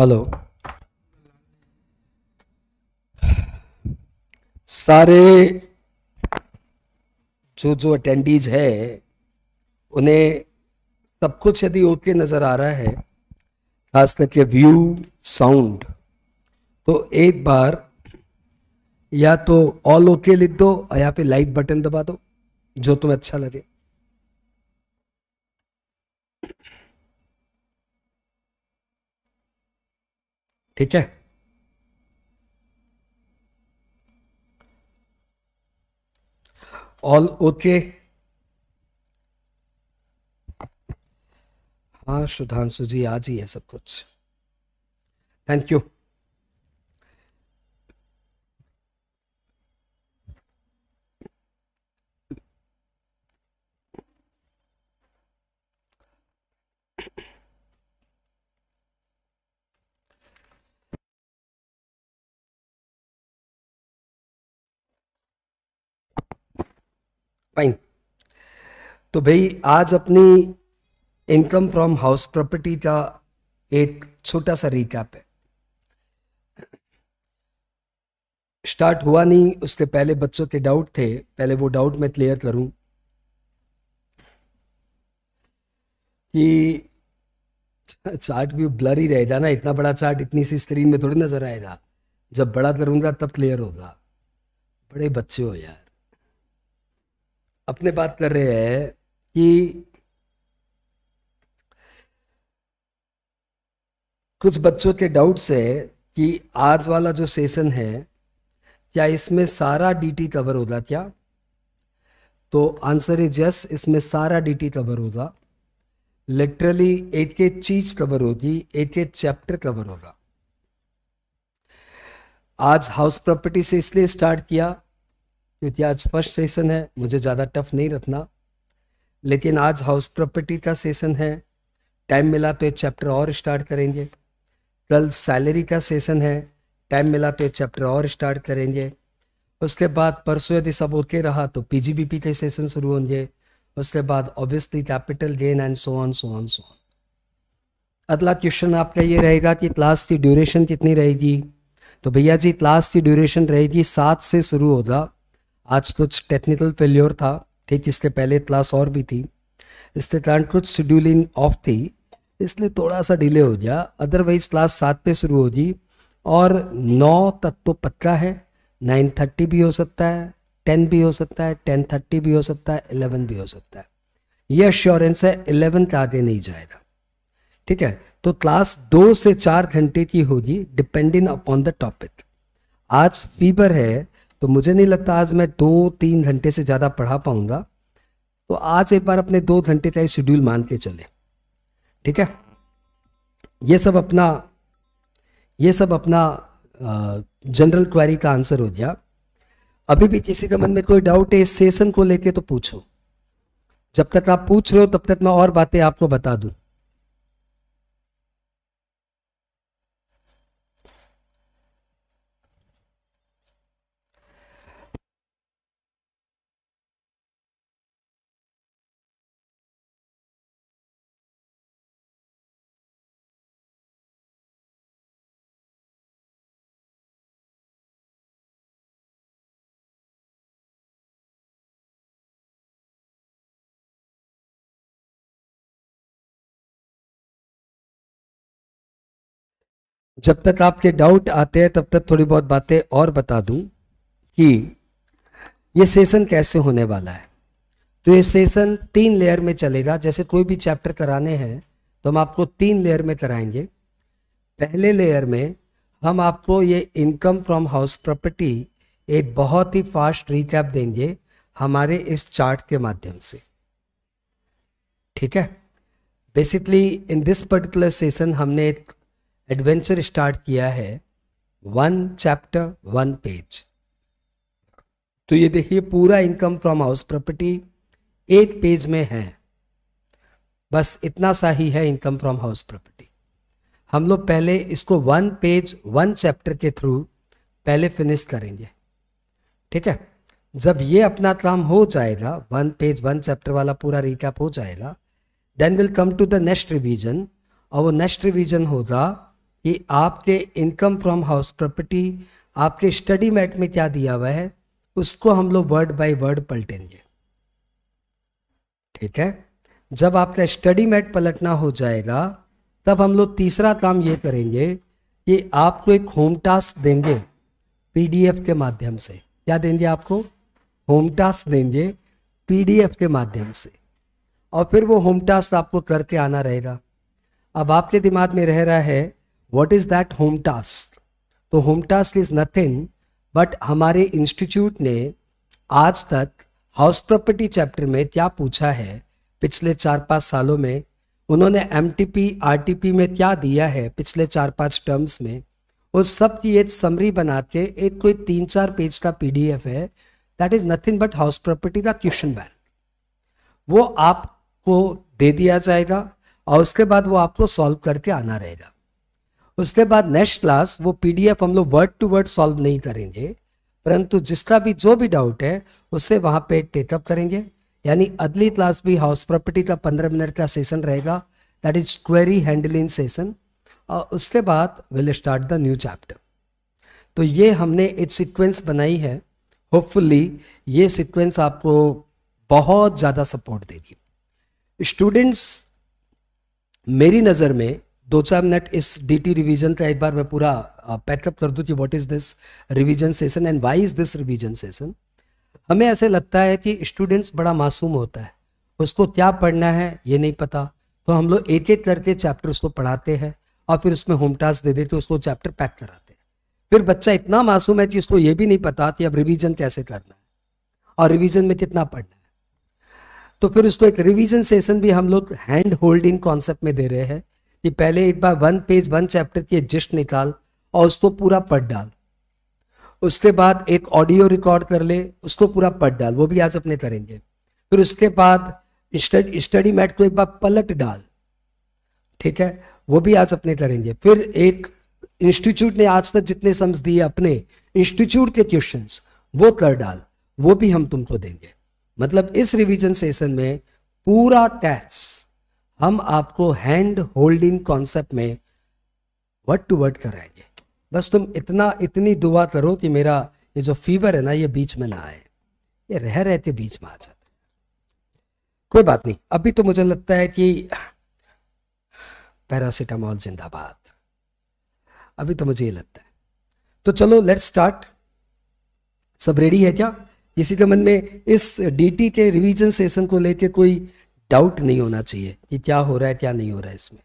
Hello सारे जो जो अटेंडीज है उन्हें सब कुछ यदि ओके नज़र आ रहा है खास करके व्यू साउंड तो एक बार या तो ऑल ओके लिख दो और यहाँ पे लाइक बटन दबा दो जो तुम्हें अच्छा लगे ठीक है ऑल ओके हाँ सुधांशु जी आज ही है सब कुछ थैंक यू फाइन तो भाई आज अपनी इनकम फ्रॉम हाउस प्रॉपर्टी का एक छोटा सा रिकैप है स्टार्ट हुआ नहीं उससे पहले बच्चों के डाउट थे पहले वो डाउट मैं क्लियर करूं कि चार्ट भी ब्लर ही रहेगा ना इतना बड़ा चार्ट इतनी सी स्क्रीन में थोड़ी नजर आएगा जब बड़ा करूंगा तब क्लियर होगा बड़े बच्चे हो यार अपने बात कर रहे हैं कि कुछ बच्चों के डाउट्स है कि आज वाला जो सेशन है क्या इसमें सारा डीटी कवर होगा क्या तो आंसर इज यस इसमें सारा डीटी कवर होगा लिटरली एक एक चीज कवर होगी एक एक चैप्टर कवर होगा आज हाउस प्रॉपर्टी से इसलिए स्टार्ट किया क्योंकि आज फर्स्ट सेशन है मुझे ज़्यादा टफ नहीं रखना लेकिन आज हाउस प्रॉपर्टी का सेशन है टाइम मिला तो एक चैप्टर और स्टार्ट करेंगे कल सैलरी का सेशन है टाइम मिला तो एक चैप्टर और स्टार्ट करेंगे उसके बाद परसों यदि सब ओके रहा तो पीजीबीपी के सेशन शुरू होंगे उसके बाद obviously capital gain and so on so on so on अगला क्वेश्चन आपका ये रहेगा कि क्लास की ड्यूरेशन कितनी रहेगी तो भैया जी क्लास की ड्यूरेशन रहेगी सात से शुरू होगा आज कुछ टेक्निकल फेल्योर था ठीक इसके पहले क्लास और भी थी इसके कारण कुछ शेड्यूलिंग ऑफ थी इसलिए थोड़ा सा डिले हो गया अदरवाइज क्लास सात पे शुरू होगी और नौ तक तो पक्का है नाइन थर्टी भी हो सकता है टेन भी हो सकता है टेन थर्टी भी हो सकता है इलेवन भी हो सकता है ये अश्योरेंस है इलेवन का आगे नहीं जाएगा ठीक है तो क्लास दो से चार घंटे की होगी डिपेंडिंग अपॉन द टॉपिक आज फीवर है तो मुझे नहीं लगता आज मैं दो तीन घंटे से ज़्यादा पढ़ा पाऊंगा तो आज एक बार अपने दो घंटे का ही शेड्यूल मान के चले ठीक है ये सब अपना ये सब अपना जनरल क्वेरी का आंसर हो गया अभी भी किसी का मन में कोई डाउट है इस सेशन को लेके तो पूछो जब तक आप पूछ रहे हो तब तक मैं और बातें आपको बता दूं जब तक आपके डाउट आते हैं तब तक थोड़ी बहुत बातें और बता दूं कि ये सेशन कैसे होने वाला है तो ये सेशन तीन लेयर में चलेगा जैसे कोई भी चैप्टर कराने हैं तो हम आपको तीन लेयर में कराएंगे पहले लेयर में हम आपको ये इनकम फ्रॉम हाउस प्रॉपर्टी एक बहुत ही फास्ट रिकैप देंगे हमारे इस चार्ट के माध्यम से ठीक है basically in this particular session हमने एक एडवेंचर स्टार्ट किया है वन चैप्टर वन पेज तो ये देखिए पूरा इनकम फ्रॉम हाउस प्रॉपर्टी एक पेज में है बस इतना सा ही है इनकम फ्रॉम हाउस प्रॉपर्टी हम लोग पहले इसको वन पेज वन चैप्टर के थ्रू पहले फिनिश करेंगे ठीक है जब ये अपना काम हो जाएगा वन पेज वन चैप्टर वाला पूरा रिकैप हो जाएगा then will come to the next revision और वो नेक्स्ट रिवीजन होगा कि आपके इनकम फ्रॉम हाउस प्रॉपर्टी आपके स्टडी मैट में क्या दिया हुआ है उसको हम लोग वर्ड बाय वर्ड पलटेंगे ठीक है जब आपका स्टडी मैट पलटना हो जाएगा तब हम लोग तीसरा काम ये करेंगे कि आपको एक होम टास्क देंगे पीडीएफ के माध्यम से क्या देंगे आपको होम टास्क देंगे पीडीएफ के माध्यम से और फिर वो होम टास्क आपको करके आना रहेगा अब आपके दिमाग में रह रहा है what is that home task तो home task is nothing but हमारे इंस्टीट्यूट ने आज तक हाउस प्रॉपर्टी चैप्टर में क्या पूछा है पिछले चार पाँच सालों में उन्होंने एम टी में क्या दिया है पिछले चार पाँच टर्म्स में उस सब की एक समरी बना के एक कोई तीन चार पेज का पी डी एफ है that is nothing but house property का क्वेश्चन बैंक वो आपको दे दिया जाएगा और उसके बाद वो आपको सॉल्व करके आना रहेगा उसके बाद नेक्स्ट क्लास वो पीडीएफ हम लोग वर्ड टू वर्ड सॉल्व नहीं करेंगे परंतु जिसका भी जो भी डाउट है उससे वहाँ पे टेकअप करेंगे यानी अगली क्लास भी हाउस प्रॉपर्टी का पंद्रह मिनट का सेशन रहेगा that is query handling session और उसके बाद will start the new chapter तो ये हमने एक सिक्वेंस बनाई है होपफुली ये सिक्वेंस आपको बहुत ज़्यादा सपोर्ट देगी स्टूडेंट्स मेरी नज़र में दो चार मिनट इस डी टी रिविजन का एक बार मैं पूरा पैकअप कर दूँ कि what is this revision session and why is this revision session हमें ऐसे लगता है कि स्टूडेंट्स बड़ा मासूम होता है उसको क्या पढ़ना है ये नहीं पता तो हम लोग एक एक करके चैप्टर उसको पढ़ाते हैं और फिर उसमें होम टास्क दे देते उसको चैप्टर पैक कराते हैं फिर बच्चा इतना मासूम है कि उसको ये भी नहीं पता कि अब रिविजन कैसे करना है और रिविजन में कितना पढ़ना है तो फिर उसको एक रिविजन सेशन भी हम लोग हैंड होल्डिंग कॉन्सेप्ट में दे रहे हैं कि पहले एक बार वन पेज वन चैप्टर की जिस्ट निकाल और उसको पूरा पढ़ डाल उसके बाद एक ऑडियो रिकॉर्ड कर ले उसको पूरा पढ़ डाल वो भी आज अपने करेंगे फिर उसके बाद स्टडी मैट को एक बार पलट डाल ठीक है वो भी आज अपने करेंगे फिर एक इंस्टीट्यूट ने आज तक जितने सम्स दिए अपने इंस्टीट्यूट के क्वेश्चन वो कर डाल वो भी हम तुमको देंगे मतलब इस रिविजन सेशन में पूरा टैक्स हम आपको हैंड होल्डिंग कॉन्सेप्ट में वर्ड टू वर्ड कराएंगे बस तुम इतना इतनी दुआ करो कि मेरा ये जो फीवर है ना ये बीच में ना आए ये रह रहते बीच में आ जाते कोई बात नहीं अभी तो मुझे लगता है कि पैरासीटामोल जिंदाबाद अभी तो मुझे ये लगता है तो चलो लेट्स स्टार्ट सब रेडी है क्या इसी के मन में इस डीटी के रिवीजन सेशन को लेके कोई डाउट नहीं होना चाहिए कि क्या हो रहा है क्या नहीं हो रहा है इसमें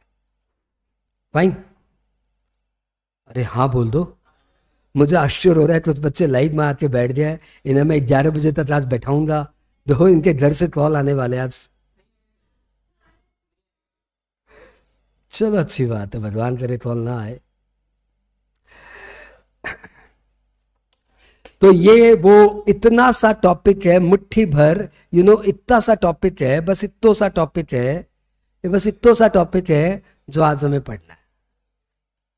फाइन अरे हाँ बोल दो मुझे आश्चर्य हो रहा है कुछ बच्चे लाइव में आके बैठ गया है इन्हें मैं ग्यारह बजे तक आज बैठाऊंगा देखो इनके घर से कॉल आने वाले आज चलो अच्छी बात है भगवान करे कॉल ना आए तो ये वो इतना सा टॉपिक है मुट्ठी भर यू नो इतना सा टॉपिक है बस इतो सा टॉपिक है बस इतो सा टॉपिक है जो आज हमें पढ़ना है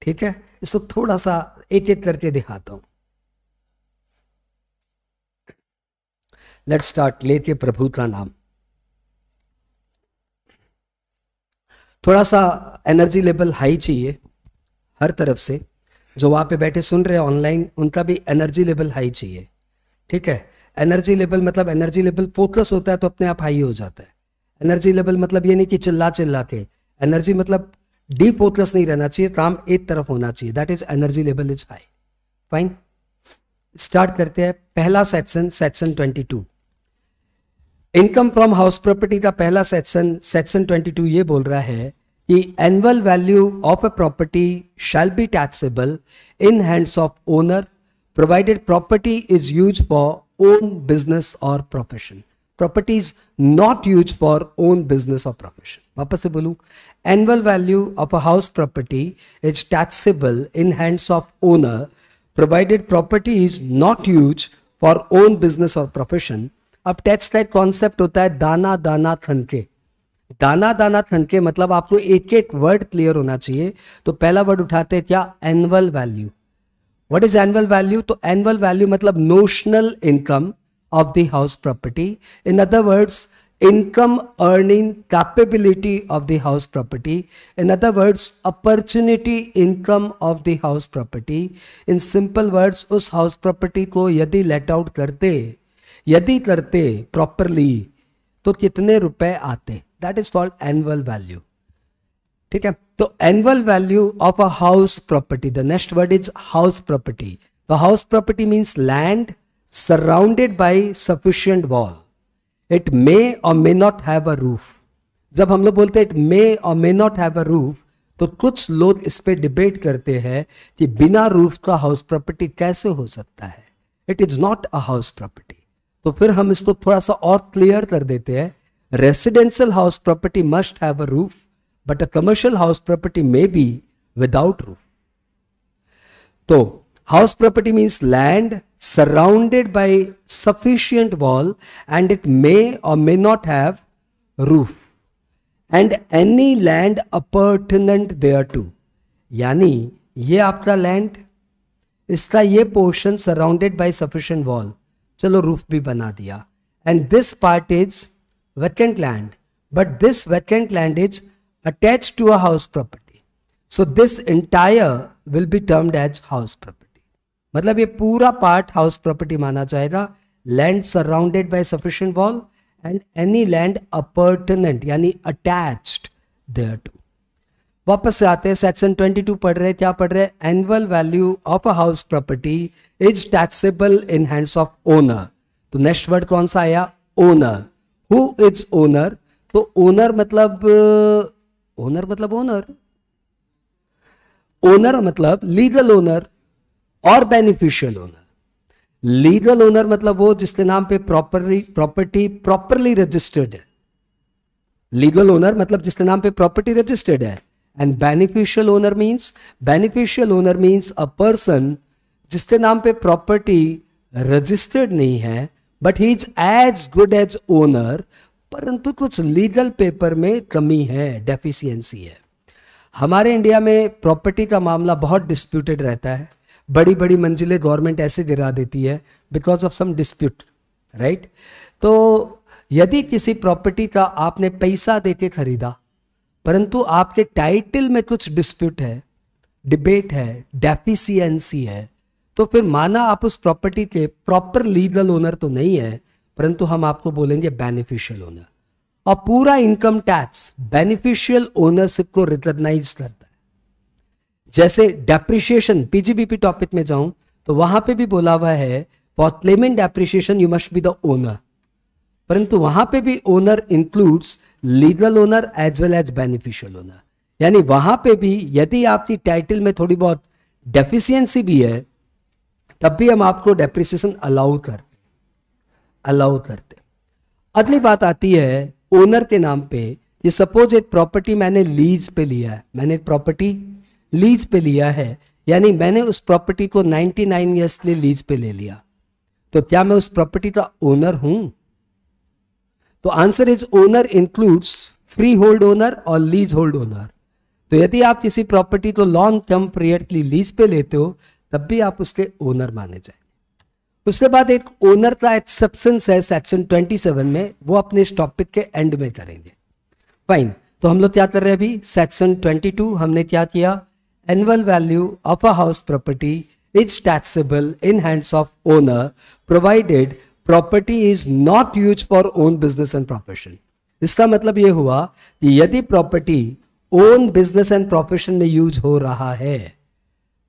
ठीक है इसको थोड़ा सा एक एक करके दिखाता हूं लेट स्टार्ट लेके प्रभु का नाम थोड़ा सा एनर्जी लेवल हाई चाहिए हर तरफ से जो वहाँ पे बैठे सुन रहे हैं ऑनलाइन उनका भी एनर्जी लेवल हाई चाहिए ठीक है एनर्जी लेवल मतलब एनर्जी लेवल फोकस होता है तो अपने आप हाई हो जाता है एनर्जी लेवल मतलब ये नहीं कि चिल्ला चिल्ला के एनर्जी मतलब डी फोकस नहीं रहना चाहिए काम एक तरफ होना चाहिए that is energy level is high fine start करते हैं पहला section section twenty two income from house property का पहला सेक्शन सेक्शन ट्वेंटी टू ये बोल रहा है The annual value of a property shall be taxable in hands of owner provided property is used for own business or profession. Property is not used for own business or profession. वापस से बोलूँ annual value of a house property is taxable in hands of owner provided property is not used for own business or profession. अब tax like concept होता है दाना दाना थनके दाना दाना थन के मतलब आपको एक एक वर्ड क्लियर होना चाहिए तो पहला वर्ड उठाते हैं क्या annual value what is annual value तो एनुअल वैल्यू मतलब notional income of the house property in other words income earning capability of the house property in other words opportunity income of the house property in simple words उस house property को यदि let out करते यदि करते properly तो कितने रुपए आते हैं that is called annual value ठीक है तो annual value of a house property the next word is house property the house property means land surrounded by sufficient wall it may और may not have a roof जब हम लोग बोलते हैं it may और may not have a roof तो कुछ लोग इस पर डिबेट करते हैं कि बिना रूफ का हाउस प्रॉपर्टी कैसे हो सकता है it is not a house property तो फिर हम इसको थोड़ा सा और क्लियर कर देते हैं residential house property must have a roof, but a commercial house property may be without roof. So, house property means land surrounded by sufficient wall and it may or may not have roof and any land appurtenant thereto. यानी ये आपका land इसका ये portion surrounded by sufficient wall. चलो roof भी बना दिया And this part is vacant land, but this vacant land is attached to a house property. So this entire will be termed as house property. matlab ye pura part house property mana jayega land surrounded by sufficient wall and any land appurtenant yani attached there to वापस से आते हैं section 22 पढ़ रहे हैं क्या पढ़ रहे हैं annual value of a house property is taxable in hands of owner तो नेक्स्ट वर्ड कौन सा आया ओनर हु इज ओनर तो ओनर मतलब ओनर मतलब ओनर ओनर मतलब लीगल ओनर और बेनिफिशियल ओनर लीगल ओनर मतलब वो जिसके नाम पे प्रॉपरली प्रॉपर्टी प्रॉपरली रजिस्टर्ड है लीगल ओनर मतलब जिसके नाम पे प्रॉपर्टी रजिस्टर्ड है and beneficial owner means beneficial owner means a person जिसके नाम पे प्रॉपर्टी रजिस्टर्ड नहीं है but he is as good as owner परंतु कुछ लीगल पेपर में कमी है डेफिशिएंसी है हमारे इंडिया में प्रॉपर्टी का मामला बहुत डिस्प्यूटेड रहता है बड़ी बड़ी मंजिलें गवर्नमेंट ऐसे गिरा देती है because of some dispute right तो यदि किसी प्रॉपर्टी का आपने पैसा दे के खरीदा परंतु आपके टाइटल में कुछ डिस्प्यूट है डिबेट है डेफिशिएंसी है तो फिर माना आप उस प्रॉपर्टी के प्रॉपर लीगल ओनर तो नहीं है परंतु हम आपको बोलेंगे बेनिफिशियल ओनर और पूरा इनकम टैक्स बेनिफिशियल ओनरशिप को रिकॉग्नाइज करता है जैसे डेप्रिशिएशन पीजीबीपी टॉपिक में जाऊं तो वहां पे भी बोला हुआ है for depreciation you must be the owner परंतु वहां पे भी owner includes legal owner as well as beneficial owner यानी वहां पे भी यदि आपकी टाइटल में थोड़ी बहुत डेफिशिएंसी भी है तब भी हम आपको डेप्रिसिएशन अलाउ करते अलाउ करते अगली बात आती है ओनर के नाम पे ये सपोज एक प्रॉपर्टी मैंने लीज पे लिया है मैंने एक प्रॉपर्टी लीज पे लिया है यानी मैंने उस प्रॉपर्टी को 99 नाइन ईयर्स के लिए लीज पे ले लिया तो क्या मैं उस प्रॉपर्टी का ओनर हूं तो answer is owner includes freehold owner और लीज होल्ड ओनर तो यदि आप किसी प्रॉपर्टी को लॉन्ग टर्म पीरियड के लिए लीज पे लेते हो तब भी आप उसके ओनर माने जाएंगे उसके बाद एक ओनर का एक्सेप्शन है सेक्शन 27 में वो अपने इस टॉपिक के एंड में करेंगे फाइन तो हम लोग क्या कर रहे हैं अभी सेक्शन 22 हमने क्या किया annual value of a house property is taxable in hands of owner provided property is not use for own business and profession इसका मतलब ये हुआ कि यदि property own business and profession में यूज हो रहा है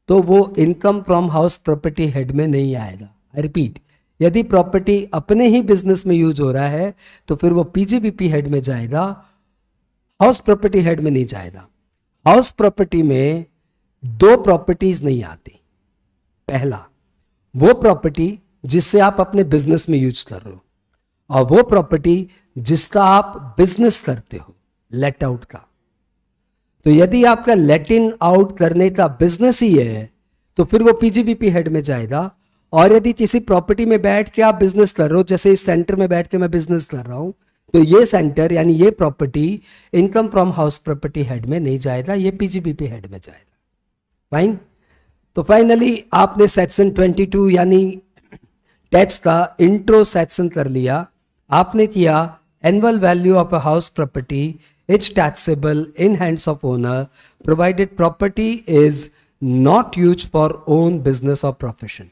तो वो income from house property head में नहीं आएगा आई रिपीट यदि प्रॉपर्टी अपने ही बिजनेस में यूज हो रहा है तो फिर वो पीजीबीपी हेड में जाएगा हाउस प्रॉपर्टी हेड में नहीं जाएगा हाउस प्रॉपर्टी में दो प्रॉपर्टीज नहीं आती पहला वो प्रॉपर्टी जिससे आप अपने बिजनेस में यूज कर रहे हो और वो प्रॉपर्टी जिसका आप बिजनेस करते हो लेट आउट का तो यदि आपका लेटिन आउट करने का बिजनेस ही है तो फिर वो पीजीबीपी हेड में जाएगा और यदि किसी प्रॉपर्टी में बैठ के आप बिजनेस कर रहे हो जैसे इस सेंटर में बैठ के मैं बिजनेस कर रहा हूं तो ये सेंटर यानी ये property income from house property head में नहीं जाएगा ये पीजीबीपी हेड में जाएगा फाइन तो फाइनली आपने सेक्शन 22 यानी टैक्स का इंट्रो सेक्शन कर लिया आपने किया annual value of a house property it's taxable in hands of owner provided property is not used for own business or profession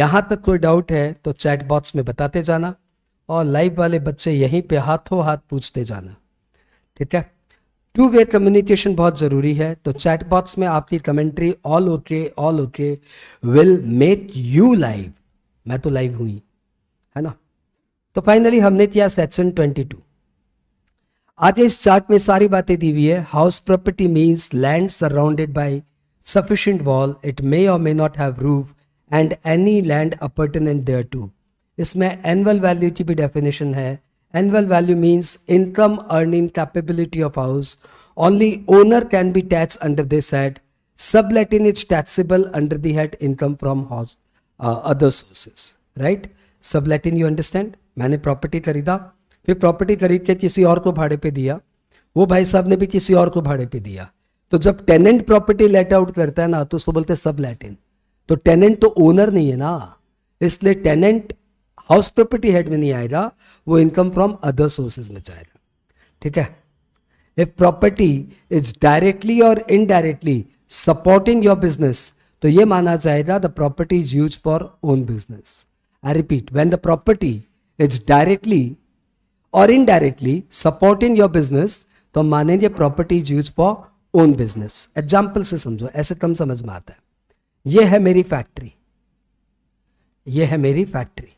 यहाँ तक कोई डाउट है तो चैट बॉक्स में बताते जाना और लाइव वाले बच्चे यहीं पे हाथों हाथ पूछते जाना ठीक है टू वे कम्युनिकेशन बहुत ज़रूरी है तो चैट बॉक्स में आपकी commentary all okay all okay will make you live मैं तो लाइव हुई है ना तो फाइनली हमने किया सेक्शन ट्वेंटी टू आगे इस चार्ट में सारी बातें दी हुई है house property means land surrounded by sufficient wall it may और may not have roof and any land appurtenant there to इसमें एनुअल वैल्यू की भी डेफिनेशन है annual value means income earning capability of house only owner can be tax under this head sub in is taxable under the head income from house other sources right sublet in you understand मैंने property खरीदा फिर property खरीद के किसी और को भाड़े पे दिया वो भाई साहब ने भी किसी और को भाड़े पे दिया तो जब टेनेंट प्रॉपर्टी लेट आउट करता है ना तो उसको बोलते हैं सब इन तो टेनेंट तो ओनर नहीं है ना इसलिए टेनेंट हाउस प्रॉपर्टी हेड में नहीं आएगा वो इनकम फ्रॉम अदर सोर्सेज में जाएगा ठीक है if property is directly or indirectly supporting your business तो ये माना जाएगा the property is use for own business I repeat when the property is directly or indirectly support in your business तो मानेंगे property is use for own business example से समझो ऐसे कम समझ में आता है ये है मेरी फैक्ट्री ये है मेरी फैक्ट्री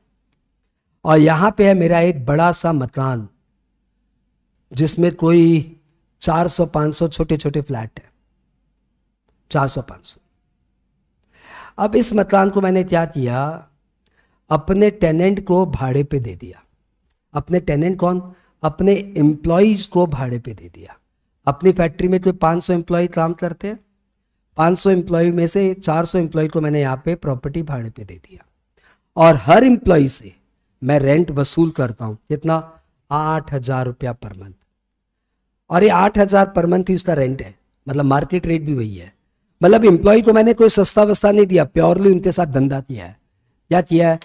और यहां पे है मेरा एक बड़ा सा मकान जिसमें कोई 400-500 छोटे छोटे फ्लैट है 400-500 अब इस मकान को मैंने क्या किया अपने टेनेंट को भाड़े पे दे दिया अपने टेनेंट कौन अपने एम्प्लॉयज को भाड़े पे दे दिया अपनी फैक्ट्री में कोई 500 सौ एम्प्लॉय काम करते हैं पाँच सौ एम्प्लॉय में से चार सौ एम्प्लॉय को मैंने यहाँ पे प्रॉपर्टी भाड़े पे दे दिया और हर एम्प्लॉय से मैं रेंट वसूल करता हूँ कितना आठ हजार रुपया पर मंथ और ये आठ हजार पर मंथ ही उसका रेंट है मतलब मार्केट रेट भी वही है मतलब एम्प्लॉय को मैंने कोई सस्ता वस्ता नहीं दिया प्योरली उनके साथ धंधा किया है क्या किया है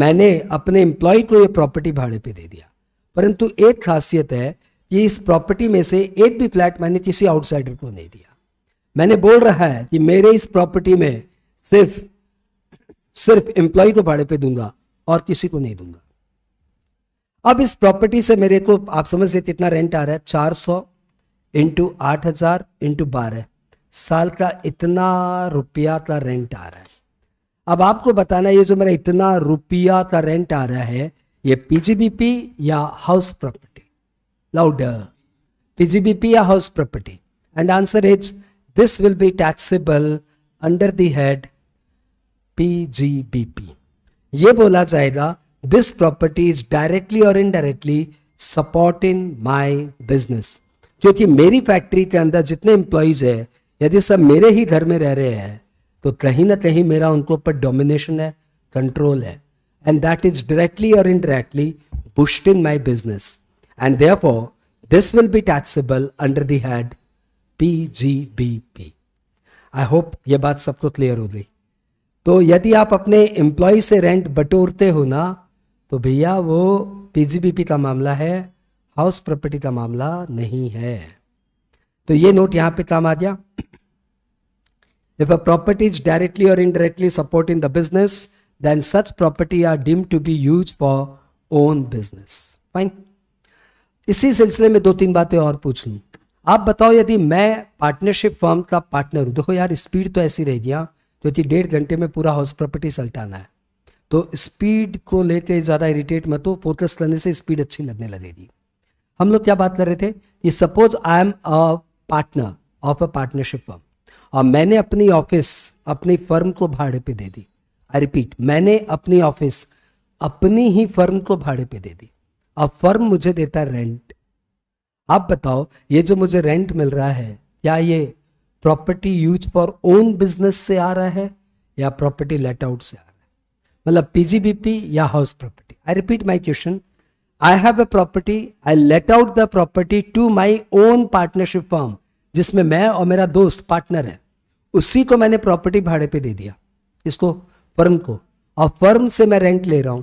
मैंने अपने एम्प्लॉय को ये प्रॉपर्टी भाड़े पे दे दिया परंतु एक खासियत है कि इस प्रॉपर्टी में से एक भी फ्लैट मैंने किसी आउटसाइडर को नहीं दिया मैंने बोल रहा है कि मेरे इस प्रॉपर्टी में सिर्फ सिर्फ एम्प्लॉय को भाड़े पे दूंगा और किसी को नहीं दूंगा अब इस प्रॉपर्टी से मेरे को आप समझ लेते कितना रेंट आ रहा है चार सौ इंटू आठ हजार इंटू बारह साल का इतना रुपया का रेंट आ रहा है अब आपको बताना ये जो मेरा इतना रुपया का रेंट आ रहा है ये पीजीबीपी या हाउस प्रॉपर्टी लाउड पीजीबीपी या house property and answer is this will be taxable under the head PGBP ये बोला जाएगा this property is directly or indirectly support in my business क्योंकि मेरी फैक्ट्री के अंदर जितने एम्प्लॉयज है यदि सब मेरे ही घर में रह रहे हैं तो कहीं ना कहीं मेरा उनके ऊपर डोमिनेशन है कंट्रोल है and that is directly or indirectly boost in my business and for this will be taxable under the head P G B P I hope ये बात सबको क्लियर हो गई तो यदि आप अपने एम्प्लॉय से रेंट बटोरते हो ना तो भैया वो पीजीबीपी का मामला है हाउस प्रॉपर्टी का मामला नहीं है तो ये नोट यहां पे काम आ गया If a property is directly or indirectly supporting the business, then such property are deemed to be used for own business. Fine. इसी सिलसिले में दो तीन बातें और पूछ लूँ आप बताओ यदि मैं पार्टनरशिप फर्म का पार्टनर हूं देखो यार स्पीड तो ऐसी रहेगी हाँ जो कि डेढ़ घंटे में पूरा हाउस प्रॉपर्टी सल्टाना है तो स्पीड को लेके ज़्यादा इरिटेट मत हो फोकस करने से स्पीड अच्छी लगने लगेगी हम लोग क्या बात कर रहे थे ये suppose I am a partner of a partnership firm और मैंने अपनी ऑफिस अपनी फर्म को भाड़े पे दे दी आई रिपीट मैंने अपनी ऑफिस अपनी ही फर्म को भाड़े पे दे दी अब फर्म मुझे देता है रेंट आप बताओ ये जो मुझे रेंट मिल रहा है क्या ये property use for own business से आ रहा है या प्रॉपर्टी लेट आउट से आ रहा है मतलब पीजीबीपी या house property I repeat my question I have a property I let out the property to my own partnership firm जिसमें मैं और मेरा दोस्त पार्टनर है उसी को मैंने प्रॉपर्टी भाड़े पे दे दिया इसको फर्म को और फर्म से मैं रेंट ले रहा हूं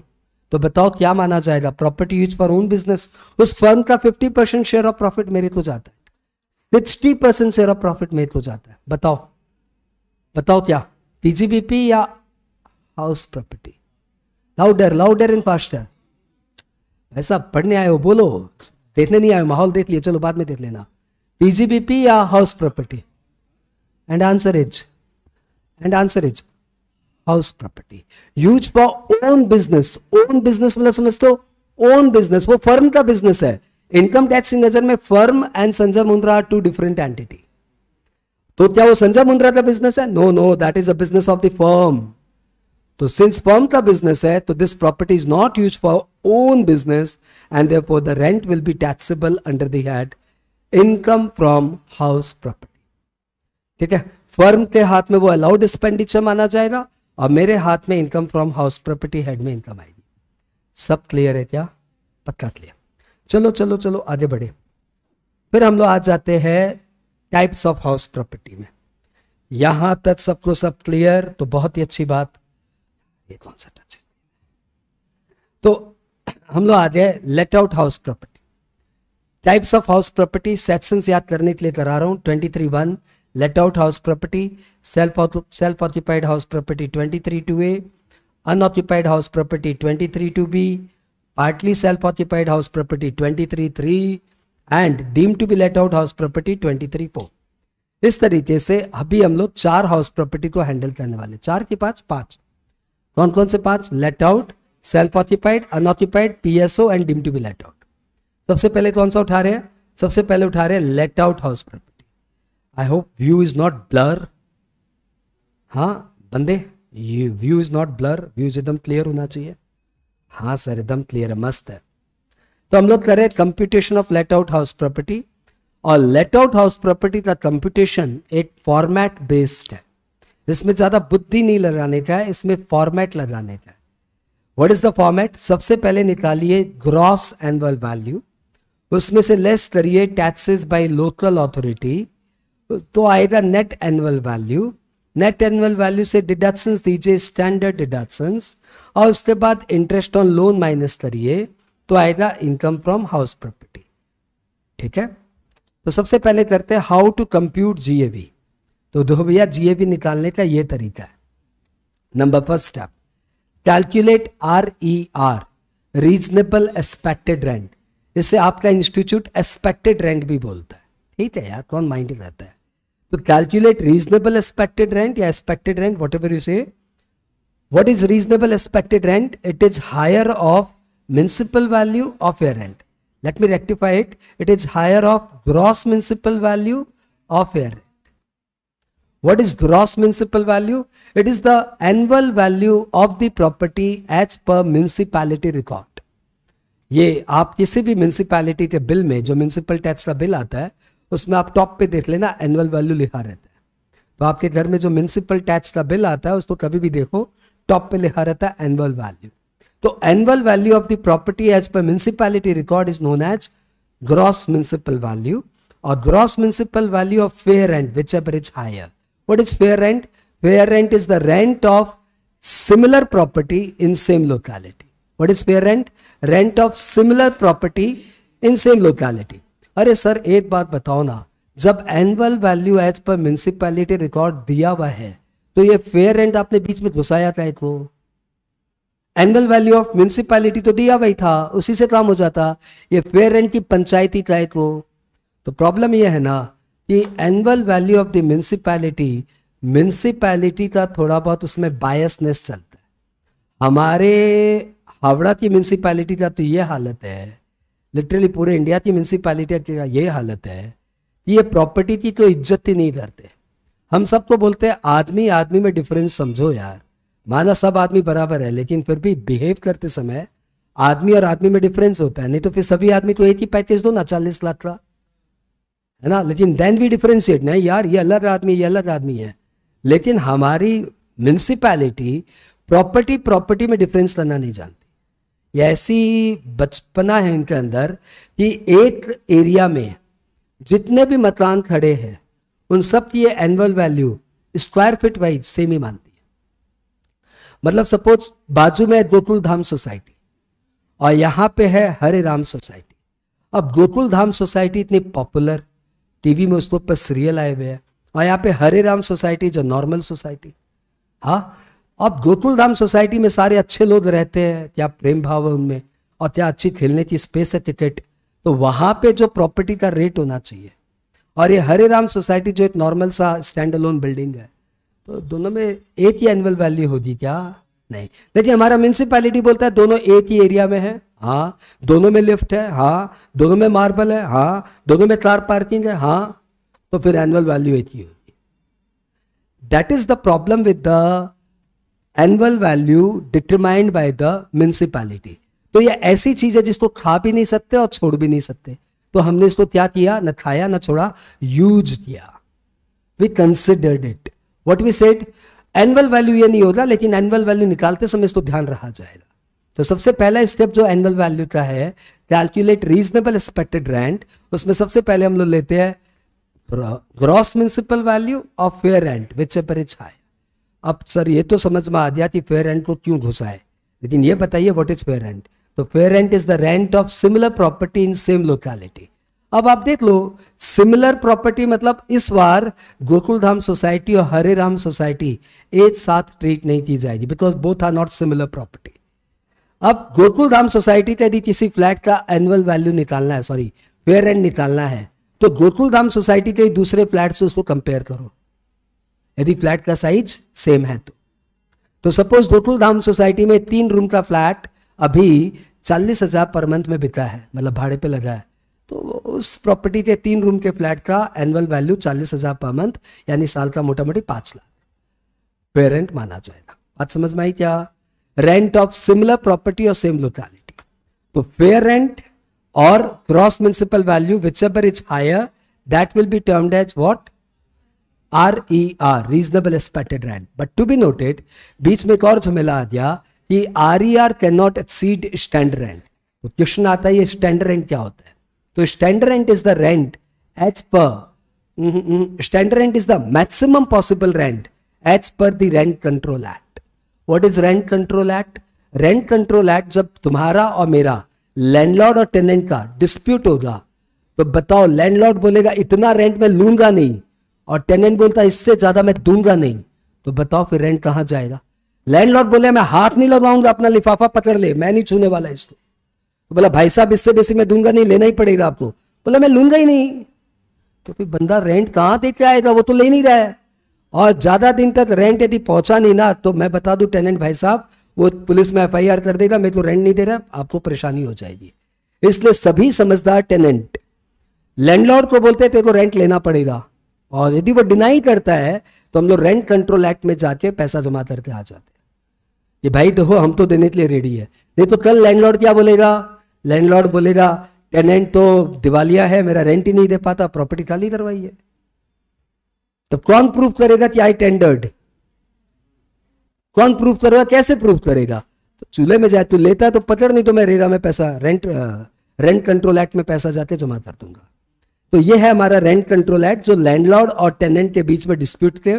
तो बताओ क्या माना जाएगा property use for own business उस फर्म का fifty percent share of profit मेरे को जाता है sixty percent share of profit मेरे को जाता है बताओ बताओ क्या पीजीबीपी या house property louder louder in faster ऐसा पढ़ने आए हो बोलो देखने नहीं आए माहौल देख लिए चलो बाद में देख लेना पीजीबीपी या house property and answer is and answer is house property use for own business own business मतलब समझते हो ओन बिजनेस वो फर्म का बिजनेस है इनकम टैक्स की नजर में firm and Sanjay Mundra are two different entity तो क्या वो संजय मुंद्रा का बिजनेस है no no that is a business of the firm तो सिंस फर्म का बिजनेस है तो this property is not use for own business and therefore the rent will be taxable under the head income from house property ठीक है firm के हाथ में वो अलाउड एक्सपेंडिचर माना जाएगा और मेरे हाथ में income from house property head में इनकम आएगी सब क्लियर है क्या पक्का क्लियर चलो चलो चलो आगे बढ़े फिर हम लोग आ जाते हैं टाइप्स ऑफ हाउस प्रॉपर्टी में यहां तक सबको सब क्लियर तो बहुत ही अच्छी बात ये कौन सा टच तो हम लोग आ गए let out house property types of house property sections याद करने के लिए करा रहा हूँ twenty three one let out house property self self occupied house property twenty three two A unoccupied house property twenty three two B property twenty three three and deem to be let out house property twenty three four इस तरीके से अभी हम लोग चार house property को handle करने वाले चार के पांच पांच कौन कौन से पांच let out self occupied unoccupied PSO and deem to be let out सबसे पहले कौन सा उठा रहे हैं सबसे पहले उठा रहे हैं let out house property I hope view is not blur हाँ बंदे ये view is not blur views एकदम क्लियर होना चाहिए हाँ सर एकदम क्लियर है मस्त है तो हम लोग कर रहे हैं computation of let out house property और लेट आउट हाउस प्रॉपर्टी का कंप्यूटेशन एक फॉर्मेट बेस्ड है इसमें ज्यादा बुद्धि नहीं लगाने का है इसमें फॉर्मेट लगाने का है व्हाट इज द फॉर्मेट सबसे पहले निकालिए ग्रॉस एनुअल वैल्यू उसमें से लेस करिए टैक्सेस बाय लोकल अथॉरिटी तो आएगा net annual value net annual value से डिडक्शन दीजिए स्टैंडर्ड डिडक्शन और उसके बाद इंटरेस्ट ऑन लोन माइनस करिए तो आएगा इनकम फ्रॉम हाउस प्रॉपर्टी ठीक है तो सबसे पहले करते हैं हाउ टू कंप्यूट जीएबी तो दो भैया जीएबी निकालने का ये तरीका है number first step calculate R E R reasonable expected rent जिससे आपका इंस्टीट्यूट एक्सपेक्टेड रेंट भी बोलता है ठीक है यार कौन माइंड रहता है तो कैलकुलेट रीजनेबल एक्सपेक्टेड रेंट या एक्सपेक्टेड रेंट वॉट यू से what is reasonable expected rent it is higher of municipal value of your rent let me rectify it it is higher of gross municipal value of your what is gross municipal value it is the annual value of the property as पर municipality record ये आप किसी भी municipality के bill में जो municipal tax का bill आता है उसमें आप टॉप पे देख लेना एनुअल वैल्यू लिखा रहता है तो आपके घर में जो म्यूनसिपल टैक्स का बिल आता है उसको कभी भी देखो टॉप पे लिखा रहता है एनुअल वैल्यू तो annual value of the property as पर municipality record is known as gross municipal value और gross municipal value of fair rent which ever is higher what is fair rent fair rent is the rent of similar property in same locality what is fair rent rent of similar property in same locality. अरे sir एक बात बताओ ना जब annual value as पर municipality record दिया हुआ है तो ये फेयर रेंट आपने बीच में घुसाया था इतना एनुअल वैल्यू ऑफ म्यूनसिपैलिटी तो दिया हुआ था उसी से काम हो जाता ये फेयर रेंट की पंचायती था इतना तो प्रॉब्लम ये है ना कि annual value of the municipality municipality का थोड़ा बहुत उसमें बायसनेस चलता है हमारे हावड़ा की म्यूनसिपैलिटी का तो ये हालत है लिटरली पूरे इंडिया की म्यूनसिपैलिटी का ये हालत है ये प्रॉपर्टी की तो इज्जत ही नहीं करते हम सब तो बोलते हैं आदमी आदमी में डिफरेंस समझो यार माना सब आदमी बराबर है लेकिन फिर भी बिहेव करते समय आदमी और आदमी में डिफरेंस होता है नहीं तो फिर सभी आदमी तो एक ही पैंतीस दो ना चालीस लाख का है ना लेकिन देन भी डिफरेंशिएट नहीं यार ये अलग आदमी ये अलग आदमी है लेकिन हमारी म्यूनसिपैलिटी प्रॉपर्टी प्रॉपर्टी में डिफरेंस करना नहीं जानती ऐसी बचपना है इनके अंदर कि एक एरिया में जितने भी मतदान खड़े हैं उन सब की ये annual value square feet wise same ही मानती है मतलब सपोज बाजू में है गोकुल धाम सोसाइटी और यहाँ पे है हरे राम सोसाइटी अब गोकुल धाम सोसाइटी इतनी पॉपुलर टीवी में उसके पर सीरियल आए हुए हैं और यहाँ पे हरे राम सोसाइटी जो नॉर्मल सोसाइटी हाँ अब गोकुल धाम सोसाइटी में सारे अच्छे लोग रहते हैं क्या प्रेम भाव है उनमें और क्या अच्छी खेलने की स्पेस है टिकट तो वहां पे जो प्रॉपर्टी का रेट होना चाहिए और ये हरे राम सोसाइटी जो एक नॉर्मल सा स्टैंड अलोन बिल्डिंग है तो दोनों में एक ही एनुअल वैल्यू होगी क्या नहीं लेकिन हमारा म्यूनसिपैलिटी बोलता है दोनों एक ही एरिया में हाँ, है हाँ दोनों में लिफ्ट है हाँ दोनों में मार्बल है हाँ दोनों में कार पार्किंग है हाँ तो फिर एनुअल वैल्यू एक ही होगी that is the problem with the annual value determined by the municipality तो ये ऐसी चीज है जिसको खा भी नहीं सकते और छोड़ भी नहीं सकते तो हमने इसको क्या किया न खाया न छोड़ा यूज किया we considered it what we set annual value ये नहीं होगा लेकिन एनुअल वैल्यू निकालते समय इसको ध्यान रहा जाएगा तो सबसे पहला स्टेप जो एनुअल वैल्यू का है कैलकुलेट रीजनेबल एक्सपेक्टेड रेंट उसमें सबसे पहले हम लोग लेते हैं ग्रॉस म्यूनसिपल वैल्यू और fair rent which a is high अब सर ये तो समझ में आ गया कि फेयर रेंट को क्यों घुसा है लेकिन ये बताइए व्हाट इज फेयर रेंट तो fair rent is the rent of similar property in same locality अब आप देख लो सिमिलर प्रॉपर्टी मतलब इस बार गोकुल धाम सोसाइटी और हरे राम सोसाइटी एक साथ ट्रीट नहीं की जाएगी because both are not similar property अब गोकुल धाम सोसाइटी का यदि किसी फ्लैट का एनुअल वैल्यू निकालना है सॉरी फेयर रेंट निकालना है तो गोकुल धाम सोसाइटी के दूसरे फ्लैट से उसको कंपेयर करो यदि फ्लैट का साइज सेम है तो तो सपोज टोटल धाम सोसाइटी में तीन रूम का फ्लैट अभी चालीस हजार पर मंथ में बिका है मतलब भाड़े पे लगा है तो उस प्रॉपर्टी के तीन रूम के फ्लैट का एनुअल वैल्यू चालीस हजार पर मंथ यानी साल का मोटा मोटी पांच लाख पेरेंट माना जाएगा बात समझ में आई क्या रेंट ऑफ सिमिलर प्रॉपर्टी और सेम लोकलिटी तो फेयर रेंट और gross municipal value which ever is higher that will be termed as what R E R reasonable expected rent but to be noted बीच में एक और झमेला आ गया कि R E R can not exceed standard rent तो question आता है स्टैंड रेंट क्या होता है तो standard rent is the rent as per standard rent is the maximum possible rent as per the rent control act what is rent control act rent control act जब तुम्हारा और मेरा लैंडलॉर्ड और tenant का डिस्प्यूट होगा तो बताओ landlord बोलेगा इतना रेंट मैं लूंगा नहीं और टेनेंट बोलता है इससे ज्यादा मैं दूंगा नहीं तो बताओ फिर रेंट कहां जाएगा लैंडलॉर्ड बोले मैं हाथ नहीं लगाऊंगा अपना लिफाफा पकड़ ले मैं नहीं छूने वाला इसको तो बोला भाई साहब इससे बेसी मैं दूंगा नहीं लेना ही पड़ेगा आपको बोला मैं लूंगा ही नहीं तो फिर बंदा रेंट कहां दे के आएगा वो तो ले नहीं रहा है और ज्यादा दिन तक रेंट यदि पहुंचा नहीं ना तो मैं बता दू टेनेंट भाई साहब वो पुलिस में एफ कर देगा मेरे को रेंट नहीं दे रहा आपको परेशानी हो जाएगी इसलिए सभी समझदार टेनेंट लैंडलॉर्ड को बोलते तेरे को रेंट लेना पड़ेगा और यदि वो डिनाई करता है तो हम लोग रेंट कंट्रोल एक्ट में जाके पैसा जमा करके आ जाते हैं कि भाई देखो हम तो देने के लिए रेडी है नहीं तो कल लैंडलॉर्ड क्या बोलेगा लैंडलॉर्ड बोलेगा टेनेंट तो दिवालिया है मेरा रेंट ही नहीं दे पाता प्रॉपर्टी खाली करवाई है तब कौन प्रूफ करेगा कि आई टेंडर्ड कौन प्रूफ करेगा कैसे प्रूफ करेगा तो चूल्हे में जाए तू लेता तो पकड़ नहीं तो मैं रेरा में पैसा रेंट रेंट कंट्रोल एक्ट में पैसा जाके जमा कर दूंगा तो ये है हमारा रेंट कंट्रोल एक्ट जो लैंडलॉर्ड और टेनेंट के बीच में डिस्प्यूट के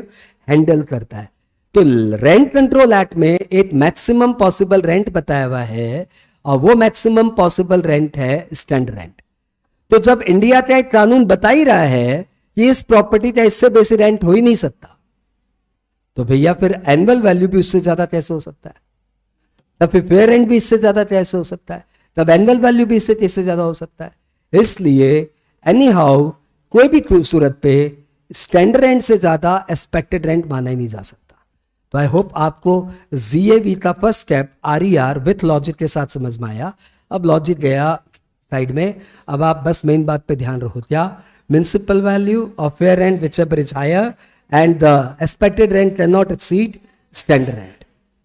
हैंडल करता है तो रेंट कंट्रोल एक्ट में एक मैक्सिमम पॉसिबल रेंट बताया हुआ है और वो मैक्सिमम पॉसिबल रेंट है स्टैंड रेंट तो जब इंडिया का एक कानून बता ही रहा है कि इस प्रॉपर्टी का इससे बेसी रेंट हो ही नहीं सकता तो भैया फिर एनुअल वैल्यू भी उससे ज्यादा कैसे हो सकता है तब फिर फेयर रेंट भी इससे ज्यादा कैसे हो सकता है तब एनुअल वैल्यू भी इससे कैसे ज्यादा हो सकता है इसलिए एनी हाउ कोई भी सूरत पे स्टैंडर्ड रेंट से ज़्यादा एक्सपेक्टेड रेंट माना ही नहीं जा सकता तो आई होप आपको जी का first step R E R with logic के साथ समझ में आया अब लॉजिक गया साइड में अब आप बस मेन बात पे ध्यान रखो क्या municipal value of fair rent which ever is higher and the expected rent can not exceed standard rent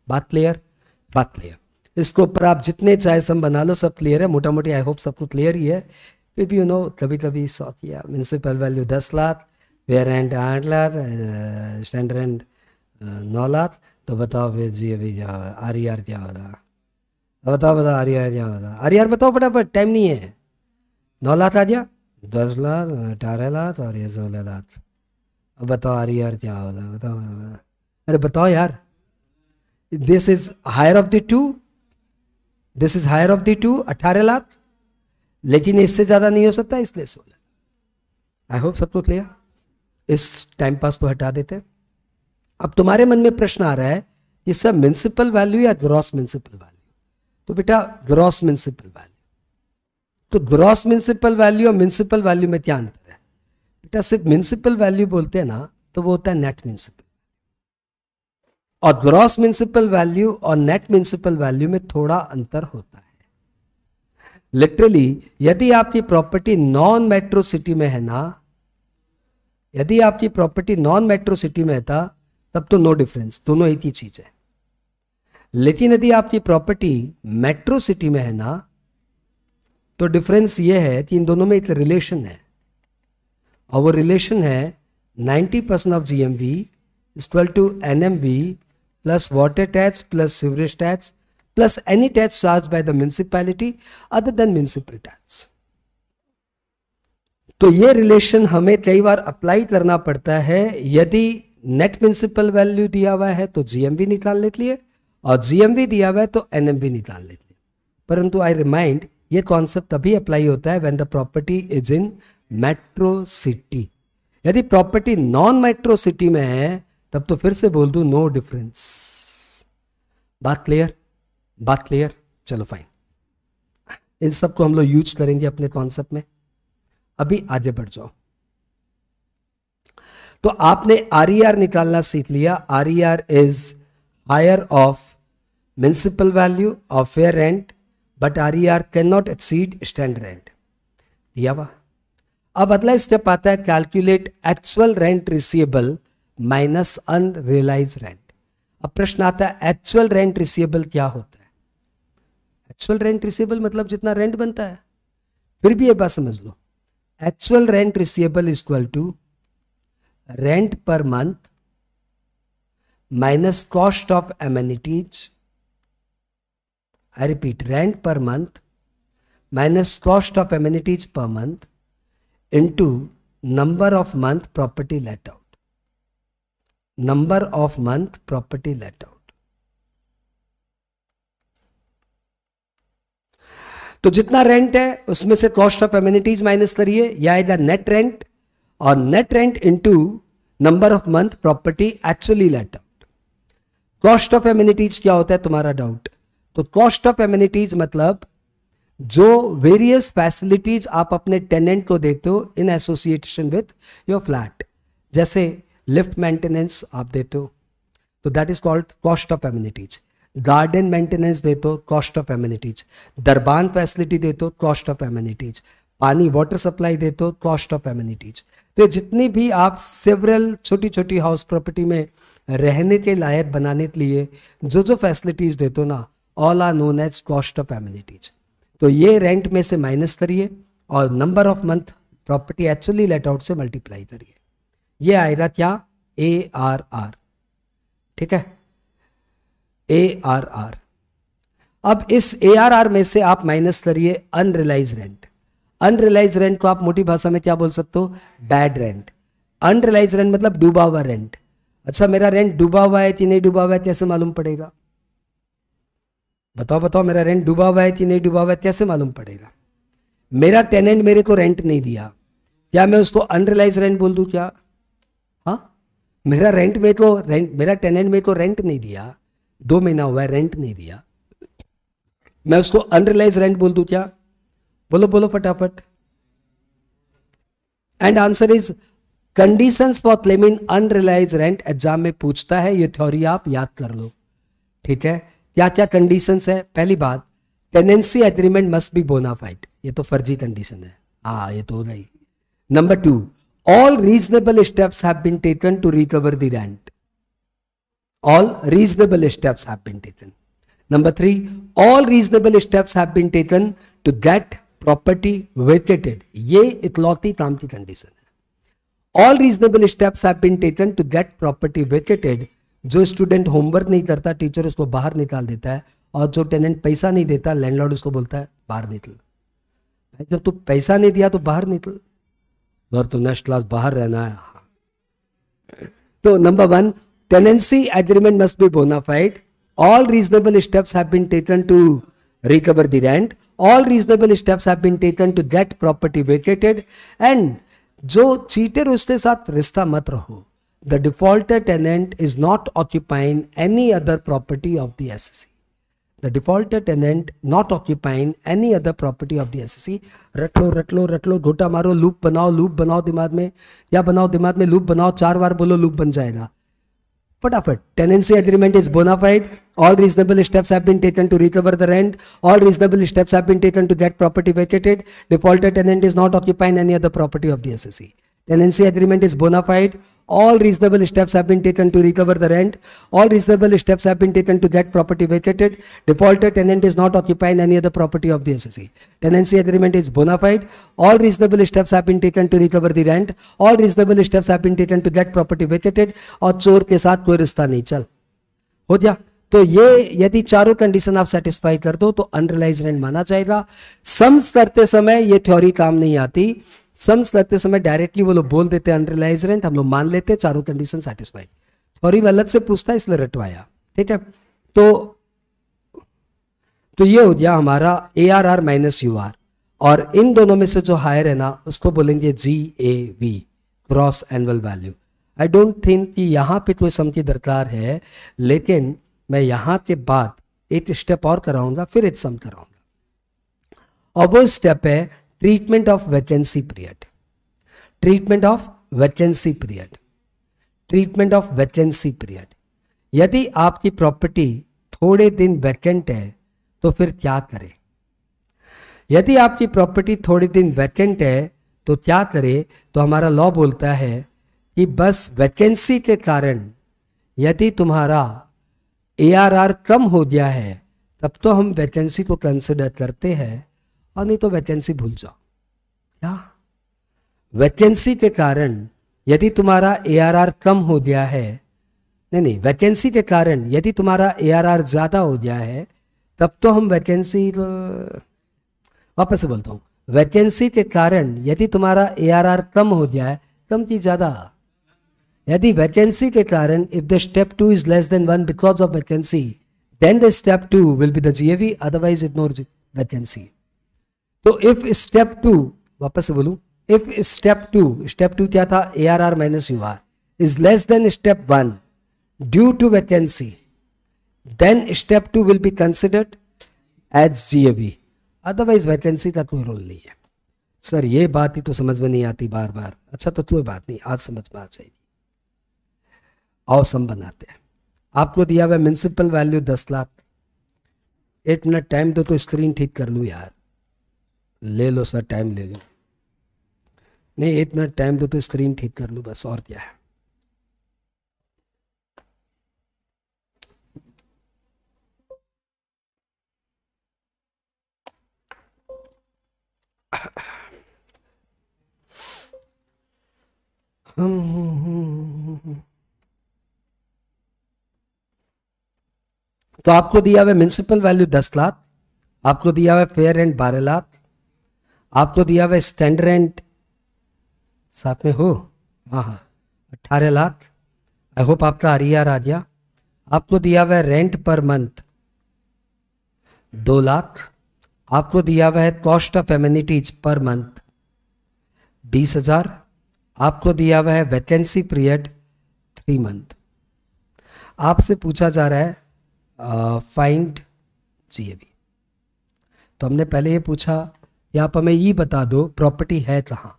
बात क्लियर बात क्लियर इसके ऊपर आप जितने चाहे सम बना लो सब क्लियर है मोटा मोटी आई होप सबको क्लियर ही है क्योंकि यू नो तभी कभी सौतिया म्यूनसिपल वैल्यू दस लाख वेयर एंड आठ लाख स्टैंडर एंड नौ लाख तो बताओ फिर जी अभी क्या हो आर ई आर क्या हो रहा तो बताओ बताओ आर ई आर क्या हो रहा आर आर e बताओ फटाफट टाइम नहीं है नौ लाख आ गया दस लाख अठारह लाख और ये सोलह लाख अब बताओ आर ई आर क्या हो रहा बताओ अरे बताओ यार this is higher of the two this is higher of the two अठारह लाख लेकिन इससे ज़्यादा नहीं हो सकता इसलिए सोलह आई होप सबको क्लियर इस टाइम पास तो हटा देते अब तुम्हारे मन में प्रश्न आ रहा है ये सब म्यूनसिपल वैल्यू या ग्रॉस म्यूनसिपल वैल्यू तो बेटा ग्रॉस म्यूनसिपल वैल्यू तो ग्रॉस म्यूनसिपल वैल्यू और म्यूनसिपल वैल्यू में क्या अंतर है बेटा सिर्फ म्यूनसिपल वैल्यू बोलते हैं ना तो वो होता है नेट म्यूनसिपल और ग्रॉस म्यूनसिपल वैल्यू और नेट म्यूनसिपल वैल्यू में थोड़ा अंतर होता है लिटरली यदि आपकी प्रॉपर्टी नॉन मेट्रो सिटी में है ना यदि आपकी प्रॉपर्टी नॉन मेट्रो सिटी में था तब तो नो डिफरेंस दोनों एक ही चीज है लेकिन यदि आपकी प्रॉपर्टी मेट्रो सिटी में है ना तो डिफरेंस ये है कि इन दोनों में एक रिलेशन है और वो रिलेशन है 90 percent of GMV M V is twelve to N M V plus water tax plus sewerage tax plus any tax charged by the municipality other than municipal tax. तो ये रिलेशन हमें कई बार apply करना पड़ता है यदि net municipal value दिया हुआ है तो जीएमबी निकाल लेती है और जीएमबी दिया हुआ है तो एनएमबी निकाल लेती है परंतु आई रिमाइंड ये कॉन्सेप्ट तभी अप्लाई होता है when the property is in metro city यदि प्रॉपर्टी नॉन मेट्रो सिटी में है तब तो फिर से बोल दू नो डिफरेंस बात क्लियर बात क्लियर चलो फाइन इन सब को हम लोग यूज करेंगे अपने कॉन्सेप्ट में अभी आगे बढ़ जाओ तो आपने आर ई आर निकालना सीख लिया R E R is higher of municipal value of fair rent but R E R can not exceed standard rent दिया हुआ अब अगला स्टेप आता है calculate actual rent receivable minus unrealise rent अब प्रश्न आता है एक्चुअल रेंट रिसीएबल क्या होता है एक्चुअल रेंट रिसीबल मतलब जितना रेंट बनता है फिर भी एक बात समझ लो actual rent receivable is equal to rent per month minus cost of amenities I repeat rent per month minus cost of amenities per month into number of month property let out number of month property let out तो जितना rent है उसमें से cost of amenities minus करिए या इधर net rent और net rent into number of month property actually let out cost of amenities क्या होता है तुम्हारा डाउट तो कॉस्ट ऑफ एम्यूनिटीज मतलब जो वेरियस फैसिलिटीज आप अपने टेनेंट को देते हो in association with your flat जैसे लिफ्ट मेंटेनेंस आप देते हो तो that is called cost of amenities garden maintenance दे दो कॉस्ट ऑफ एम्यूनिटीज दरबान फैसिलिटी दे दो कॉस्ट ऑफ एम्यूनिटीज पानी वाटर सप्लाई दे दो कॉस्ट ऑफ एम्यूनिटीज तो जितनी भी आप सेवरल छोटी छोटी हाउस प्रॉपर्टी में रहने के लायक बनाने के लिए जो जो फैसिलिटीज देते हो ना all are known as cost of amenities तो ये रेंट में से माइनस करिए और number of month property actually let out से मल्टीप्लाई करिए ये आएगा क्या ए आर आर ठीक है ए आर आर अब इस ए आर आर में से आप माइनस करिए अनरिलाइज रेंट अनरिलाइज रेंट को आप मोटी भाषा में क्या बोल सकते हो बैड रेंट अनरिलाइज रेंट मतलब डूबा हुआ रेंट अच्छा मेरा रेंट डूबा हुआ है कि नहीं डूबा हुआ है कैसे तो मालूम पड़ेगा बताओ बताओ मेरा रेंट डूबा हुआ है कि नहीं डूबा हुआ है कैसे तो मालूम पड़ेगा मेरा टेनेंट मेरे को रेंट नहीं दिया क्या मैं उसको अनरिलाइज रेंट बोल दू क्या हाँ मेरा रेंट में तो रेंट मेरा टेनेंट में तो रेंट नहीं दिया दो महीना हुआ है रेंट नहीं दिया मैं उसको अनरिलाइज रेंट बोल दू क्या बोलो बोलो फटाफट and answer is condition for claiming unrealised rent exam में पूछता है ये थ्योरी आप याद कर लो ठीक है क्या क्या कंडीशन है पहली बात tenancy agreement must be fide ये तो फर्जी कंडीशन है हा ये तो number two all reasonable steps have been taken to recover the rent All reasonable steps have been taken. Number three, all reasonable steps have been taken to get property vacated. ये इकलौती काम की condition है all reasonable steps have been taken to get property vacated जो student homework नहीं करता teacher उसको बाहर निकाल देता है और जो टेनेंट पैसा नहीं देता लैंडलॉर्ड उसको बोलता है बाहर निकल भाई जब तू तो पैसा नहीं दिया तो बाहर निकल और तो नेक्स्ट क्लास बाहर रहना है हाँ। तो number one tenancy agreement must be bona fide. All reasonable steps have been taken to recover the rent. All reasonable steps have been taken to get property vacated. And जो cheater उसके साथ रिश्ता मत रहो the defaulter tenant is not occupying any other property of the S the defaulter tenant not occupying any other property of the S रट लो रट लो रट लो घोटा मारो लूप बनाओ लूप बनाओ दिमाग में या बनाओ दिमाग में लूप बनाओ चार बार बोलो लूप बन जाएगा Patafat. Tenancy agreement is bona fide. All reasonable steps have been taken to recover the rent. All reasonable steps have been taken to get property vacated. Defaulted tenant is not occupying any other property of the SSE. Tenancy agreement is bona fide. All reasonable steps have been taken to recover the rent. All reasonable steps have been taken to get property vacated. defaulted tenant is not occupying any other property of the ssc Tenancy agreement is bona fide. All reasonable steps have been taken to recover the rent. All reasonable steps have been taken to get property vacated. aur chor ke sath koi rishta nahi chal ho gaya तो ये यदि चारों condition आप satisfy कर दो तो unrealised rent माना जाएगा सम्स करते समय ये थ्योरी काम नहीं आती सम्स लगते समय डायरेक्टली वो लोग बोल देते अनरिलाइज रेंट हम लोग मान लेते हैं चारों कंडीशन सेटिस्फाई और ये अलग से पूछता है इसलिए रटवाया ठीक है तो तो ये हो गया हमारा A R R minus U R और इन दोनों में से जो हायर है ना उसको बोलेंगे G A V gross annual value I don't think कि यहाँ पे कोई सम की दरकार है लेकिन मैं यहाँ के बाद एक स्टेप और कराऊंगा फिर एक सम कराऊंगा और वो स्टेप है treatment of vacancy period treatment of vacancy period treatment of vacancy period यदि आपकी प्रॉपर्टी थोड़े दिन वैकेंट है तो फिर क्या करें यदि आपकी प्रॉपर्टी थोड़े दिन वैकेंट है तो क्या करें तो हमारा लॉ बोलता है कि बस वैकेंसी के कारण यदि तुम्हारा ए कम हो गया है तब तो हम वैकेंसी को कंसिडर करते हैं और नहीं तो वैकेंसी भूल जाओ क्या वैकेंसी के कारण यदि तुम्हारा ए कम हो गया है नहीं नहीं वैकेंसी के कारण यदि तुम्हारा ए ज़्यादा हो गया है तब तो हम वैकेंसी तो वापस से बोलता हूँ वैकेंसी के कारण यदि तुम्हारा ए कम हो गया है कम की ज़्यादा यदि वैकेंसी के कारण if the step two is less than one because of vacancy then the step two will be the GAV otherwise ignore vacancy तो इफ स्टेप टू वापस से if step two step two क्या था A R R minus U R is less than step one due to vacancy then step two will be considered as G A V otherwise vacancy का कोई role नहीं है sir ये बात ही तो समझ में नहीं आती बार बार अच्छा तो कोई बात नहीं आज समझ में आ जाएगी औसम बनाते हैं आपको दिया हुआ म्यूनसिपल वैल्यू दस लाख एट मिनट टाइम दो तो स्क्रीन ठीक कर लूँ यार ले लो सर टाइम ले लो नहीं एक मिनट टाइम दो तो स्क्रीन ठीक कर लूँ बस और क्या है तो आपको दिया हुआ म्यूनसिपल वैल्यू दस लाख आपको दिया हुआ फेयर एंड बारह लाख आपको तो दिया हुआ स्टैंड रेंट साथ में हो हाँ हाँ अट्ठारह लाख आई होप आपका आ रही है राजा आपको तो दिया हुआ है रेंट पर मंथ दो लाख आपको तो दिया हुआ है cost of amenities per month बीस हजार आपको दिया हुआ है वैकेंसी पीरियड थ्री मंथ आपसे पूछा जा रहा है फाइंड जी अभी तो हमने पहले ये पूछा यहाँ पर हमें ये बता दो प्रॉपर्टी है कहाँ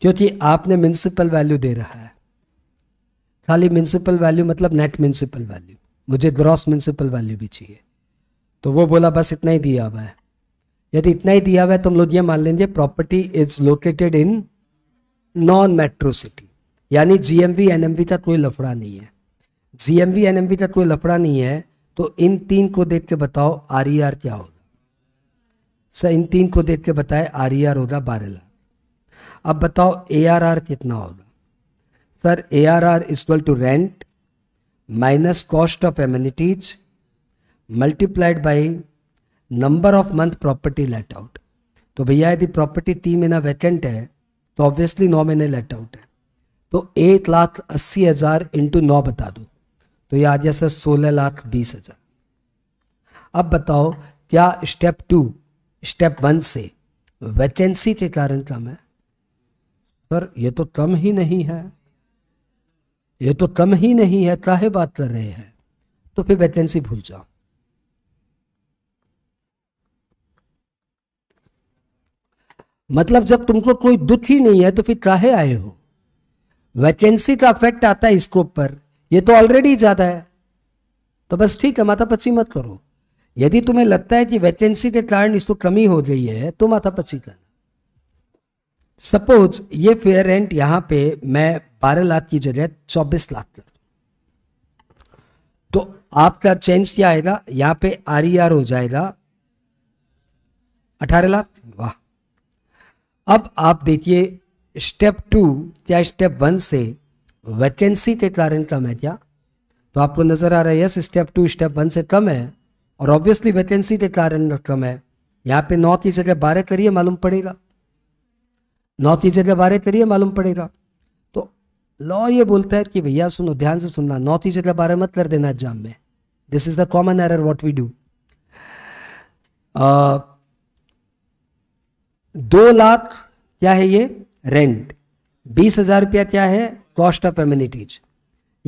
क्योंकि आपने म्यूनसिपल वैल्यू दे रहा है खाली म्यूनसिपल वैल्यू मतलब नेट म्यूनसिपल वैल्यू मुझे ग्रॉस म्यूनसिपल वैल्यू भी चाहिए तो वो बोला बस इतना ही दिया हुआ है यदि इतना ही दिया हुआ है तो हम लोग ये मान लेंगे property is located in non metro city यानी जीएमवी एनएमवी का कोई लफड़ा नहीं है जीएमवी एनएमवी का कोई लफड़ा नहीं है तो इन तीन को देख के बताओ आर e क्या होगा सर इन तीन को देख के बताए आर ई आर होगा बारह लाख अब बताओ ए आर आर कितना होगा sir A R R equal to rent minus cost of amenities multiplied by number of month property let out तो भैया यदि प्रॉपर्टी तीन महीना वैकेंट है तो ऑब्वियसली नौ महीने लेट आउट है तो एक लाख अस्सी हज़ार इंटू नौ बता दो तो ये आ गया सर सोलह लाख बीस हज़ार अब बताओ क्या स्टेप टू स्टेप वन से वैकेंसी के कारण कम है पर ये तो कम ही नहीं है ये तो कम ही नहीं है काहे बात कर रहे हैं तो फिर वैकेंसी भूल जाओ मतलब जब तुमको कोई दुख ही नहीं है तो फिर काहे आए हो वैकेंसी का इफेक्ट आता है स्कोप पर ये तो ऑलरेडी ज्यादा है तो बस ठीक है माता पची मत करो यदि तुम्हें लगता है कि वैकेंसी के कारण इसको कमी हो गई है तो पची करना सपोज ये फेयर रेंट यहां पे मैं 12 लाख की जगह 24 लाख कर तो आपका चेंज क्या आएगा यहां पे आर ई आर हो जाएगा 18 लाख वाह अब आप देखिए स्टेप टू क्या स्टेप वन से वैकेंसी के कारण कम है क्या तो आपको नजर आ रहा है yes step two step one से कम है और ऑब्वियसली वैकेंसी के कारण कम है यहाँ पे नौ की जगह बारह करिए मालूम पड़ेगा नौ की जगह बारह करिए मालूम पड़ेगा तो लॉ ये बोलता है कि भैया सुनो ध्यान से सुनना नौ की जगह बारह मत कर देना एग्जाम में this is the common error what we do दो लाख क्या है ये रेंट बीस हजार रुपया क्या है कॉस्ट ऑफ एम्यूनिटीज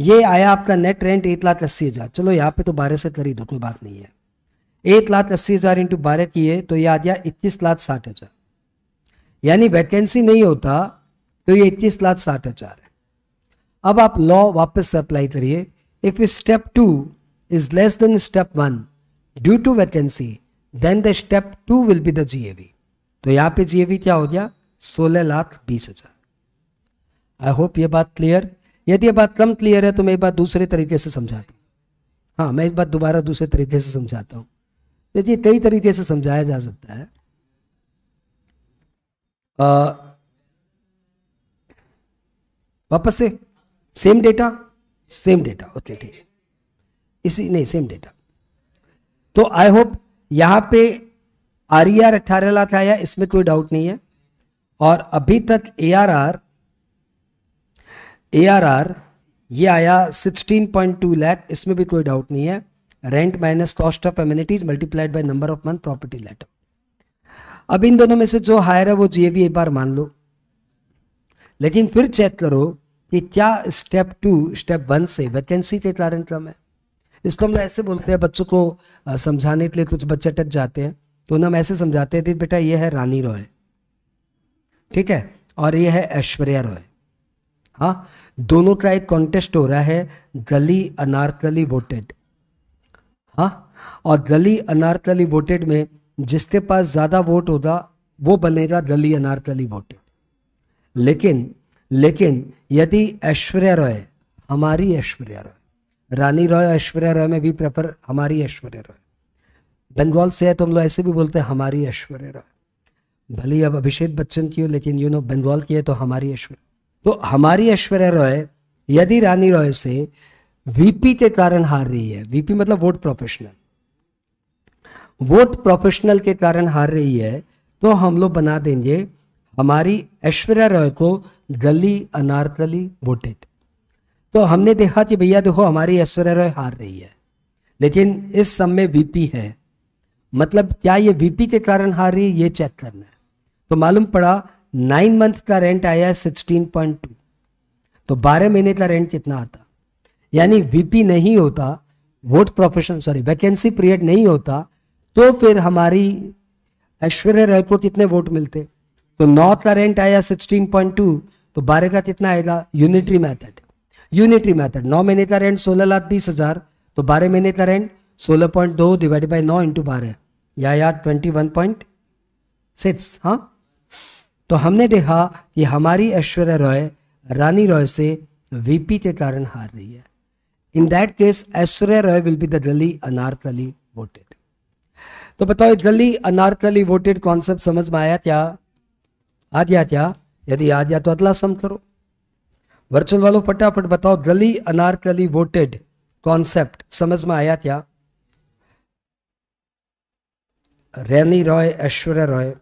ये आया आपका नेट रेंट एक लाख अस्सी हजार चलो यहाँ पे तो बारह से करी दो कोई बात नहीं है एक लाख अस्सी हज़ार इंटू बारह किए तो ये आ गया इक्कीस लाख साठ हज़ार यानी वैकेंसी नहीं होता तो ये इक्कीस लाख साठ हज़ार है अब आप लॉ वापस अप्लाई करिए if step two is less than step one due to vacancy then the step two will be the GAV तो यहां पे जीएवी क्या हो गया सोलह लाख बीस हजार आई होप ये बात क्लियर यदि ये बात कम क्लियर है तो मैं एक बात दूसरे तरीके से समझाता हूँ हाँ मैं इस बात दोबारा दूसरे तरीके से समझाता हूँ देखिए कई तरीके से समझाया जा सकता है आ, वापस से same data same data okay ठीक इसी नहीं सेम डेटा तो आई होप यहां पे आर ई आर अट्ठारह लाख आया इसमें कोई डाउट नहीं है और अभी तक A R R A R R ये आया सिक्सटीन पॉइंट टू लैख इसमें भी कोई डाउट नहीं है rent minus cost of amenities multiplied by number of month property let अब इन दोनों में से जो हायर है वो जीएबी एक बार मान लो लेकिन फिर चेक करो कि क्या स्टेप टू स्टेप वन से वैकेंसी के कारण कम है इसको हम लोग ऐसे बोलते हैं बच्चों को समझाने के लिए कुछ बच्चे टच जाते हैं तो उन्हें हम ऐसे समझाते हैं कि बेटा ये है रानी रॉय ठीक है और ये है ऐश्वर्या रॉय हाँ दोनों का एक कॉन्टेस्ट हो रहा है गली अनारकली वोटेड हाँ और दली अनारतली वोटेड में जिसके पास ज़्यादा वोट होगा वो बनेगा दली अनारतली वोटेड लेकिन लेकिन यदि ऐश्वर्या रॉय हमारी ऐश्वर्या रॉय रानी रॉय ऐश्वर्या रॉय में भी प्रेफर हमारी ऐश्वर्या रॉय बंगाल से है तो हम लोग ऐसे भी बोलते हैं हमारी ऐश्वर्या रॉय भले अब अभिषेक बच्चन की हो लेकिन यू नो बंगाल की है तो हमारी ऐश्वर्या तो हमारी ऐश्वर्या रॉय यदि रानी रॉय से वीपी के कारण हार रही है वीपी मतलब वोट प्रोफेशनल वोट प्रोफेशनल के कारण हार रही है तो हम लोग बना देंगे हमारी ऐश्वर्या रॉय को गली अनारकली वोटेड तो हमने देखा कि भैया देखो हमारी ऐश्वर्या रॉय हार रही है लेकिन इस समय वीपी है मतलब क्या ये वीपी के कारण हार रही है ये चेक करना है तो मालूम पड़ा नाइन मंथ का रेंट आया है सिक्सटीन पॉइंट टू तो बारह महीने का रेंट कितना आता यानी वीपी नहीं होता वोट प्रोफेशन सॉरी वैकेंसी पीरियड नहीं होता तो फिर हमारी ऐश्वर्य राय को कितने वोट मिलते तो नॉर्थ का रेंट आया 16.2 तो बारह का कितना आएगा यूनिटरी मैथड यूनिटरी मैथड नौ महीने का रेंट सोलह लाख बीस हजार तो बारह महीने का रेंट सोलह पॉइंट दो डिवाइड बाई नौ इंटू बारह या यार ट्वेंटी वन पॉइंट सिक्स हाँ तो हमने देखा कि हमारी ऐश्वर्य रॉय रानी रॉय से वीपी के कारण हार रही है in that case Aishwarya Rai will be the दली अनारकली वोटेड तो बताओ दली अनारकली वोटेड कॉन्सेप्ट समझ में आया क्या आ गया क्या यदि आ गया तो अदला सम करो वर्चुअल वालों फटाफट बताओ गली अनारकली वोटेड कॉन्सेप्ट समझ में आया क्या रैनी रॉय ऐश्वर्य रॉय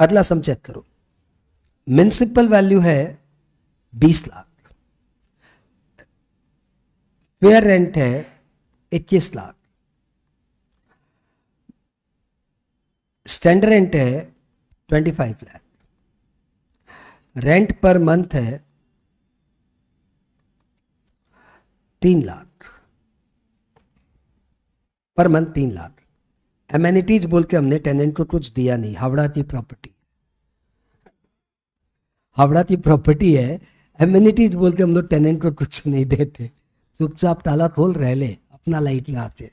अदला सम चेक करो म्यूनसिपल वैल्यू है बीस लाख फेयर रेंट है इक्कीस लाख स्टैंडर्ड रेंट है twenty five lakh rent per month है तीन लाख पर मंथ तीन लाख एमेनिटीज बोल के हमने टेनेंट को कुछ दिया नहीं हावड़ा की प्रॉपर्टी हावड़ा की प्रॉपर्टी है एमेनिटीज बोल के हम लोग टेनेंट को कुछ नहीं देते चुपचाप ताला खोल रह ले अपना लाइट लगाते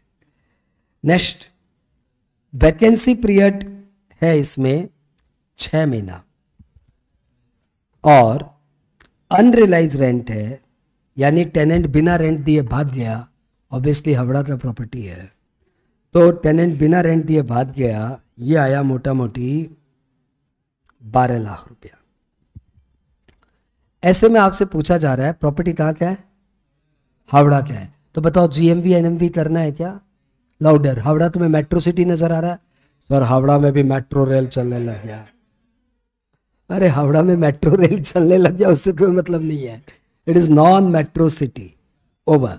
नेक्स्ट वैकेंसी पीरियड है इसमें छ महीना और अनरियलाइज रेंट है यानी टेनेंट बिना रेंट दिए भाग गया ऑब्वियसली हवड़ा का प्रॉपर्टी है तो टेनेंट बिना रेंट दिए भाग गया ये आया मोटा मोटी बारह लाख रुपया ऐसे में आपसे पूछा जा रहा है प्रॉपर्टी कहाँ का है हावड़ा क्या है तो बताओ G M V N M V करना है क्या लाउडर हावड़ा तुम्हें मेट्रो सिटी नज़र आ रहा है सर हावड़ा में भी मेट्रो रेल चलने लग गया अरे हावड़ा में मेट्रो रेल चलने लग गया उससे कोई मतलब नहीं है it is non metro city over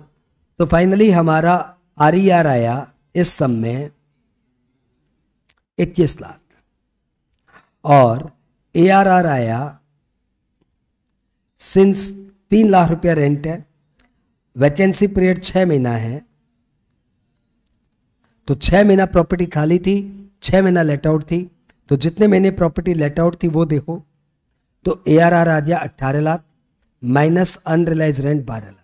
तो फाइनली हमारा आर ई आर आया इस समय इक्कीस लाख और ए आर आर आया सिंस तीन लाख रुपया रेंट है वैकेंसी पीरियड छह महीना है तो छह महीना प्रॉपर्टी खाली थी छह महीना लेट आउट थी तो जितने महीने प्रॉपर्टी लेट आउट थी वो देखो तो ए आर आर आ गया अट्ठारह लाख माइनस अनरिलाइज रेंट बारह लाख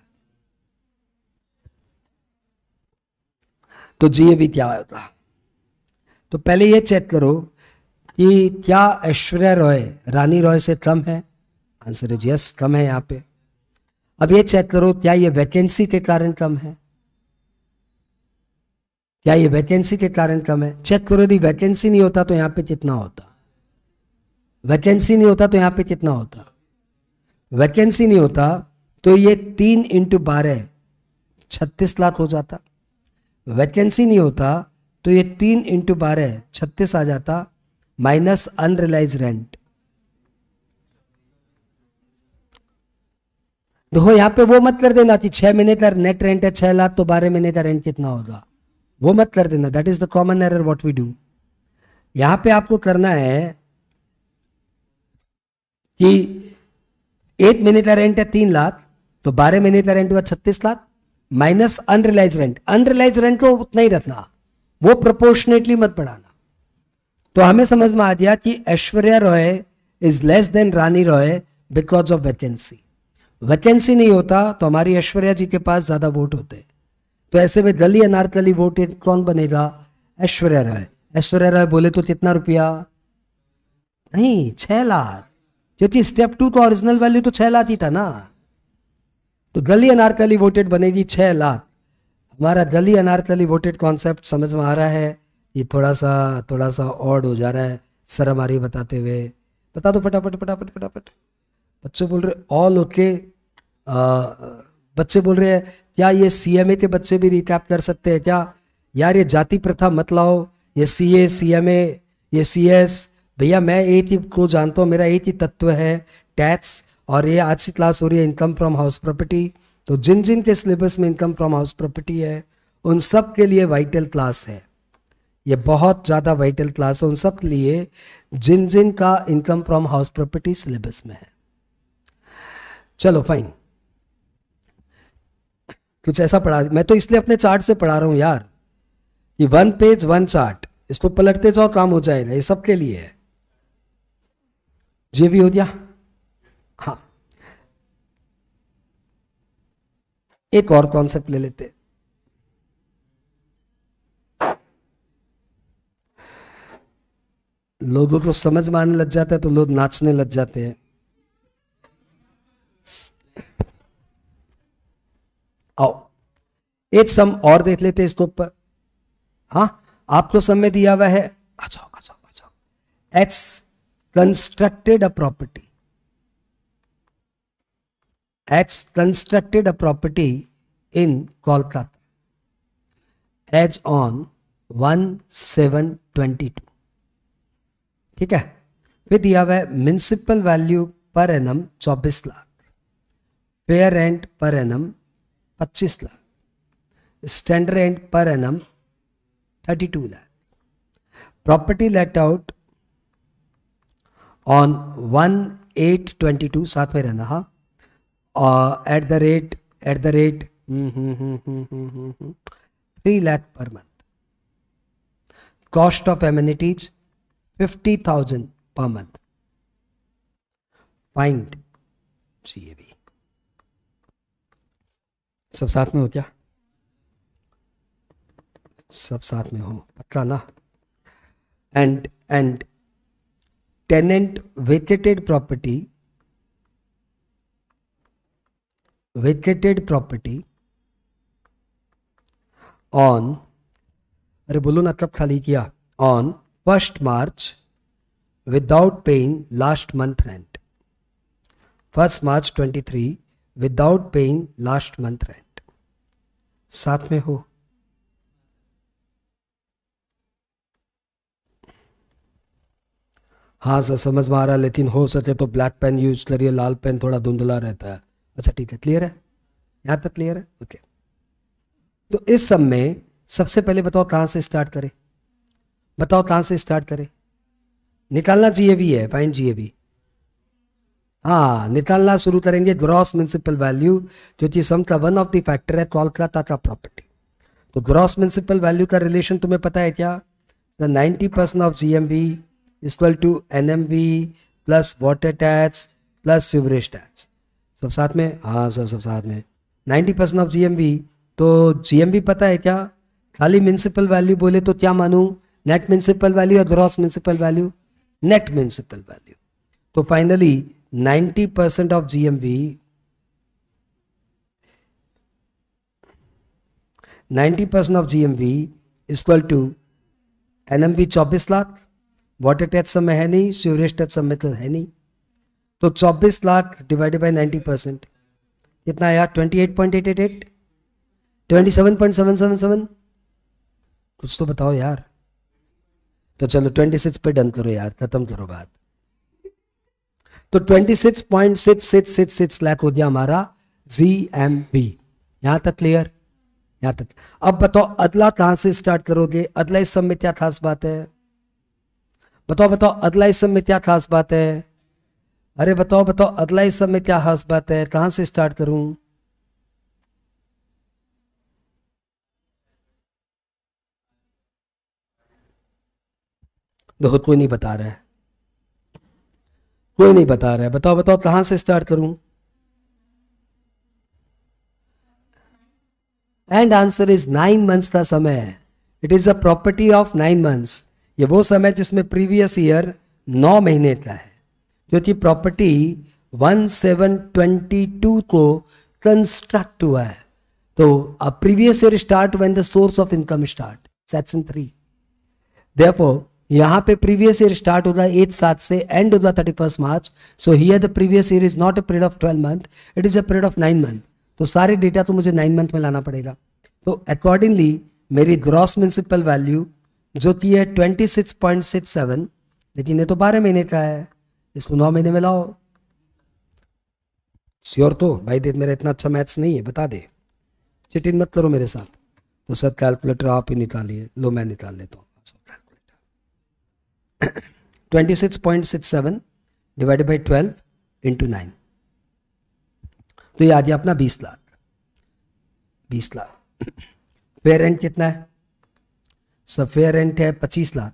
तो जी भी क्या होता तो पहले ये चेक करो कि क्या ऐश्वर्या रॉय रानी रॉय से कम है आंसर इज यस कम है यहां पे अब ये चेक करो क्या ये वैकेंसी के कारण कम है क्या ये वैकेंसी के कारण कम है चेक करो यदि वैकेंसी नहीं होता तो यहां पे कितना होता वैकेंसी नहीं होता तो यहां पे कितना होता वैकेंसी नहीं होता तो ये तीन इंटू बारह छत्तीस लाख हो जाता वैकेंसी नहीं होता तो ये तीन इंटू बारह छत्तीस आ जाता माइनस अनरिलाइज रेंट देखो तो यहाँ पे वो मत कर देना कि छह महीने का नेट रेंट है छह लाख तो बारह महीने का रेंट कितना होगा वो मत कर देना that is the common error what we do यहां पे आपको करना है कि एक महीने का रेंट है तीन लाख तो बारह महीने का रेंट हुआ छत्तीस lakh minus unrealised rent unrealised rent को उतना ही रखना वो प्रोपोर्शनेटली मत बढ़ाना तो हमें समझ में आ गया कि Aishwarya Rai is less than Rani Roy because of vacancy vacancy नहीं होता तो हमारी ऐश्वर्या जी के पास ज़्यादा वोट होते तो ऐसे में गली अनारकली वोट कौन बनेगा ऐश्वर्या राय ऐश्वर्या राय बोले तो कितना रुपया नहीं छह लाख क्योंकि स्टेप टू का ओरिजिनल वैल्यू तो छह लाख ही था ना तो गली अनारकली वोटेड बनेगी छह लाख हमारा गली अनारकली वोटेड कॉन्सेप्ट समझ में आ रहा है ये थोड़ा सा थोड़ा सा ऑड हो जा रहा है सर हमारी बताते हुए बता दो फटाफट फटाफट फटाफट बच्चे बोल रहे ऑल ओके बच्चे बोल रहे हैं क्या ये सी एम ए के बच्चे भी रिकैप कर सकते हैं क्या यार ये जाति प्रथा मत लाओ ये सी ए सी एम ए ये सी एस भैया मैं एक ही को जानता हूँ मेरा एक ही तत्व है टैक्स और ये आज की क्लास हो रही है इनकम फ्रॉम हाउस प्रॉपर्टी तो जिन जिन के सिलेबस में इनकम फ्रॉम हाउस प्रॉपर्टी है उन सब के लिए वाइटल क्लास है ये बहुत ज़्यादा वाइटल क्लास है उन सब के लिए जिन जिन का income from house property syllabus में है चलो फाइन कुछ ऐसा पढ़ा मैं तो इसलिए अपने चार्ट से पढ़ा रहा हूं यार ये वन पेज वन चार्ट इसको पलटते जाओ काम हो जाएगा ये सबके लिए है जे भी हो गया हाँ एक और कॉन्सेप्ट ले लेते लोगों को समझ में आने लग जाता है तो लोग नाचने लग जाते हैं एक सम और देख लेते इसके ऊपर हाँ आपको सम में दिया हुआ है अच्छा अच्छा अच्छा x constructed a property x constructed a property in Kolkata as on one seven twenty two ठीक है फिर दिया हुआ है म्यूनसिपल वैल्यू पर एनम चौबीस lakh fair rent per annum पच्चीस lakh and per thirty two lakh property let out on one eight twenty two साथ में रहना हा at the rate at the rate three lakh per month cost of amenities fifty thousand per month find जी भी सब साथ में हो क्या सब साथ में हो पता ना and and tenant vacated property vacated property on अरे बोलो ना कब खाली किया on first March without paying last month rent first March 23 without paying last month rent साथ में हो हाँ सर समझ में आ रहा है लेकिन हो सके तो ब्लैक पेन यूज करिए लाल पेन थोड़ा धुंधला रहता है अच्छा ठीक है क्लियर है यहाँ तक क्लियर है ओके तो इस सब में सबसे पहले बताओ कहाँ से स्टार्ट करें बताओ कहाँ से स्टार्ट करें निकालना चाहिए भी है फाइन चाहिए भी हाँ निकालना शुरू करेंगे ग्रॉस म्यूनसिपल वैल्यू जो कि सम का वन ऑफ द फैक्टर है कोलकाता का प्रॉपर्टी तो ग्रॉस म्यूनसिपल वैल्यू का रिलेशन तुम्हें पता है क्या ninety percent of G equal to NMV plus water tax plus sewerage tax सब साथ में हाँ सर सब साथ में नाइन्टी परसेंट ऑफ जीएमवी तो जीएमवी पता है क्या खाली म्यूनसिपल वैल्यू बोले तो क्या मानू नेट म्यूनसिपल वैल्यू या gross municipal value net municipal value तो finally 90 percent of GMV 90 percent of is equal to NMV 24 lakh water tax सब में है नहीं सीवरेज टैक्स सब में तो है नहीं तो 24 लाख डिवाइडेड बाय 90 परसेंट कितना आया 28.888 27.777 कुछ तो बताओ यार तो चलो 26 पे डन करो यार खत्म करो बात तो 26.6666 लाख हो गया हमारा जी एम बी यहां तक क्लियर यहां तक अब बताओ अदला कहां से स्टार्ट करोगे अदला इस सब में क्या खास बात है बताओ बताओ अदला इस में क्या खास बात है अरे बताओ बताओ अदला इस में क्या खास बात है कहां से स्टार्ट करूं देखो कोई नहीं बता रहा है कोई नहीं बता रहा है बताओ बताओ कहां से स्टार्ट करूं and answer is nine months का समय it is a property of nine months ये वो समय जिसमें प्रीवियस ईयर नौ महीने का है जो कि प्रॉपर्टी 1722 को कंस्ट्रक्ट हुआ है तो अब previous year start when the source of income start section three देखो यहां पे प्रीवियस ईयर स्टार्ट होता है एट सात से एंड होता है thirty first March so here the previous year is not a period of twelve month it is a period of nine month तो सारे डेटा तो मुझे नाइन मंथ में लाना पड़ेगा तो अकॉर्डिंगली मेरी ग्रॉस म्यूनसिपल वैल्यू जो कि है twenty six point six seven लेकिन ये तो बारह महीने का है इसको नौ महीने में लाओ श्योर तो भाई देख मेरा इतना अच्छा मैथ्स नहीं है बता दे चिटिन मत करो मेरे साथ तो सर कैलकुलेटर आप ही निकालिए लो मैं निकाल लेता हूँ calculator twenty six point six seven divided by twelve into nine तो ये आ गया अपना बीस लाख बीस लाख पेरेंट कितना है सफेयर रेंट है पच्चीस लाख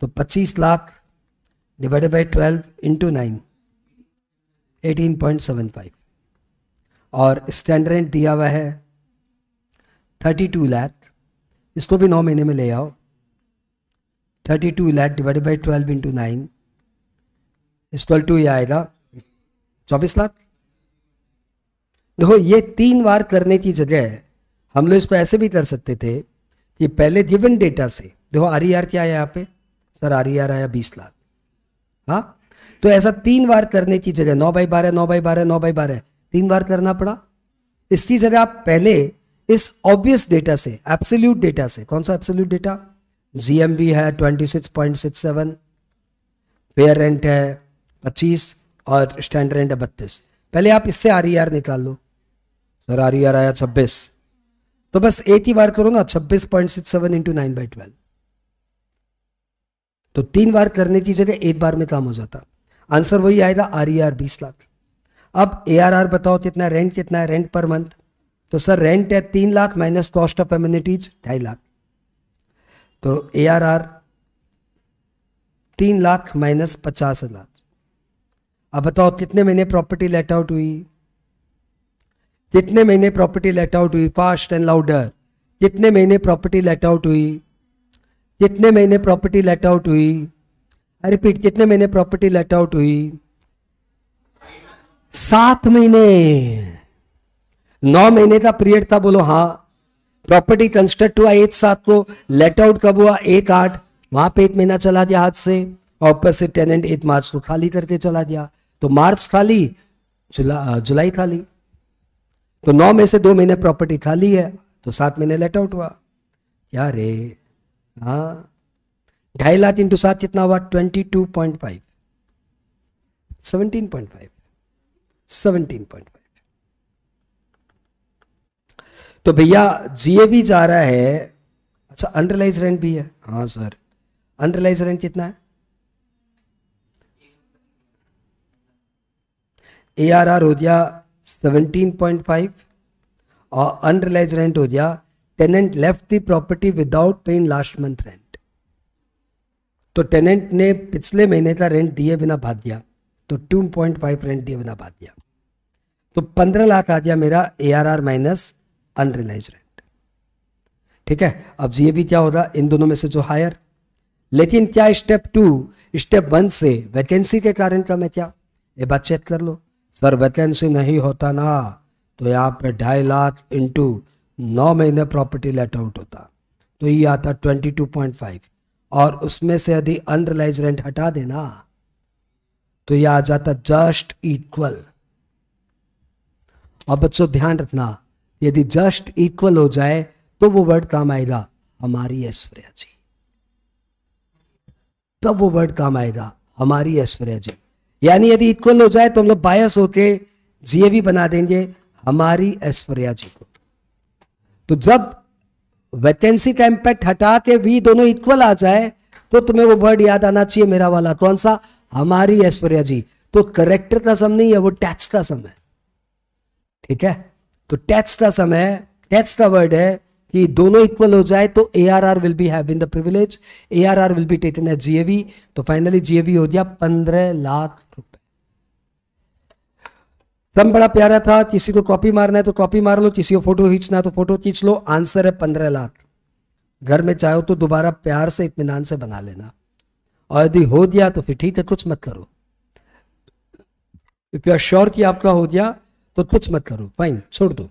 तो पच्चीस lakh divided by twelve into nine eighteen point seven five और स्टैंड रेंट दिया हुआ है थर्टी टू लैख इसको भी नौ महीने में ले आओ thirty two lakh divided by twelve into nine equal to ये आएगा चौबीस लाख देखो ये तीन बार करने की जगह हम लोग इसको ऐसे भी कर सकते थे ये पहले गिवन डेटा से देखो आर आर e क्या है यहाँ पे सर आर आर e आया बीस लाख हाँ तो ऐसा तीन बार करने की जगह नौ बाई बारह नौ बाई बारह नौ बाई बारह तीन बार करना पड़ा इसकी जगह आप पहले इस ऑब्वियस डेटा से एब्सोल्यूट डेटा से कौन सा एब्सोल्यूट डेटा जीएमबी है twenty six six point seven fair rent है पच्चीस और स्टैंड रेंट है बत्तीस पहले आप इससे आर e निकाल लो सर आर आया छब्बीस तो बस एक ही बार करो ना छब्बीस point six seven into nine by twelve तो तीन बार करने की जगह एक बार में काम हो जाता आंसर वही आएगा आर ई आर बीस लाख अब ए आर आर बताओ कितना रेंट कितना है रेंट पर मंथ तो सर रेंट है तीन lakh minus cost of amenities ढाई लाख तो ए आर आर तीन लाख माइनस पचास हजार अब बताओ कितने महीने प्रॉपर्टी लेट आउट हुई कितने महीने प्रॉपर्टी लेट आउट हुई फास्ट एंड लाउडर कितने महीने प्रॉपर्टी लेट आउट हुई कितने महीने प्रॉपर्टी लेट आउट हुई रिपीट कितने महीने प्रॉपर्टी लेट आउट हुई सात महीने नौ महीने का पीरियड था बोलो हाँ प्रॉपर्टी कंस्ट्रक्ट हुआ एक सात को लेट आउट कब हुआ एक आठ वहां पे एक महीना चला दिया हाथ से और ऊपर से टेनेंट एक मार्च को खाली करके चला दिया तो मार्च खाली जुला जुलाई खाली तो नौ में से दो महीने प्रॉपर्टी खाली है तो सात महीने लेट आउट हुआ क्या रे हाँ ढाई लाख इंटू सात कितना हुआ twenty two point five seventeen point five seventeen point five तो भैया जीए भी जा रहा है अच्छा अंडरलाइज रेंट भी है हाँ सर अंडरलाइज रेंट कितना है ए आर आर हो गया सेवनटीन पॉइंट फाइव और अनरिलाइज रेंट हो गया tenant left the property without paying last month rent तो टेनेंट ने पिछले महीने का रेंट दिए बिना भाग दिया तो टू पॉइंट फाइव रेंट दिए बिना भाग दिया तो पंद्रह लाख आ गया मेरा A R R minus unrealised rent ठीक है अब ये भी क्या होगा इन दोनों में से जो हायर लेकिन क्या स्टेप टू स्टेप वन से वैकेंसी के कारण का मैं क्या ये बात चेक कर लो सर वैकेंसी नहीं होता ना तो यहाँ पे ढाई लाख इंटू नौ महीने प्रॉपर्टी लेट आउट होता तो ये आता ट्वेंटी टू पॉइंट फाइव और उसमें से यदि अनरलाइज रेंट हटा देना तो यह आ जाता जस्ट इक्वल और बच्चों ध्यान रखना यदि जस्ट इक्वल हो जाए तो वो वर्ड काम आएगा हमारी ऐश्वर्या जी तब वो वर्ड काम आएगा हमारी ऐश्वर्या जी यानी यदि इक्वल हो जाए तो हम लोग बायस होके जीए भी बना देंगे हमारी ऐश्वर्या जी को तो जब वैकेंसी का इंपैक्ट हटा के भी दोनों इक्वल आ जाए तो तुम्हें वो वर्ड याद आना चाहिए मेरा वाला कौन सा हमारी ऐश्वर्या जी तो करेक्टर का सम नहीं है वो टैच का सम है ठीक है तो टैच का सम है टैच का वर्ड है कि दोनों इक्वल हो जाए तो A R R will be having the privilege A R R will be taken as GAV तो फाइनली जीएवी हो गया पंद्रह लाख रुपए सम बड़ा प्यारा था किसी को कॉपी मारना है तो कॉपी मार लो किसी को फोटो खींचना है तो फोटो खींच लो आंसर है पंद्रह लाख घर में चाहो तो दोबारा प्यार से इतमान से बना लेना और यदि हो गया तो फिर ठीक है कुछ मत करो इफ यू आर श्योर कि आपका हो गया तो कुछ मत करो फाइन छोड़ दो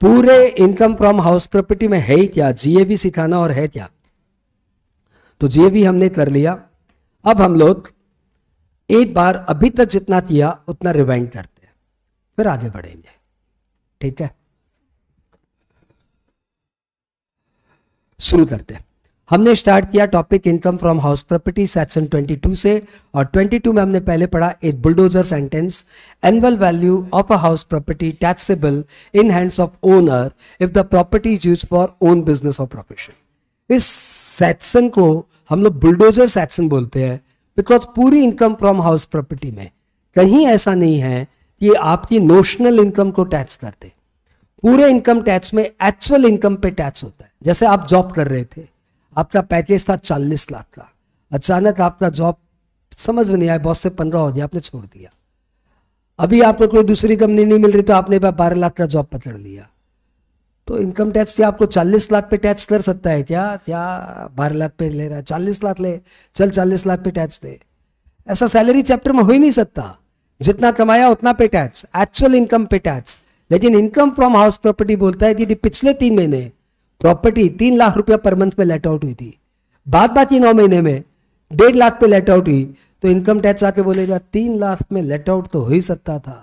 पूरे इनकम फ्रॉम हाउस प्रॉपर्टी में है ही क्या जीए भी सिखाना और है क्या तो जीए भी हमने कर लिया अब हम लोग एक बार अभी तक जितना किया उतना रिवाइंड करते हैं फिर आगे बढ़ेंगे ठीक है शुरू करते हैं हमने स्टार्ट किया topic income from house property section 22 से और 22 में हमने पहले पढ़ा एक bulldozer sentence annual value of a house property taxable in hands of owner if the property is use for own business और प्रोफेशन इस सेक्शन को हम लोग बुलडोजर सेक्शन बोलते हैं बिकॉज पूरी इनकम फ्रॉम हाउस प्रॉपर्टी में कहीं ऐसा नहीं है कि आपकी नोशनल इनकम को टैक्स करते पूरे इनकम टैक्स में एक्चुअल इनकम पे टैक्स होता है जैसे आप जॉब कर रहे थे आपका पैकेज था चालीस लाख का अचानक आपका जॉब समझ में नहीं आया बॉस से पंद्रह हो गया आपने छोड़ दिया अभी आपको कोई दूसरी कंपनी नहीं मिल रही तो आपने बारह लाख का जॉब पकड़ लिया तो इनकम टैक्स क्या आपको चालीस लाख पे टैक्स कर सकता है क्या क्या बारह लाख पे ले रहा है चालीस लाख ले चल चालीस लाख पे टैक्स दे ऐसा सैलरी चैप्टर में हो ही नहीं सकता जितना कमाया उतना पे टैक्स एक्चुअल इनकम पे टैक्स लेकिन इनकम फ्रॉम हाउस प्रॉपर्टी बोलता है कि पिछले तीन महीने प्रॉपर्टी तीन लाख रुपया पर मंथ में लेट आउट हुई थी बाद बाकी नौ महीने में डेढ़ लाख पे लेट आउट हुई तो इनकम टैक्स आके बोलेगा तीन लाख में लेट आउट तो हो ही सकता था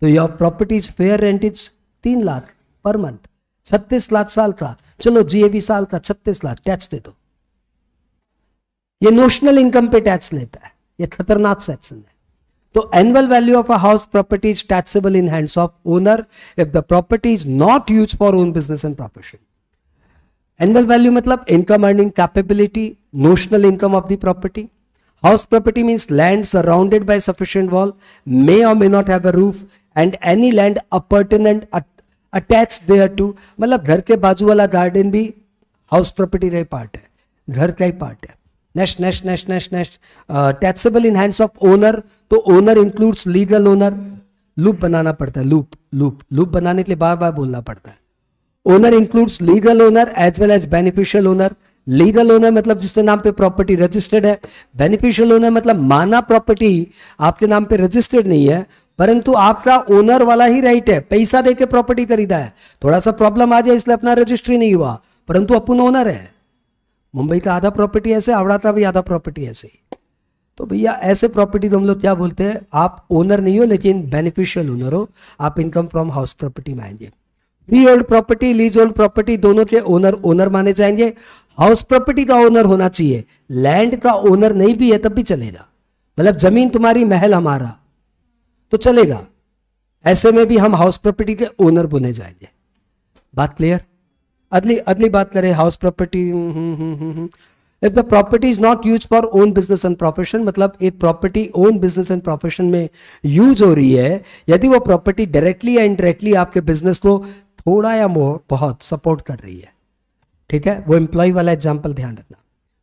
तो your property's fair rent is तीन लाख पर मंथ छत्तीस लाख साल का चलो जीएबी साल का छत्तीस लाख टैक्स दे दो ये नोशनल इनकम पे टैक्स लेता है ये खतरनाक सेक्शन है तो annual value of a house property is taxable in hands of owner if the property is not use for own business and profession annual value मतलब income earning capability notional income of the property house property means land surrounded by sufficient wall may और may not have a roof and any land appurtenant attach there to मतलब घर के बाजू वाला garden भी house property का ही part है घर का ही पार्ट है नेश नेश नेश नेश नेश taxable in hands of owner तो owner includes legal owner loop बनाना पड़ता है लूप लूप लूप बनाने के लिए बार बार बोलना पड़ता है owner includes legal owner as well as beneficial owner legal owner मतलब जिसके नाम पे प्रॉपर्टी रजिस्टर्ड है बेनिफिशियल ओनर मतलब माना प्रॉपर्टी आपके नाम पे रजिस्टर्ड नहीं है परंतु आपका ओनर वाला ही राइट है पैसा देके प्रॉपर्टी खरीदा है थोड़ा सा प्रॉब्लम आ जाए इसलिए अपना रजिस्ट्री नहीं हुआ परंतु अपन ओनर है मुंबई का आधा प्रॉपर्टी ऐसे आवड़ा का भी आधा प्रॉपर्टी ऐसे तो भैया ऐसे प्रॉपर्टी तो हम लोग क्या बोलते हैं आप ओनर नहीं हो लेकिन बेनिफिशियल ओनर हो आप इनकम फ्रॉम हाउस प्रॉपर्टी में आएंगे free hold property lease hold property दोनों के ओनर ओनर माने जाएंगे हाउस प्रॉपर्टी का ओनर होना चाहिए लैंड का ओनर नहीं भी है तब भी चलेगा मतलब जमीन तुम्हारी महल हमारा तो चलेगा ऐसे में भी हम हाउस प्रॉपर्टी के ओनर बुने जाएंगे बात क्लियर अगली अगली बात करें house property if the property is not use for own business and profession मतलब एक property own business and profession में यूज हो रही है यदि वो प्रॉपर्टी डायरेक्टली या इनडायरेक्टली आपके बिजनेस को थोड़ा या बहुत सपोर्ट कर रही है ठीक है वो एम्प्लॉय वाला एग्जाम्पल ध्यान रखना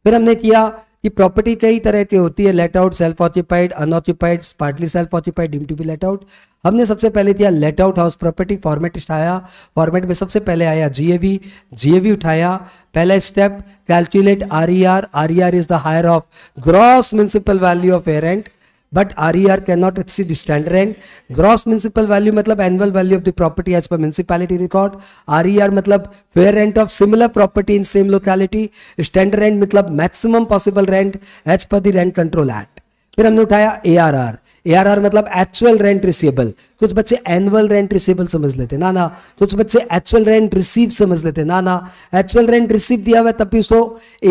फिर हमने किया कि प्रॉपर्टी कई तरह की होती है let out self occupied unoccupied partly self occupied deemed to be let out हमने सबसे पहले किया let out house property format उठाया फॉर्मेट में सबसे पहले आया जीएवी जीएवी उठाया पहला step calculate R E R R E R is the higher of gross municipal value of errant but R E R can not exceed standard rent gross municipal value मतलब annual value of the property as पर municipality record R E R मतलब fair rent of similar property in same locality standard rent मतलब maximum possible rent as per the rent control act फिर हमने उठाया A R R ARR मतलब actual rent receivable कुछ बच्चे annual rent receivable समझ लेते ना ना कुछ बच्चे एक्चुअल रेंट रिसीव समझ लेते ना ना एक्चुअल रेंट रिसीव दिया हुआ तब भी उसको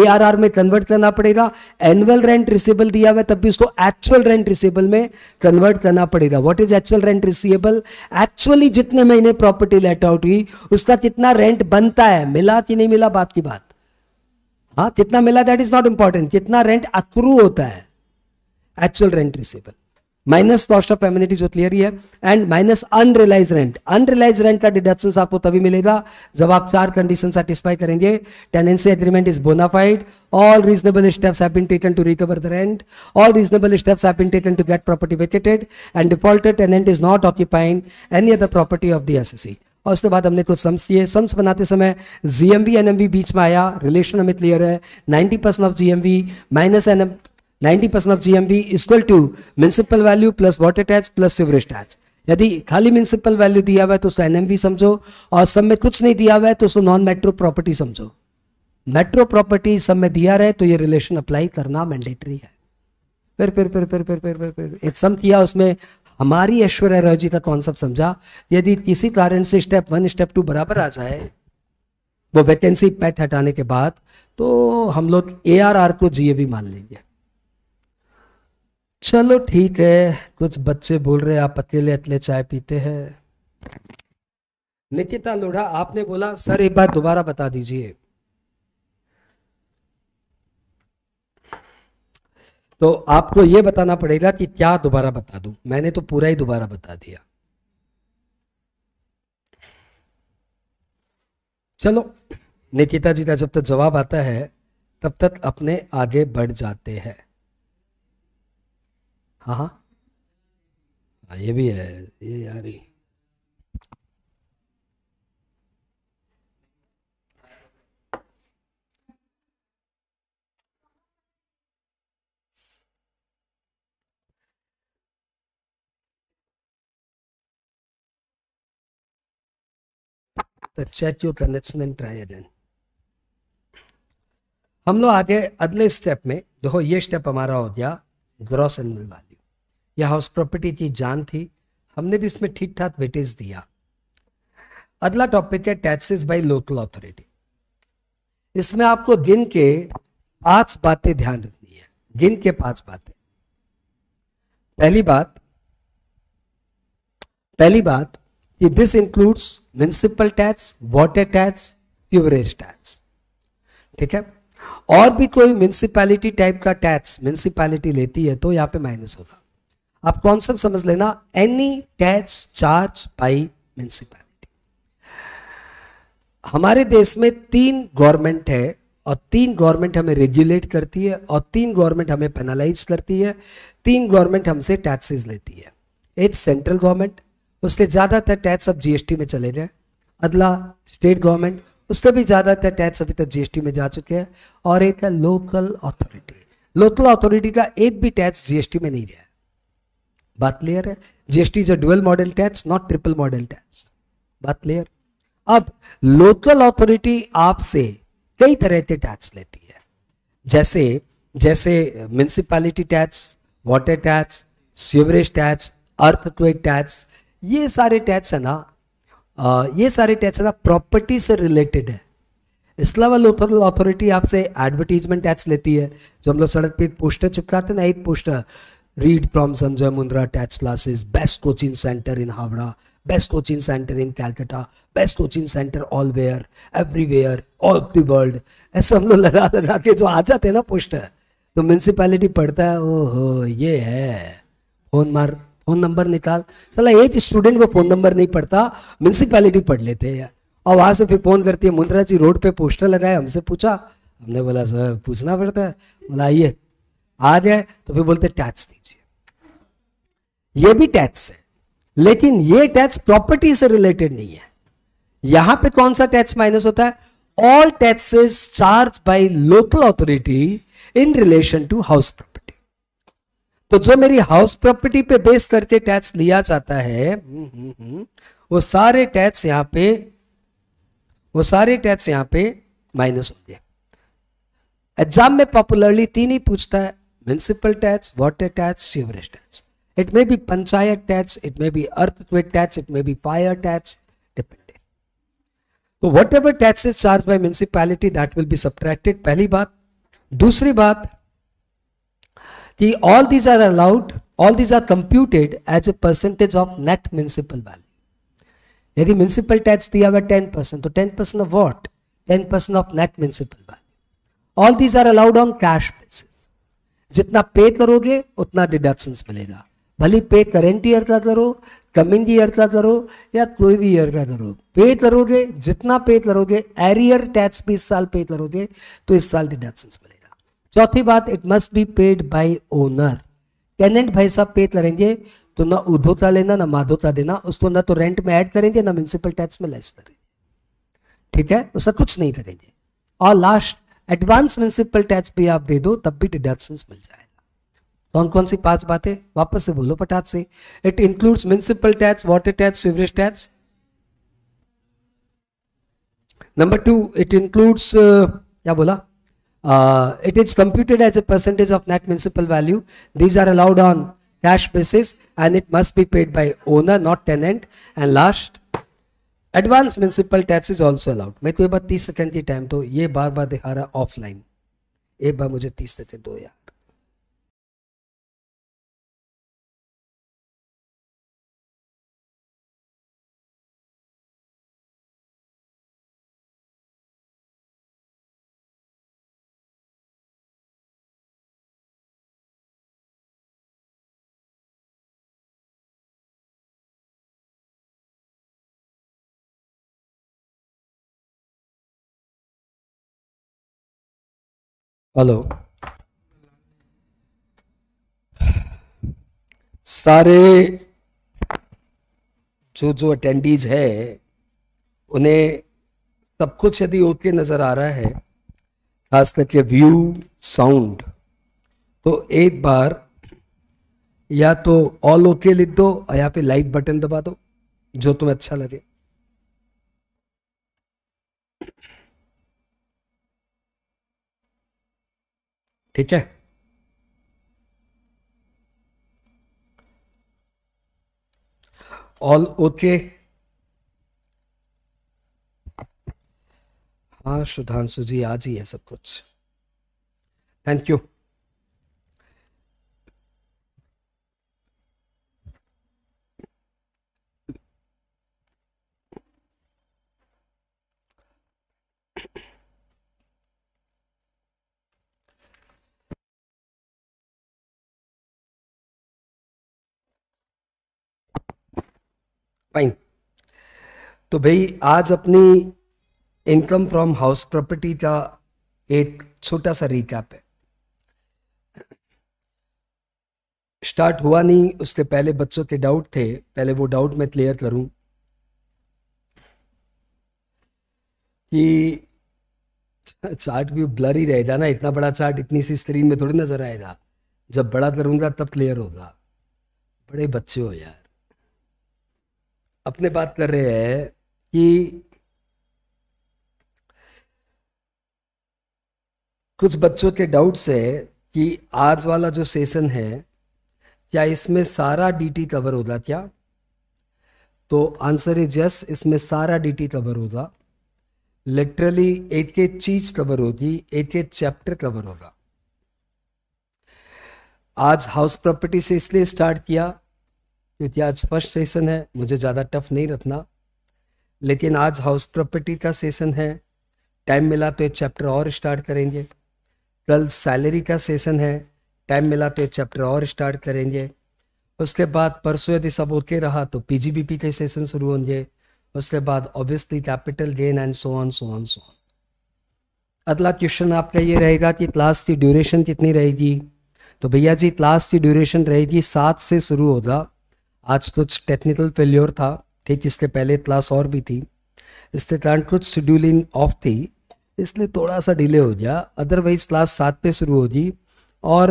एआरआर में कन्वर्ट करना पड़ेगा एनुअल रेंट रिसीवेबल दिया हुआ तब भी उसको एक्चुअल रेंट रिसीवेबल में कन्वर्ट करना पड़ेगा what is actual rent receivable actually जितने महीने प्रॉपर्टी लेट आउट हुई उसका कितना रेंट बनता है मिला कि नहीं मिला बात की बात हाँ कितना मिला दैट इज नॉट इंपॉर्टेंट कितना रेंट अक्रू होता है actual rent receivable minus cost of amenities जो क्लियर ही है and minus unrealise rent unrealise rent का डिडक्शन आपको तभी मिलेगा जब आप चार कंडीशन सेटिस्फाई करेंगे tenancy agreement is bonafide all reasonable steps have been taken to recover the rent all reasonable steps have been taken to get property vacated and defaulted tenant is not occupying any other property of the SSE और उसके बाद हमने कुछ sums किए sums बनाते समय G M बीच में आया रिलेशन हमें क्लियर है 90% percent of G minus NM 90 percent of GMB equal to municipal value plus water tax plus sewerage tax यदि खाली म्यूनसिपल वैल्यू दिया हुआ है तो उसको एन समझो और सब में कुछ नहीं दिया हुआ है तो उसको नॉन मेट्रो प्रॉपर्टी समझो मेट्रो प्रॉपर्टी सब में दिया रहे तो ये रिलेशन अप्लाई करना मैंडेटरी है फिर फिर फिर फिर फिर फिर फिर फिर एक सम किया उसमें हमारी ऐश्वर्या राय जी का कॉन्सेप्ट समझा यदि किसी कारण से स्टेप वन स्टेप टू बराबर आ जाए वो वैकेंसी पैट हटाने के बाद तो हम लोग ए को जीए भी मान लेंगे चलो ठीक है कुछ बच्चे बोल रहे हैं आप अकेले अकेले चाय पीते हैं निकिता लोढ़ा आपने बोला सर एक बार दोबारा बता दीजिए तो आपको यह बताना पड़ेगा कि क्या दोबारा बता दूं मैंने तो पूरा ही दोबारा बता दिया चलो निकिता जी का जब तक जवाब आता है तब तक अपने आगे बढ़ जाते हैं हाँ।, हाँ ये भी है ये यार ही check you connection and try again हम लोग आगे अगले स्टेप में देखो ये स्टेप हमारा हो गया ग्रॉस एनुअल वाले या हाउस प्रॉपर्टी की जान थी हमने भी इसमें ठीक ठाक वेटेज दिया अगला टॉपिक है टैक्सेस बाय लोकल अथॉरिटी इसमें आपको गिन के पांच बातें ध्यान रखनी है गिन के पांच बातें पहली बात पहली बात कि this includes municipal tax water tax sewerage tax ठीक है और भी कोई म्यूनिसिपैलिटी टाइप का टैक्स म्यूनिसिपैलिटी लेती है तो यहां पे माइनस होगा आप कॉन्सेप्ट समझ लेना any tax charge by municipality हमारे देश में तीन गवर्नमेंट है और तीन गवर्नमेंट हमें रेगुलेट करती है और तीन गवर्नमेंट हमें पेनालाइज करती है तीन गवर्नमेंट हमसे टैक्सेस लेती है एक सेंट्रल गवर्नमेंट उससे ज़्यादातर टैक्स अब जीएसटी में चले गए अगला स्टेट गवर्नमेंट उससे भी ज़्यादातर टैक्स अभी तक जीएसटी में जा चुके हैं और एक है लोकल अथॉरिटी लोकल अथॉरिटी का एक भी टैक्स जीएसटी में नहीं गया बात क्लियर है GST is a dual model tax not triple model tax बात क्लियर अब लोकल अथॉरिटी आपसे कई तरह के टैक्स लेती है जैसे जैसे municipality tax water tax sewerage tax earthquake tax ये सारे टैक्स है ना ये सारे टैक्स है ना प्रॉपर्टी से रिलेटेड है इसके अलावा लोकल अथॉरिटी आपसे एडवर्टीजमेंट टैक्स लेती है जो हम लोग सड़क पे पोस्टर चिपकाते ना एक poster read from Sanjay Mundra tax classes best coaching centre in Howrah best coaching centre in Calcutta best coaching centre all where everywhere all of world ऐसे हम लोग लगा लगा के जो आ जाते हैं ना पोस्टर तो म्यूनसिपैलिटी पढ़ता है ओ हो ये है फोन मार फोन नंबर निकाल चला एक स्टूडेंट वो फोन नंबर नहीं पढ़ता म्यूनसिपैलिटी पढ़ लेते हैं और वहाँ से फिर फ़ोन करती है मुंद्रा जी रोड पे पोस्टर लगाए हमसे पूछा हमने बोला सर पूछना पड़ता है बोला आइए आ जाए तो फिर बोलते टैच नहीं ये भी टैक्स है लेकिन ये टैक्स प्रॉपर्टी से रिलेटेड नहीं है यहां पे कौन सा टैक्स माइनस होता है all taxes charge by local authority in relation to house property तो जो मेरी हाउस प्रॉपर्टी पे बेस करके टैक्स लिया जाता है हम्म, हम्म, हम्म, वो सारे टैक्स यहां पे वो सारे टैक्स यहां पे माइनस होते हैं एग्जाम में पॉपुलरली तीन ही पूछता है municipal tax water tax sewerage tax It may be panchayat tax, it may be earthquake tax, it may be fire tax, depending. So whatever tax is charged by municipality that will be subtracted, पहली बात. दूसरी बात कि all these are allowed, all these are computed as a percentage of net municipal value. यदि municipal tax दिया हुआ ten percent तो ten percent of what ten percent of net municipal value all these are allowed on cash basis जितना pay करोगे उतना deduction मिलेगा भले पे करेंट ईयर का करो कमिंग ईयर का करो या कोई भी ईयर का करो पे करोगे जितना पे करोगे एरियर टैक्स भी इस साल पे करोगे तो इस साल डिडक्शन मिलेगा चौथी बात it must be paid by owner tenant भाई साहब पे करेंगे तो ना उधो का लेना ना माधो का देना उसको ना तो रेंट में ऐड करेंगे ना म्यूनसिपल टैक्स में लेस करेंगे ठीक है उसका कुछ नहीं करेंगे और लास्ट एडवांस म्यूनसिपल टैक्स भी आप दे दो तब भी डिडक्शन मिल जाए कौन कौन सी पांच बातें वापस से बोलो पटाख से it includes municipal tax water tax sewerage tax number two it includes क्या बोला it is computed as a percentage of net municipal value these are allowed on cash basis and it must be paid by owner not tenant and last advance municipal tax is also allowed मैं तो बार तीस second की time दो ये बार बार दिखा रहा offline एक बार मुझे तीस सेकेंड दो यार हेलो सारे जो जो अटेंडीज है उन्हें सब कुछ यदि ओके नज़र आ रहा है खास करके व्यू साउंड तो एक बार या तो ऑल ओके लिख दो और या पे लाइक बटन दबा दो जो तुम्हें अच्छा लगे ठीक है ऑल ओके हाँ सुधांशु जी आज ही है सब कुछ थैंक यू फाइन तो भाई आज अपनी इनकम फ्रॉम हाउस प्रॉपर्टी का एक छोटा सा रिकैप है स्टार्ट हुआ नहीं उसके पहले बच्चों के डाउट थे पहले वो डाउट मैं क्लियर करूं कि चार्ट भी ब्लर ही रहेगा ना इतना बड़ा चार्ट इतनी सी स्क्रीन में थोड़ी नजर आएगा जब बड़ा करूंगा तब क्लियर होगा बड़े बच्चे हो यार अपने बात कर रहे हैं कि कुछ बच्चों के डाउट्स है कि आज वाला जो सेशन है क्या इसमें सारा डीटी कवर होगा क्या तो आंसर इज यस इसमें सारा डीटी कवर होगा लिटरली एक एक चीज कवर होगी एक एक चैप्टर कवर होगा आज हाउस प्रॉपर्टी से इसलिए स्टार्ट किया क्योंकि आज फर्स्ट सेशन है मुझे ज़्यादा टफ नहीं रखना लेकिन आज हाउस प्रॉपर्टी का सेशन है टाइम मिला तो एक चैप्टर और स्टार्ट करेंगे कल सैलरी का सेशन है टाइम मिला तो एक चैप्टर और स्टार्ट करेंगे उसके बाद परसों यदि सब ओके रहा तो पीजीबीपी के सेशन शुरू होंगे उसके बाद obviously capital gain and so on so on so on अगला क्वेश्चन आपका ये रहेगा कि क्लास की ड्यूरेशन कितनी रहेगी तो भैया जी क्लास की ड्यूरेशन रहेगी सात से शुरू होगा आज कुछ टेक्निकल फेल्योर था ठीक इसके पहले क्लास और भी थी इसके कारण कुछ शेड्यूलिंग ऑफ थी इसलिए थोड़ा सा डिले हो गया अदरवाइज क्लास सात पे शुरू होगी और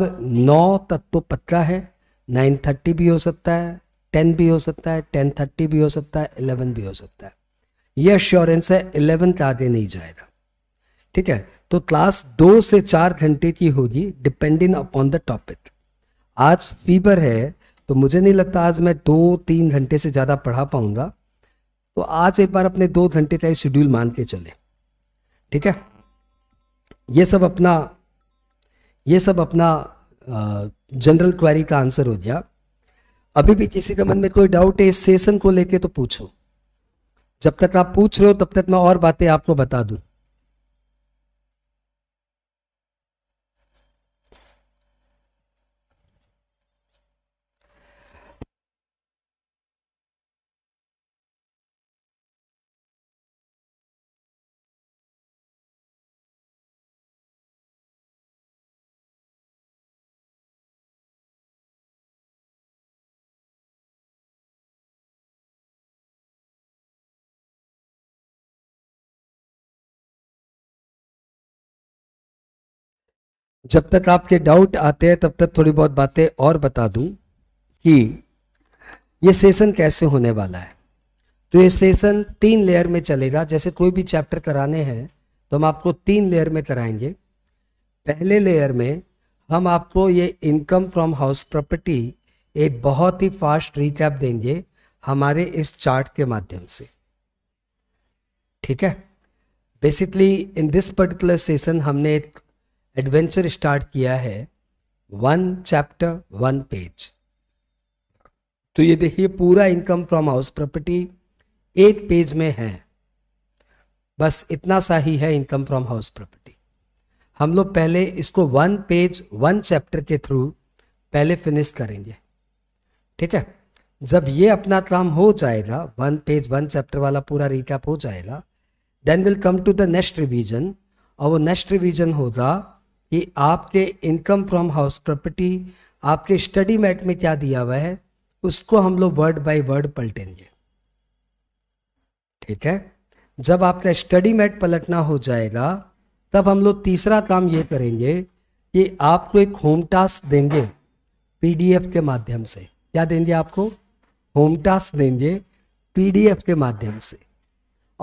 नौ तक तो पक्का है नाइन थर्टी भी हो सकता है टेन भी हो सकता है टेन थर्टी भी हो सकता है इलेवन भी हो सकता है ये अश्योरेंस है इलेवन का आगे नहीं जाएगा ठीक है तो क्लास दो से चार घंटे की होगी डिपेंडिंग अपॉन द टॉपिक आज फीवर है तो मुझे नहीं लगता आज मैं दो तीन घंटे से ज़्यादा पढ़ा पाऊंगा तो आज एक बार अपने दो घंटे का ही शेड्यूल मान के चले ठीक है ये सब अपना ये सब अपना जनरल क्वेरी का आंसर हो गया अभी भी किसी के मन में कोई डाउट है इस सेशन को लेके तो पूछो जब तक आप पूछ रहे हो तब तक मैं और बातें आपको बता दूं जब तक आपके डाउट आते हैं तब तक थोड़ी बहुत बातें और बता दूं कि ये सेशन कैसे होने वाला है तो ये सेशन तीन लेयर में चलेगा जैसे कोई भी चैप्टर कराने हैं तो हम आपको तीन लेयर में कराएंगे पहले लेयर में हम आपको ये इनकम फ्रॉम हाउस प्रॉपर्टी एक बहुत ही फास्ट रिकैप देंगे हमारे इस चार्ट के माध्यम से ठीक है basically in this particular session हमने एक एडवेंचर स्टार्ट किया है वन चैप्टर वन पेज तो ये देखिए पूरा इनकम फ्रॉम हाउस प्रॉपर्टी एक पेज में है बस इतना सा ही है इनकम फ्रॉम हाउस प्रॉपर्टी हम लोग पहले इसको वन पेज वन चैप्टर के थ्रू पहले फिनिश करेंगे ठीक है जब ये अपना काम हो जाएगा वन पेज वन चैप्टर वाला पूरा रिकैप हो जाएगा then will come to the next revision और वो नेक्स्ट रिवीजन होगा कि आपके इनकम फ्रॉम हाउस प्रॉपर्टी आपके स्टडी मैट में क्या दिया हुआ है उसको हम लोग वर्ड बाय वर्ड पलटेंगे ठीक है जब आपका स्टडी मैट पलटना हो जाएगा तब हम लोग तीसरा काम ये करेंगे कि आपको एक होम टास्क देंगे पीडीएफ के माध्यम से क्या देंगे आपको होम टास्क देंगे पीडीएफ के माध्यम से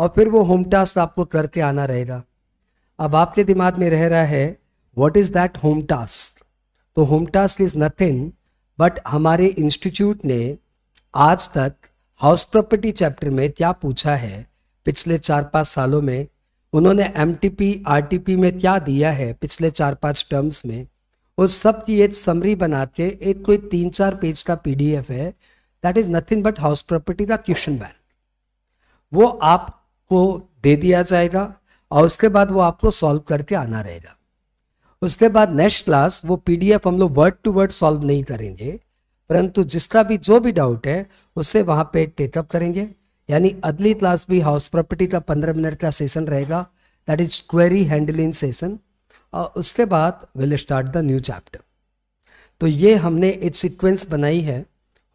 और फिर वो होम टास्क आपको करके आना रहेगा अब आपके दिमाग में रह रहा है what is that home task तो home task is nothing but हमारे इंस्टीट्यूट ने आज तक हाउस प्रॉपर्टी चैप्टर में क्या पूछा है पिछले चार पाँच सालों में उन्होंने एम टी में क्या दिया है पिछले चार पाँच टर्म्स में उस सब की एक समरी बनाते एक कोई तीन चार पेज का पीडीएफ है that is nothing but house property का क्वेश्चन बैंक वो आपको दे दिया जाएगा और उसके बाद वो आपको सॉल्व करके आना रहेगा उसके बाद नेक्स्ट क्लास वो पीडीएफ हम लोग वर्ड टू वर्ड सॉल्व नहीं करेंगे परंतु जिसका भी जो भी डाउट है उससे वहां पे टेकअप करेंगे यानी अगली क्लास भी हाउस प्रॉपर्टी का पंद्रह मिनट का सेशन रहेगा that is query handling session और उसके बाद will start the new chapter तो ये हमने एक सिक्वेंस बनाई है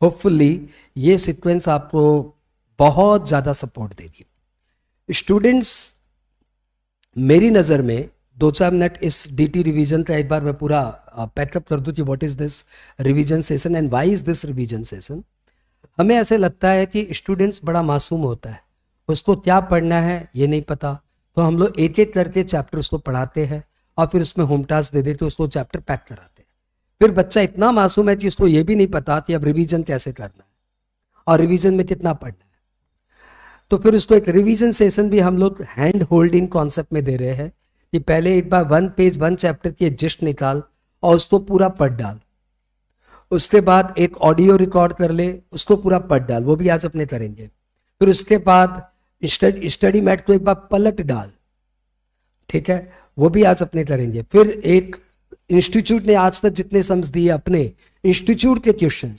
होपफुली ये सिक्वेंस आपको बहुत ज़्यादा सपोर्ट देगी स्टूडेंट्स मेरी नज़र में दो चार मिनट इस डीटी रिवीजन का एक बार मैं पूरा पैकअप कर दूं कि what is this revision session and why is this revision session हमें ऐसे लगता है कि स्टूडेंट्स बड़ा मासूम होता है उसको क्या पढ़ना है ये नहीं पता तो हम लोग एक एक करके चैप्टर उसको पढ़ाते हैं और फिर उसमें होम टास्क दे देते उसको चैप्टर पैक कराते हैं फिर बच्चा इतना मासूम है कि उसको ये भी नहीं पता कि अब रिविजन कैसे करना है और रिविजन में कितना पढ़ना है तो फिर उसको एक रिवीजन सेशन भी हम लोग हैंड होल्डिंग कॉन्सेप्ट में दे रहे हैं कि पहले एक बार वन पेज वन चैप्टर की जिस्ट निकाल और उसको पूरा पढ़ डाल उसके बाद एक ऑडियो रिकॉर्ड कर ले उसको पूरा पढ़ डाल वो भी आज अपने करेंगे फिर उसके बाद स्टडी मैट को एक बार पलट डाल ठीक है वो भी आज अपने करेंगे फिर एक इंस्टीट्यूट ने आज तक जितने सम्स दिए अपने इंस्टीट्यूट के क्वेश्चन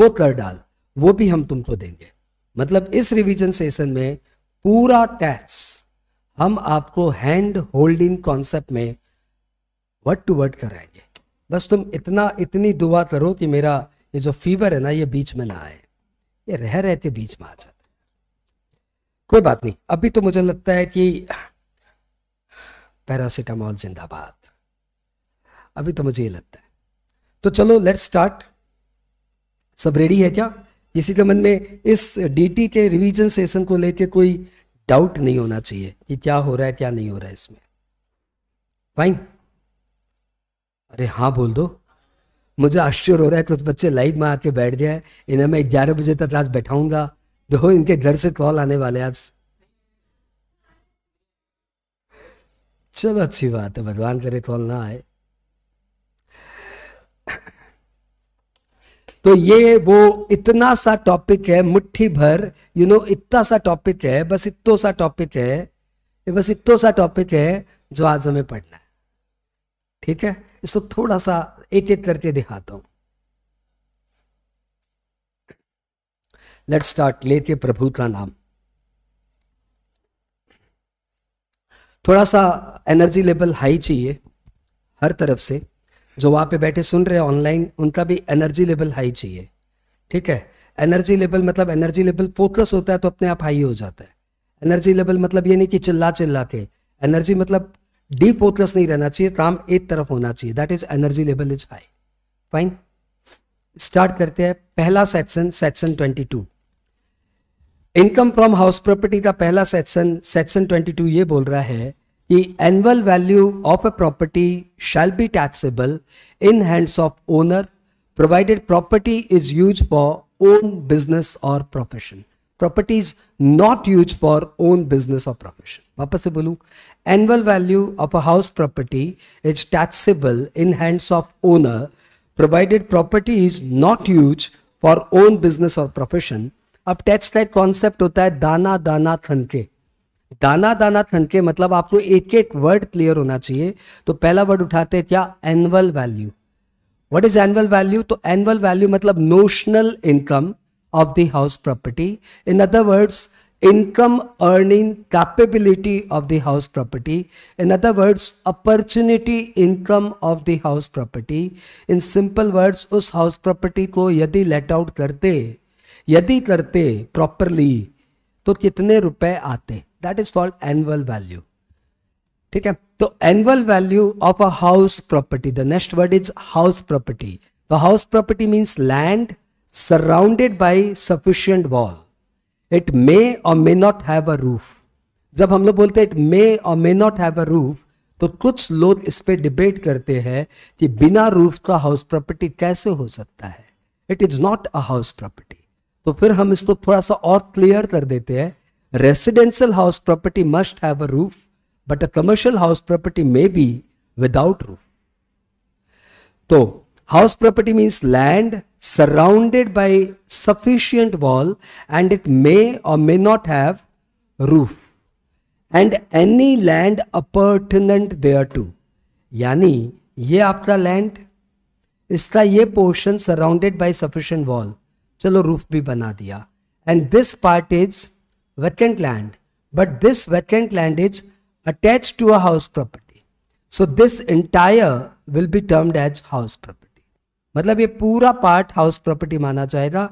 वो कर डाल वो भी हम तुमको देंगे मतलब इस रिविजन सेशन में पूरा टैक्स हम आपको हैंड होल्डिंग कॉन्सेप्ट में वर्ड टू वर्ड कराएंगे बस तुम इतना इतनी दुआ करो कि मेरा ये जो फीवर है ना ये बीच में ना आए ये रह रहते बीच में आ जाते कोई बात नहीं अभी तो मुझे लगता है कि पैरासीटामोल जिंदाबाद अभी तो मुझे ये लगता है तो चलो लेट्स स्टार्ट सब रेडी है क्या किसी के मन में इस डीटी के रिवीजन सेशन को लेके कोई डाउट नहीं होना चाहिए कि क्या हो रहा है क्या नहीं हो रहा है इसमें फाइन अरे हाँ बोल दो मुझे आश्चर्य हो रहा है कुछ बच्चे लाइव में आके बैठ गया है इन्हें मैं ग्यारह बजे तक आज बैठाऊंगा दो इनके घर से कॉल आने वाले आज चलो अच्छी बात है भगवान करे कॉल ना आए तो ये वो इतना सा टॉपिक है मुट्ठी भर यू नो इतना सा टॉपिक है बस इतो सा टॉपिक है बस इतो सा टॉपिक है जो आज हमें पढ़ना है ठीक है इसको थोड़ा सा एक एक करके दिखाता हूं लेट स्टार्ट लेके प्रभु का नाम थोड़ा सा एनर्जी लेवल हाई चाहिए हर तरफ से जो वहाँ पे बैठे सुन रहे हैं ऑनलाइन उनका भी एनर्जी लेवल हाई चाहिए ठीक है एनर्जी लेवल मतलब एनर्जी लेवल फोकस होता है तो अपने आप हाई हो जाता है एनर्जी लेवल मतलब ये नहीं कि चिल्ला चिल्ला के एनर्जी मतलब डीप फोकस नहीं रहना चाहिए काम एक तरफ होना चाहिए that is energy level is high fine start करते हैं पहला section section twenty two income from house property का पहला सेक्शन सेक्शन ट्वेंटी टू ये बोल रहा है The annual value of a property shall be taxable in hands of owner provided property is used for own business or profession. Property is not used for own business or profession. वापस annual value of a house property is taxable in hands of owner provided property is not used for own business or profession. Now, tax light concept is है Dana Dana थनके दाना दाना थनके मतलब आपको एक एक word clear होना चाहिए तो पहला वर्ड उठाते क्या annual value what is annual value तो एनुअल वैल्यू मतलब notional income of the house property in other words income earning capability of the house property in other words opportunity income of the house property in simple words उस house property को यदि let out करते यदि करते properly तो कितने रुपए आते हैं that is called annual value ठीक है तो annual value of a house property the next word is house property the house property means land surrounded by sufficient wall it may और may not have a roof. जब हम लोग बोलते हैं it may और may not have a roof तो कुछ लोग इस पर डिबेट करते हैं कि बिना रूफ का हाउस प्रॉपर्टी कैसे हो सकता है it is not a house property तो फिर हम इसको थोड़ा सा और क्लियर कर देते हैं residential house property must have a roof, but a commercial house property may be without roof. So, house property means land surrounded by sufficient wall and it may or may not have roof and any land appurtenant thereto. यानी ये आपका land, इसका ये portion surrounded by sufficient wall चलो roof भी बना दिया and this part is vacant land, but this vacant land is attached to a house property. So this entire will be termed as house property. matlab ye pura part house property mana jayega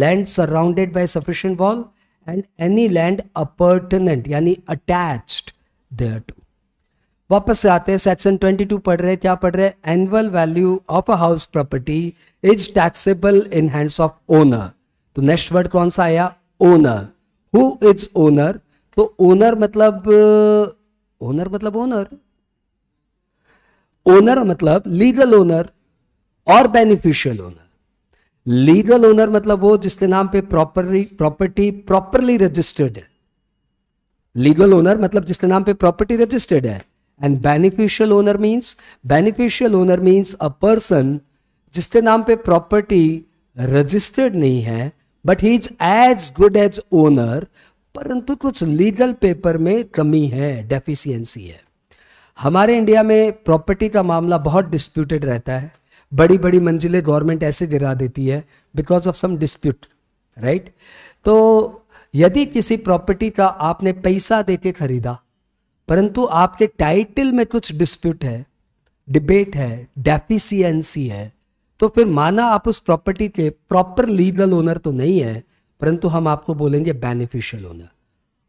land surrounded by sufficient wall and any land appurtenant yani attached there to वापस से आते हैं section 22 पढ़ रहे क्या पढ़ रहे हैं annual value of a house property is taxable in hands of owner तो नेक्स्ट वर्ड कौन सा आया ओनर हु इज ओनर तो ओनर मतलब ओनर मतलब ओनर ओनर मतलब लीगल ओनर और बेनिफिशियल ओनर लीगल ओनर मतलब वो जिसके नाम पे प्रॉपरली प्रॉपर्टी प्रॉपरली रजिस्टर्ड है लीगल ओनर मतलब जिसके नाम पे प्रॉपर्टी रजिस्टर्ड है and beneficial owner means beneficial owner means a person जिसके नाम पे प्रॉपर्टी रजिस्टर्ड नहीं है but he is as good as owner परंतु कुछ लीगल पेपर में कमी है डेफिशिएंसी है हमारे इंडिया में प्रॉपर्टी का मामला बहुत डिस्प्यूटेड रहता है बड़ी बड़ी मंजिलें गवर्नमेंट ऐसे गिरा देती है because of some dispute right तो यदि किसी प्रॉपर्टी का आपने पैसा दे के खरीदा परंतु आपके टाइटल में कुछ डिस्प्यूट है डिबेट है डेफिशिएंसी है तो फिर माना आप उस प्रॉपर्टी के प्रॉपर लीगल ओनर तो नहीं है परंतु हम आपको बोलेंगे बेनिफिशियल ओनर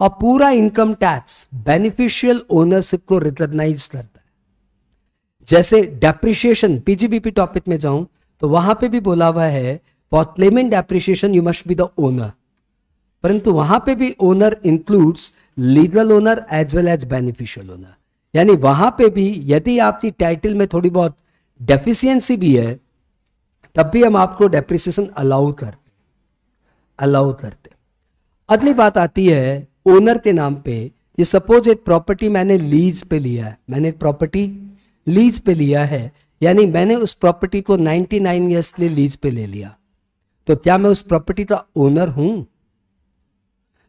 और पूरा इनकम टैक्स बेनिफिशियल ओनरशिप को रिकॉग्नाइज करता है जैसे डेप्रिशिएशन पीजीबीपी टॉपिक में जाऊं तो वहां पे भी बोला हुआ है for depreciation you must be the owner परंतु वहां पे भी owner includes legal owner as well as beneficial owner यानी वहां पे भी यदि आपकी टाइटल में थोड़ी बहुत डेफिशिएंसी भी है तब भी हम आपको डेप्रिसिएशन अलाउ करते अलाउ करते अगली बात आती है ओनर के नाम पे ये सपोज एक प्रॉपर्टी मैंने लीज पे लिया है मैंने एक प्रॉपर्टी लीज पे लिया है यानी मैंने उस प्रॉपर्टी को 99 नाइन ईयर्स के लिए लीज पे ले लिया तो क्या मैं उस प्रॉपर्टी का ओनर हूं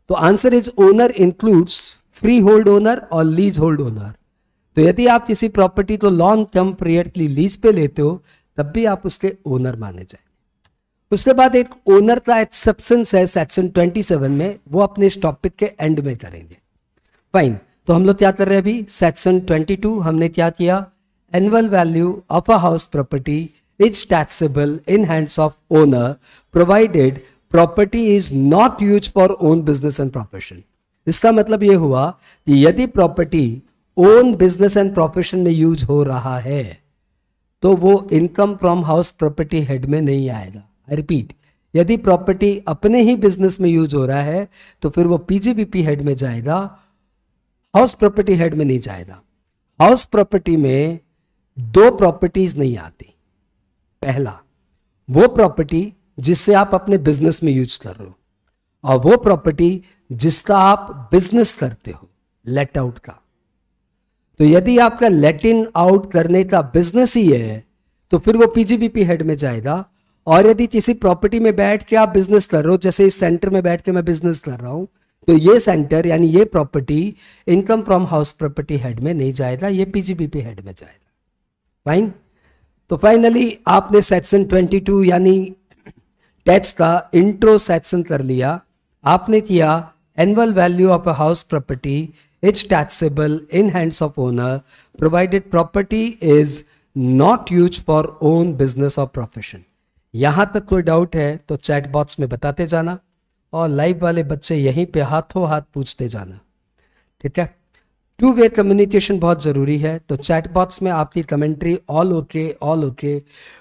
तो answer is owner includes freehold owner और लीज होल्ड ओनर तो यदि आप किसी प्रॉपर्टी को लॉन्ग टर्म पीरियड के लिए लीज पे लेते हो तब भी आप उसके ओनर माने जाएंगे उसके बाद एक ओनर का एक्सेप्शन है सेक्शन 27 में वो अपने इस टॉपिक के एंड में करेंगे फाइन तो हम लोग क्या कर रहे हैं अभी सेक्शन 22 हमने क्या किया annual value of a house property is taxable in hands of owner provided property is not use for own business and profession इसका मतलब ये हुआ कि यदि property own business and profession में यूज हो रहा है तो वो income from house property head में नहीं आएगा आई रिपीट यदि प्रॉपर्टी अपने ही बिजनेस में यूज हो रहा है तो फिर वो पीजीबीपी हेड में जाएगा हाउस प्रॉपर्टी हेड में नहीं जाएगा हाउस प्रॉपर्टी में दो प्रॉपर्टीज नहीं आती पहला वो प्रॉपर्टी जिससे आप अपने बिजनेस में यूज कर रहे हो और वो प्रॉपर्टी जिसका आप बिजनेस करते हो लेट आउट का तो यदि आपका लेट इन आउट करने का बिजनेस ही है तो फिर वो पीजीबीपी हेड में जाएगा और यदि किसी प्रॉपर्टी में बैठ के आप बिजनेस कर रहे हो जैसे इस सेंटर में बैठ के मैं बिजनेस कर रहा हूं तो ये सेंटर यानी ये property income from house property head में नहीं जाएगा ये पीजीबीपी हेड में जाएगा फाइन तो फाइनली आपने सेक्शन 22 यानी टैक्स का इंट्रो सेक्शन कर लिया आपने किया annual value of a house property it's taxable in hands of owner provided property is not used for own business or profession यहां तक कोई डाउट है तो चैट बॉक्स में बताते जाना और लाइव वाले बच्चे यहीं पे हाथों हाथ पूछते जाना ठीक है टू वे कम्युनिकेशन बहुत ज़रूरी है तो चैट बॉक्स में आपकी commentary all okay all okay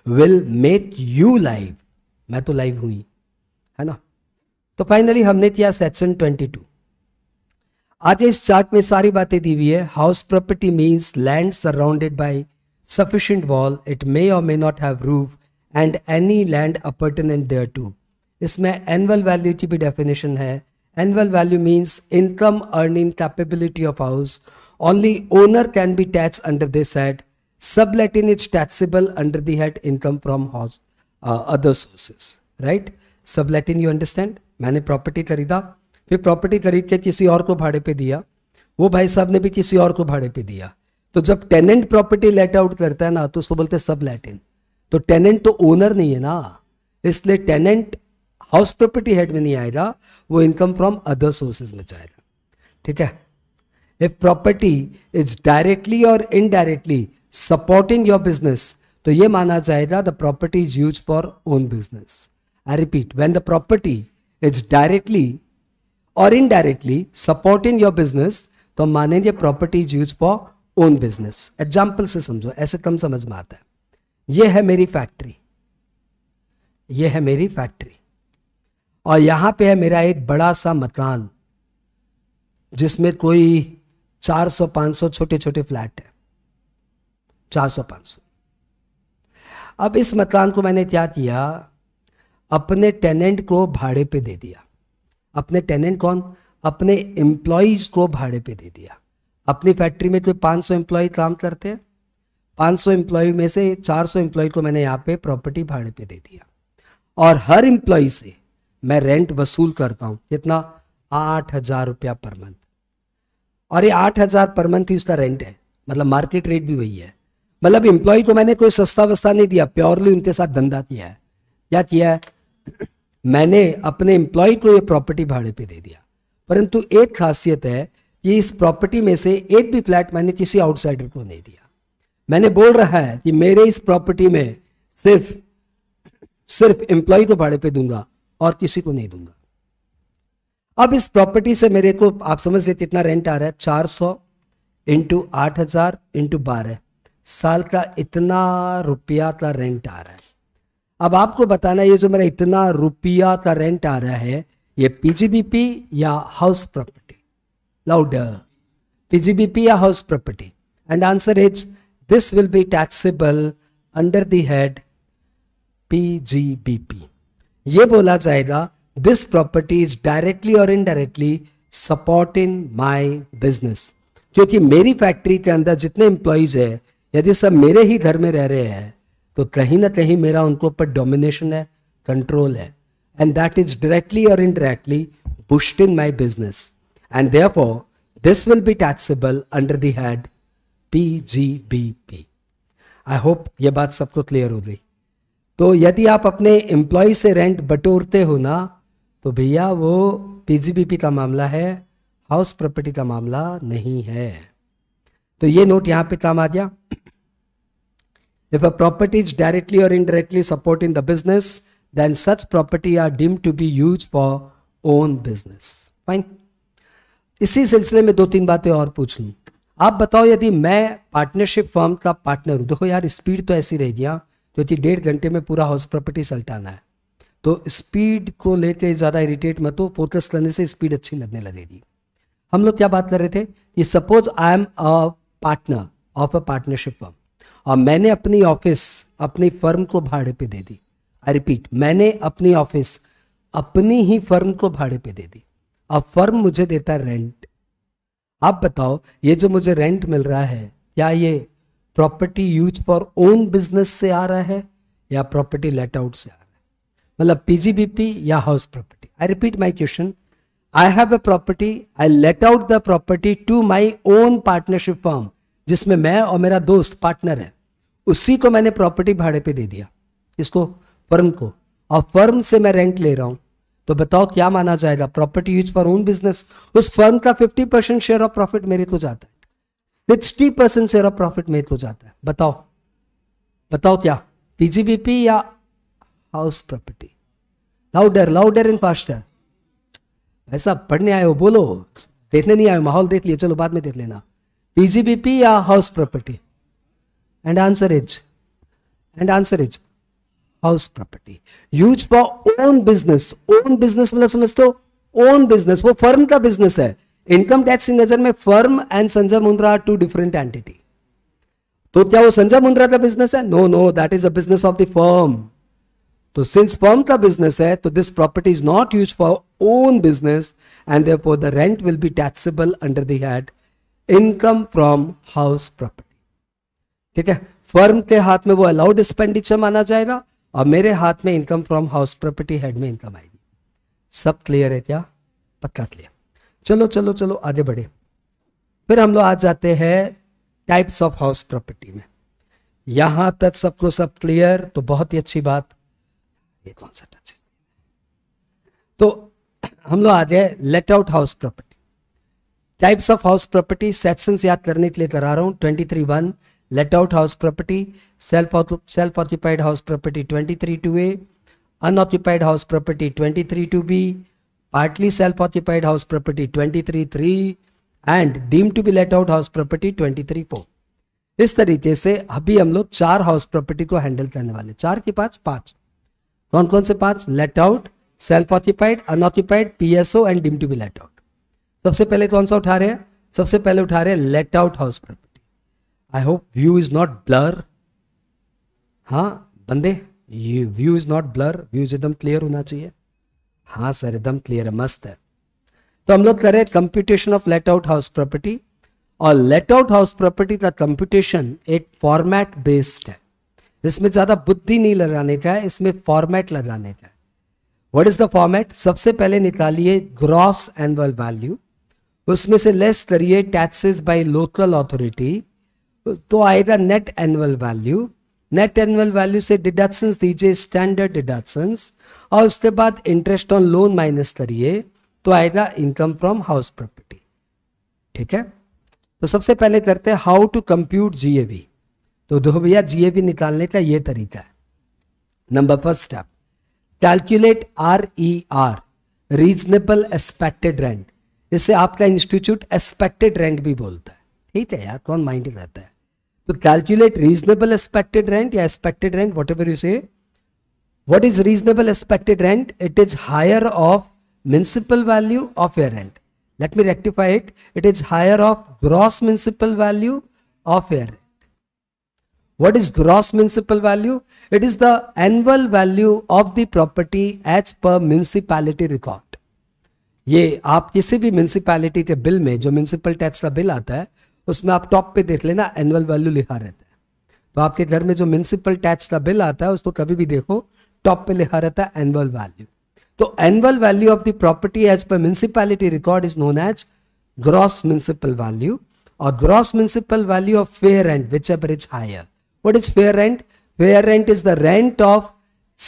will make you live मैं तो लाइव हुई है ना तो फाइनली हमने किया सेक्शन ट्वेंटी टू आगे इस चार्ट में सारी बातें दी हुई है house property means land surrounded by sufficient wall it may और may not have roof and any land appurtenant there to इसमें एनुअल वैल्यू की भी डेफिनेशन है annual value means income earning capability of house only owner can be taxed under this head subletting is taxable under the head income from house other sources right right subletting you understand मैंने property खरीदा फिर property खरीद के किसी और को भाड़े पे दिया वो भाई साहब ने भी किसी और को भाड़े पे दिया तो जब टेनेंट प्रॉपर्टी लेट आउट करता है ना तो उसको बोलते हैं सब लैटिन तो टेनेंट तो ओनर नहीं है ना इसलिए टेनेंट हाउस प्रॉपर्टी हेड में नहीं आएगा वो इनकम फ्रॉम अदर सोर्सेज में जाएगा ठीक है if property is directly or indirectly supporting your business तो ये माना जाएगा the property is use for own business I repeat when the property is directly or indirectly supporting your business तो मानेंगे property is use for own business example से समझो ऐसे कम समझ में आता है ये है मेरी फैक्ट्री ये है मेरी फैक्ट्री और यहां पे है मेरा एक बड़ा सा मकान जिसमें कोई 400-500 छोटे छोटे फ्लैट है 400-500 अब इस मकान को मैंने क्या किया अपने टेनेंट को भाड़े पे दे दिया अपने टेनेंट कौन अपने एम्प्लॉयज को भाड़े पे दे दिया अपनी फैक्ट्री में तो 500 सौ एम्प्लॉय काम करते हैं 500 सौ एम्प्लॉय में से 400 सौ एम्प्लॉय को मैंने यहाँ पे प्रॉपर्टी भाड़े पे दे दिया और हर एम्प्लॉय से मैं रेंट वसूल करता हूँ कितना आठ हजार रुपया पर मंथ और ये आठ हजार पर मंथ ही उसका रेंट है मतलब मार्केट रेट भी वही है मतलब एम्प्लॉय को मैंने कोई सस्ता वस्ता नहीं दिया प्योरली उनके साथ धंधा किया है क्या किया है मैंने अपने एम्प्लॉय को ये प्रॉपर्टी भाड़े पे दे दिया परंतु एक खासियत है कि इस प्रॉपर्टी में से एक भी फ्लैट मैंने किसी आउटसाइडर को नहीं दिया मैंने बोल रहा है कि मेरे इस प्रॉपर्टी में सिर्फ सिर्फ एम्प्लॉय को भाड़े पे दूंगा और किसी को नहीं दूंगा अब इस प्रॉपर्टी से मेरे को आप समझ लेते कितना रेंट आ रहा है चार सौ इंटू आठ हजार इंटू बारह साल का इतना रुपया का रेंट आ रहा है अब आपको बताना ये जो मेरा इतना रुपया का रेंट आ रहा है ये पीजीबीपी या हाउस प्रॉपर्टी लाउड पीजीबीपी या house property and answer is this will be taxable under the head PGBP ये बोला जाएगा this property is directly or indirectly support in my business क्योंकि मेरी फैक्ट्री के अंदर जितने एम्प्लॉयज है यदि सब मेरे ही घर में रह रहे हैं तो कहीं ना कहीं मेरा उनके ऊपर डोमिनेशन है कंट्रोल है and that is directly or indirectly pushed in my this will be taxable under be head P G B P I hope ये बात सबको क्लियर हो गई तो यदि आप अपने एम्प्लॉय से रेंट बटोरते हो ना तो भैया वो पीजीबीपी का मामला है हाउस प्रॉपर्टी का मामला नहीं है तो ये नोट यहाँ पे काम आ गया If a property is directly or indirectly supporting the business, then such property are deemed to be used for own business. Fine. इसी सिलसिले में दो तीन बातें और पूछ लू आप बताओ यदि मैं पार्टनरशिप फर्म का पार्टनर हूं देखो यार स्पीड तो ऐसी रहेगी हाँ क्योंकि डेढ़ घंटे में पूरा हाउस प्रॉपर्टी सल्टाना है तो स्पीड को लेकर ज़्यादा इरिटेट मत हो फोकस करने से स्पीड अच्छी लगने लगेगी हम लोग क्या बात कर रहे थे कि suppose I am a partner of a partnership firm और मैंने अपनी ऑफिस अपनी फर्म को भाड़े पे दे दी आई रिपीट मैंने अपनी ऑफिस अपनी ही फर्म को भाड़े पे दे दी अब फर्म मुझे देता है रेंट आप बताओ ये जो मुझे रेंट मिल रहा है क्या ये property use for own business से आ रहा है या प्रॉपर्टी लेट आउट से आ रहा है मतलब पीजीबीपी या house property I repeat my question I have a property I let out the property to my own partnership form जिसमें मैं और मेरा दोस्त पार्टनर है उसी को मैंने प्रॉपर्टी भाड़े पे दे दिया इसको फर्म को और फर्म से मैं रेंट ले रहा हूं तो बताओ क्या माना जाएगा property use for own business उस फर्म का 50 परसेंट शेयर ऑफ प्रॉफिट मेरे को जाता है 60 परसेंट शेयर ऑफ प्रॉफिट मेरे को जाता है बताओ बताओ क्या पीजीबीपी या house property louder louder in faster ऐसा पढ़ने आए हो बोलो देखने नहीं आए माहौल देख लिया चलो बाद में देख लेना पीजीबीपी या house property and answer is and answer is house property use for own business own business मतलब समझते हो ओन बिजनेस वो फर्म का बिजनेस है इनकम टैक्स की नजर में firm and Sanjay Mundra two different entity तो क्या वो संजय मुंद्रा का बिजनेस है no no that is a business of the firm तो सिंस फर्म का बिजनेस है तो this property is not use for own business and therefore the rent will be taxable under the head income from house property ठीक है firm के हाथ में वो अलाउड एक्सपेंडिचर माना जाएगा और मेरे हाथ में income from house property head में इनकम आएगी सब क्लियर है क्या पक्का क्लियर चलो चलो चलो आगे बढ़े फिर हम लोग आ जाते हैं टाइप्स ऑफ हाउस प्रॉपर्टी में यहां तक सबको सब क्लियर तो बहुत ही अच्छी बात ये कौन सा टच तो हम लोग आ जाए let out house property types of house property section याद करने के लिए करा रहा हूँ twenty three one let out house property self self occupied house property twenty three two A unoccupied house property twenty three two B partly self property twenty three three and deem to be let out house property twenty three four इस तरीके से अभी हम लोग चार house property को handle करने वाले चार के पांच पांच कौन कौन से पांच let out self occupied unoccupied ओ and deem to be let out सबसे पहले कौन सा उठा रहे हैं सबसे पहले उठा रहे हैं let out house property I hope view is not blur हाँ बंदे ये view is not blur view is एकदम क्लियर होना चाहिए हाँ सर एकदम क्लियर है मस्त है तो हम लोग कर रहे हैं computation of let out house property और लेट आउट हाउस प्रॉपर्टी का कंप्यूटेशन एक फॉर्मेट बेस्ड है इसमें ज्यादा बुद्धि नहीं लगाने का है इसमें फॉर्मेट लगाने का है व्हाट इज द फॉर्मेट सबसे पहले निकालिए ग्रॉस एनुअल वैल्यू उसमें से लेस करिए टैक्सेस बाय लोकल अथॉरिटी तो आएगा net annual value net annual value से डिडक्शंस दीजिए स्टैंडर्ड डिडक्शंस और उसके बाद इंटरेस्ट ऑन लोन माइनस करिए तो आएगा इनकम फ्रॉम हाउस प्रॉपर्टी ठीक है तो सबसे पहले करते हैं हाउ टू कंप्यूट जीएबी तो दो भैया जीएबी निकालने का ये तरीका है number first step calculate R E R reasonable expected rent जिससे आपका इंस्टीट्यूट एक्सपेक्टेड रेंट भी बोलता है ठीक है यार कौन माइंड रहता है तो कैलकुलेट रीजनेबल एक्सपेक्टेड रेंट या एक्सपेक्टेड रेंट वट यू से what is reasonable expected rent it is higher of municipal value of your rent let me rectify it it is higher of gross municipal value of your rent what is gross municipal value it is the annual value of the property as पर municipality record ये आप किसी भी municipality के bill में जो municipal tax का bill आता है उसमें आप टॉप पे देख लेना एनुअल वैल्यू लिखा रहता है तो आपके घर में जो म्यूनसिपल टैक्स का बिल आता है उसको कभी भी देखो टॉप पे लिखा रहता है एनुअल वैल्यू तो annual value of the property as पर municipality record is known as gross municipal value और gross municipal value of fair rent which ever is higher what is fair rent fair rent is the rent of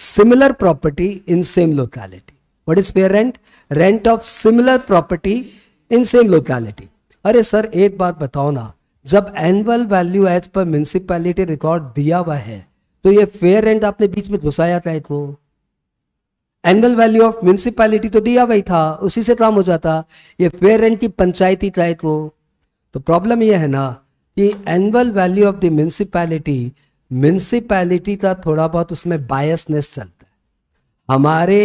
similar property in same locality what is fair rent rent of similar property in same locality. अरे sir एक बात बताओ ना जब annual value as पर municipality record दिया हुआ है तो ये फेयर रेंट आपने बीच में घुसाया था एक एनुअल वैल्यू ऑफ म्यूनसिपैलिटी तो दिया हुआ था उसी से काम हो जाता ये फेयर रेंट की पंचायती था एक तो प्रॉब्लम ये है ना कि annual value of the municipality municipality का थोड़ा बहुत उसमें बायसनेस चलता है हमारे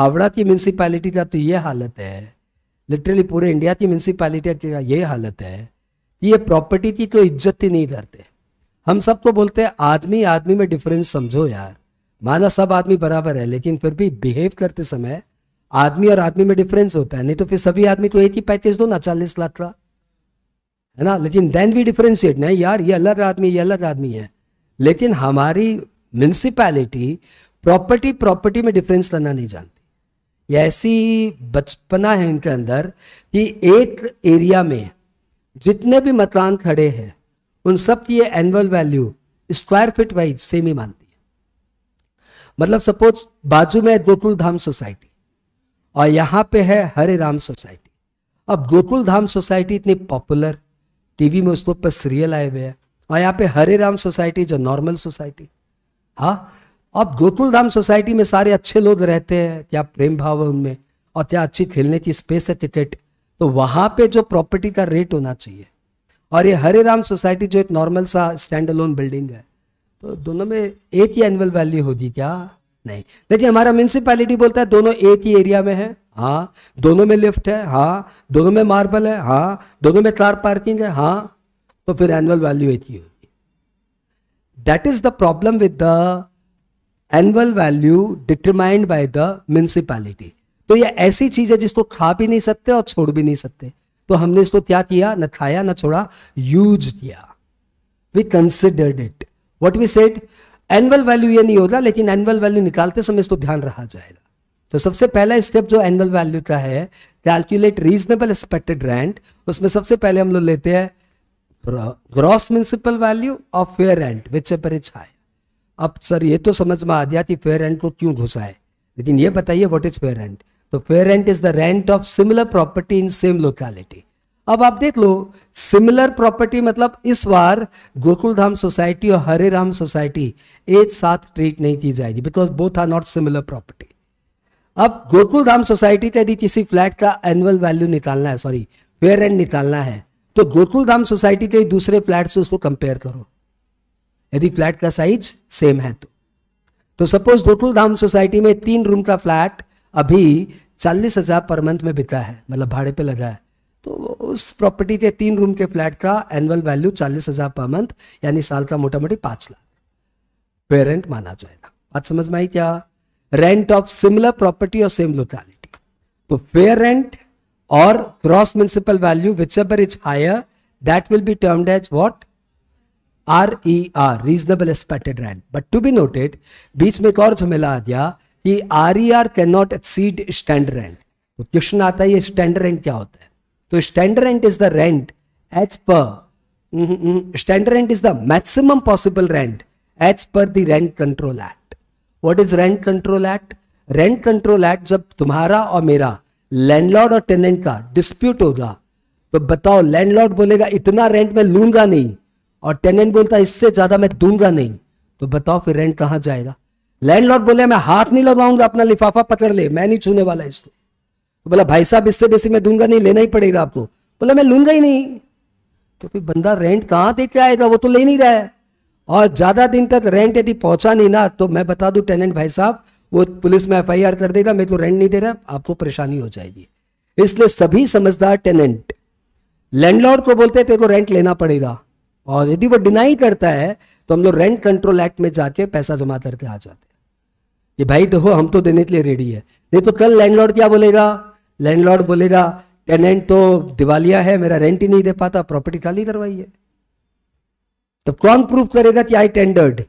हावड़ा की म्यूनसिपैलिटी का तो ये हालत है लिटरली पूरे इंडिया की म्यूनसिपैलिटी का ये हालत है ये प्रॉपर्टी की तो इज्जत ही नहीं करते हम सब तो बोलते हैं आदमी आदमी में डिफरेंस समझो यार माना सब आदमी बराबर है लेकिन फिर भी बिहेव करते समय आदमी और आदमी में डिफरेंस होता है नहीं तो फिर सभी आदमी तो एक ही पैंतीस दो ना चालीस लाख का है ना लेकिन देन भी डिफरेंशिएट नहीं यार ये अलग आदमी ये अलग आदमी है लेकिन हमारी म्यूनसिपैलिटी प्रॉपर्टी प्रॉपर्टी में डिफरेंस करना नहीं जानती ऐसी बचपना है इनके अंदर कि एक एरिया में जितने भी मकान खड़े हैं उन सब की ये annual value square feet wise same ही मानती है मतलब सपोज बाजू में गोकुल धाम सोसाइटी और यहाँ पे है हरे राम सोसाइटी अब गोकुल धाम सोसाइटी इतनी पॉपुलर टीवी में उसके ऊपर सीरियल आए हुए हैं और यहाँ पे हरे राम सोसाइटी जो नॉर्मल सोसाइटी हाँ अब गोकुल धाम सोसाइटी में सारे अच्छे लोग रहते हैं क्या प्रेम भाव है उनमें और क्या अच्छी खेलने की स्पेस है टिकट तो वहां पे जो प्रॉपर्टी का रेट होना चाहिए और ये हरे राम सोसाइटी जो एक नॉर्मल सा स्टैंड अलोन बिल्डिंग है तो दोनों में एक ही एनुअल वैल्यू होगी क्या नहीं लेकिन हमारा म्यूनसिपैलिटी बोलता है दोनों एक ही एरिया में हाँ। है हाँ दोनों में लिफ्ट है हाँ दोनों में मार्बल है हाँ दोनों में कार पार्किंग है हाँ तो फिर एनुअल वैल्यू एक ही होगी that is the problem with the annual value determined by the municipality तो ये ऐसी चीज है जिसको खा भी नहीं सकते और छोड़ भी नहीं सकते तो हमने इसको क्या किया न खाया न छोड़ा यूज किया we considered it what we set annual value ये नहीं होगा लेकिन एनुअल वैल्यू निकालते समय इसको ध्यान रहा जाएगा तो सबसे पहला स्टेप जो एनुअल वैल्यू का है कैलकुलेट रीजनेबल एक्सपेक्टेड रेंट उसमें सबसे पहले हम लोग लेते हैं gross municipal value of fair rent whichever is high अब सर ये तो समझ में आ गया कि फेयर रेंट को क्यों घुसा है लेकिन ये बताइए व्हाट इज फेयर रेंट तो fair rent is the rent of similar property in same locality अब आप देख लो सिमिलर प्रॉपर्टी मतलब इस बार गोकुल धाम सोसाइटी और हरे राम सोसाइटी एक साथ ट्रीट नहीं की जाएगी because both are not similar property अब गोकुल धाम सोसाइटी का यदि किसी फ्लैट का एनुअल वैल्यू निकालना है सॉरी फेयर रेंट निकालना है तो गोकुल धाम सोसाइटी के दूसरे फ्लैट से उसको कंपेयर करो यदि फ्लैट का साइज सेम है तो तो सपोज टोटल धाम सोसाइटी में तीन रूम का फ्लैट अभी चालीस हजार पर मंथ में बिता है मतलब भाड़े पे लगा है तो उस प्रॉपर्टी के तीन रूम के फ्लैट का एनुअल वैल्यू चालीस हजार पर मंथ यानी साल का मोटा मोटी पांच लाख पेरेंट माना जाएगा बात समझ में आई क्या रेंट ऑफ सिमिलर प्रॉपर्टी और सेम लोकैलिटी तो फेयर रेंट और gross municipal value which ever is higher that will be termed as what R E R reasonable expected rent but to be noted बीच में एक और झमेला आ गया कि R E R can not exceed standard rent तो question आता है ये स्टैंड रेंट क्या होता है तो standard rent is the rent as per standard rent is the maximum possible rent as per the rent control act what is rent control act rent control act जब तुम्हारा और मेरा लैंडलॉर्ड और tenant का डिस्प्यूट होगा तो बताओ landlord बोलेगा इतना रेंट मैं लूंगा नहीं और टेनेंट बोलता इससे ज्यादा मैं दूंगा नहीं तो बताओ फिर रेंट कहां जाएगा लैंडलॉर्ड बोले मैं हाथ नहीं लगाऊंगा अपना लिफाफा पकड़ ले मैं नहीं छूने वाला इसको तो बोला भाई साहब इससे बेसी मैं दूंगा नहीं लेना ही पड़ेगा आपको बोला मैं लूंगा ही नहीं तो फिर बंदा रेंट कहां दे के आएगा वो तो ले नहीं रहा है और ज्यादा दिन तक रेंट यदि पहुंचा नहीं ना तो मैं बता दू टेनेंट भाई साहब वो पुलिस में एफ कर देगा मेरे को रेंट नहीं दे रहा आपको परेशानी हो जाएगी इसलिए सभी समझदार टेनेंट लैंडलॉर्ड को बोलते तेरे को रेंट लेना पड़ेगा और यदि वो डिनाई करता है तो हम लोग रेंट कंट्रोल एक्ट में जाके पैसा जमा करके आ जाते हैं कि भाई देखो हम तो देने के लिए रेडी है नहीं तो कल लैंडलॉर्ड क्या बोलेगा लैंडलॉर्ड बोलेगा टेनेंट तो दिवालिया है मेरा रेंट ही नहीं दे पाता प्रॉपर्टी खाली है तब कौन प्रूफ करेगा कि आई टेंडर्ड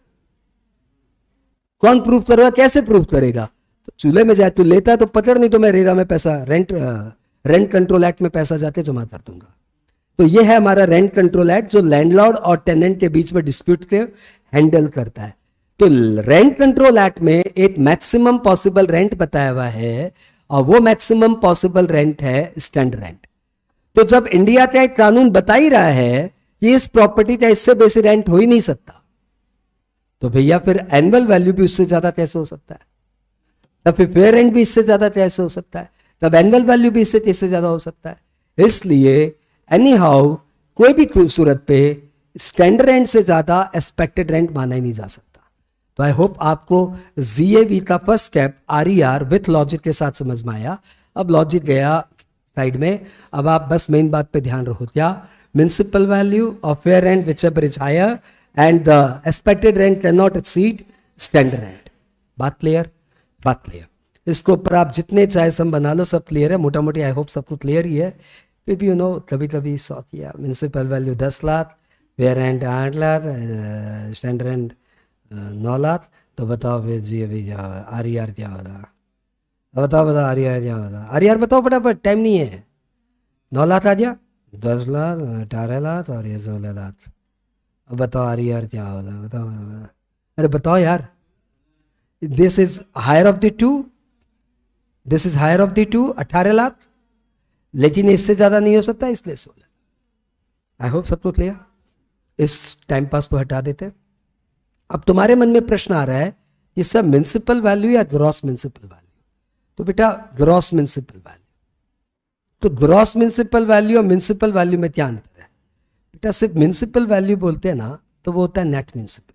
कौन प्रूफ करेगा कैसे प्रूफ करेगा तो चूल्हे में जाए तू लेता तो पकड़ नहीं तो मैं रेरा में पैसा रेंट रेंट कंट्रोल एक्ट में पैसा जाके जमा कर दूंगा तो ये है हमारा रेंट कंट्रोल एक्ट जो लैंडलॉर्ड और टेनेंट के बीच में डिस्प्यूट के हैंडल करता है तो रेंट कंट्रोल एक्ट में एक मैक्सिमम पॉसिबल रेंट बताया हुआ है और वो मैक्सिमम पॉसिबल रेंट है स्टैंड रेंट तो जब इंडिया का एक कानून बता ही रहा है कि इस प्रॉपर्टी का इससे बेसिक रेंट हो ही नहीं सकता तो भैया फिर एनुअल वैल्यू भी उससे ज्यादा कैसे हो सकता है तब फिर फेयर रेंट भी इससे ज्यादा कैसे हो सकता है तब एनुअल वैल्यू भी इससे कैसे ज्यादा हो सकता है इसलिए एनी हाउ कोई भी खूबसूरत पे स्टैंडर्ड रेंट से ज़्यादा एक्सपेक्टेड रेंट माना ही नहीं जा सकता तो आई होप आपको जी का first step R E R with logic के साथ समझ में आया अब लॉजिक गया साइड में अब आप बस मेन बात पे ध्यान रखो क्या municipal value of fair rent which ever is higher and the expected rent can not exceed standard rent बात क्लियर बात क्लियर इसके ऊपर आप जितने चाहे सम बना लो सब क्लियर है मोटा मोटी आई होप सबको क्लियर ही है Tribunal तभी tabi Satya, municipal value 10 lakh fair and आठ लाख स्टैंडर्ड एंड नौ लाख तो बताओ फिर जी अभी क्या हो आर ई आर क्या होगा बताओ बताओ आर ई आर क्या हो आर ई आर बताओ फटाफट टाइम नहीं है नौ लाख आ गया दस लाख अठारह लाख और ये सोलह लाख अब बताओ आर ई आर क्या रहा बताओ अरे बताओ यार this is higher of the two this is higher of the two अठारह लाख लेकिन इससे ज़्यादा नहीं हो सकता इसलिए सोलह आई होप सबको क्लियर इस टाइम पास तो हटा देते अब तुम्हारे मन में प्रश्न आ रहा है कि सर म्यूनसिपल वैल्यू या ग्रॉस म्यूनसिपल वैल्यू तो बेटा ग्रॉस म्यूनसिपल वैल्यू तो ग्रॉस म्यूनसिपल वैल्यू और म्यूनसिपल वैल्यू में क्या अंतर है बेटा सिर्फ म्यूनसिपल वैल्यू बोलते हैं ना तो वो होता है नेट म्यूनसिपल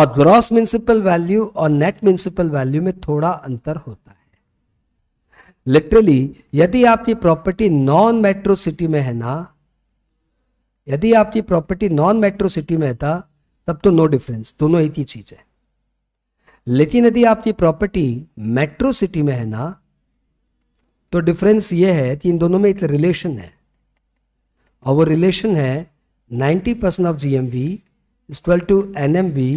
और ग्रॉस म्यूनसिपल वैल्यू और नेट म्यूनसिपल वैल्यू में थोड़ा अंतर होता है लिटरली यदि आपकी प्रॉपर्टी नॉन मेट्रो सिटी में है ना यदि आपकी प्रॉपर्टी नॉन मेट्रो सिटी में है था तब तो नो डिफरेंस दोनों एक ही चीज है लेकिन यदि आपकी प्रॉपर्टी मेट्रो सिटी में है ना तो डिफरेंस ये है कि इन दोनों में एक रिलेशन है और वो रिलेशन है 90 percent of G M V is to N M V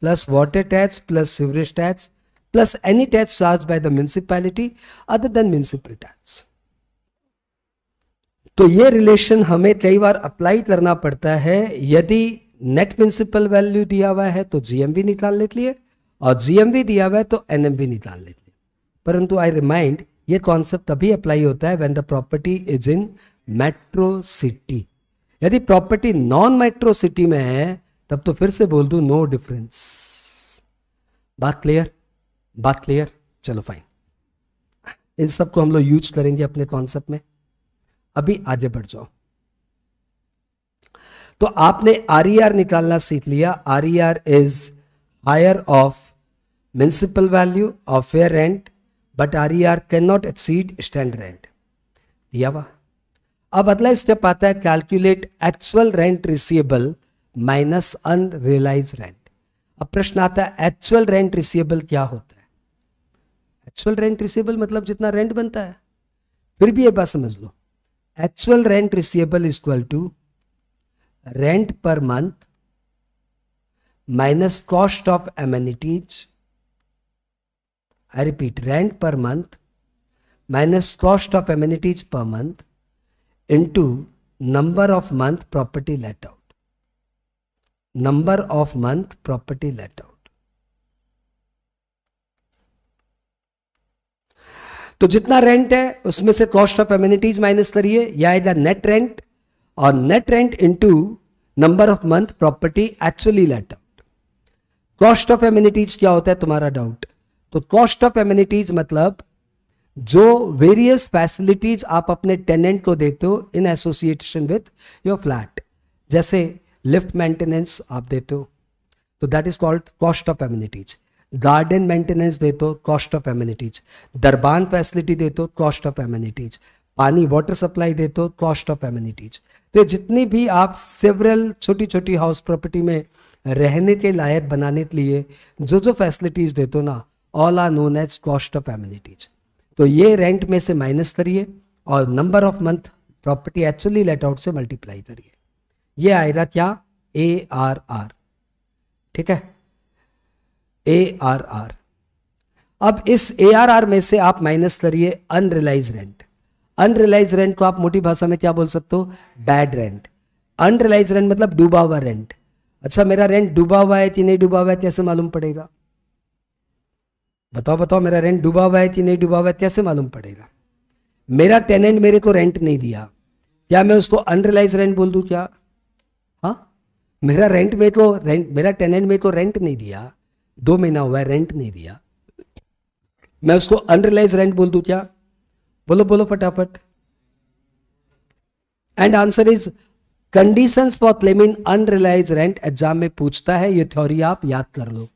plus water tax plus sewerage tax plus any tax charged by the municipality other than municipal tax. तो ये रिलेशन हमें कई बार अप्लाई करना पड़ता है यदि नेट म्यूनसिपल वैल्यू दिया हुआ है तो जीएमबी निकाल लेते लिए और जीएमबी दिया हुआ है तो एनएमबी निकाल लेते लिए परंतु आई रिमाइंड ये कॉन्सेप्ट तभी अप्लाई होता है when the property is in metro city यदि प्रॉपर्टी नॉन मेट्रो सिटी में है तब तो फिर से बोल दू नो डिफरेंस बात क्लियर बात क्लियर चलो फाइन इन सब को हम लोग यूज करेंगे अपने कॉन्सेप्ट में अभी आगे बढ़ जाओ तो आपने आर ई आर निकालना सीख लिया R E R is higher of municipal value of fair rent but R E R can not exceed standard rent दिया हुआ अब अगला स्टेप आता है calculate actual rent receivable minus unrealise rent अब प्रश्न आता है एक्चुअल रेंट रिसीवेबल क्या होता है एक्चुअल रेंट रिसीबल मतलब जितना रेंट बनता है फिर भी एक बात समझ लो actual rent is equal to rent per month minus cost of amenities I repeat rent per month minus cost of amenities per month into number of month property let out number of month property let out तो जितना rent है उसमें से cost of amenities minus करिए या इधर net rent और net rent into number of month property actually let out cost of amenities क्या होता है तुम्हारा डाउट तो कॉस्ट ऑफ एम्यूनिटीज मतलब जो वेरियस फैसिलिटीज आप अपने टेनेंट को देते हो in association with your flat जैसे लिफ्ट मेंटेनेंस आप देते हो तो that is called cost of amenities garden maintenance दे हो कॉस्ट ऑफ एम्यूनिटीज दरबान फैसिलिटी दे हो कॉस्ट ऑफ एम्यूनिटीज पानी वाटर सप्लाई दे हो कॉस्ट ऑफ एम्यूनिटीज तो जितनी भी आप सेवरल छोटी छोटी हाउस प्रॉपर्टी में रहने के लायक बनाने के लिए जो जो फैसिलिटीज देते हो ना all are known as cost of amenities तो ये रेंट में से माइनस करिए और number of month property actually let out से मल्टीप्लाई करिए ये आएगा क्या ए आर आर ठीक है ए आर आर अब इस ए आर आर में से आप माइनस करिए अनरिलाइज रेंट अनरिलाइज रेंट को आप मोटी भाषा में क्या बोल सकते हो बैड रेंट अनरिलाइज रेंट मतलब डूबा हुआ रेंट अच्छा मेरा रेंट डूबा हुआ है कि नहीं डूबा हुआ है कैसे मालूम पड़ेगा बताओ बताओ मेरा रेंट डूबा हुआ है कि नहीं डूबा हुआ है कैसे मालूम पड़ेगा मेरा टेनेंट मेरे को रेंट नहीं दिया क्या मैं उसको अनरिलाइज रेंट बोल दू क्या हाँ मेरा रेंट मेरे को रेंट मेरा टेनेंट मेरे को रेंट नहीं दिया दो महीना हुआ है रेंट नहीं दिया मैं उसको अनरिलाइज रेंट बोल दू क्या बोलो बोलो फटाफट and answer is conditions for claiming unrealised rent exam में पूछता है ये थ्योरी आप याद कर लो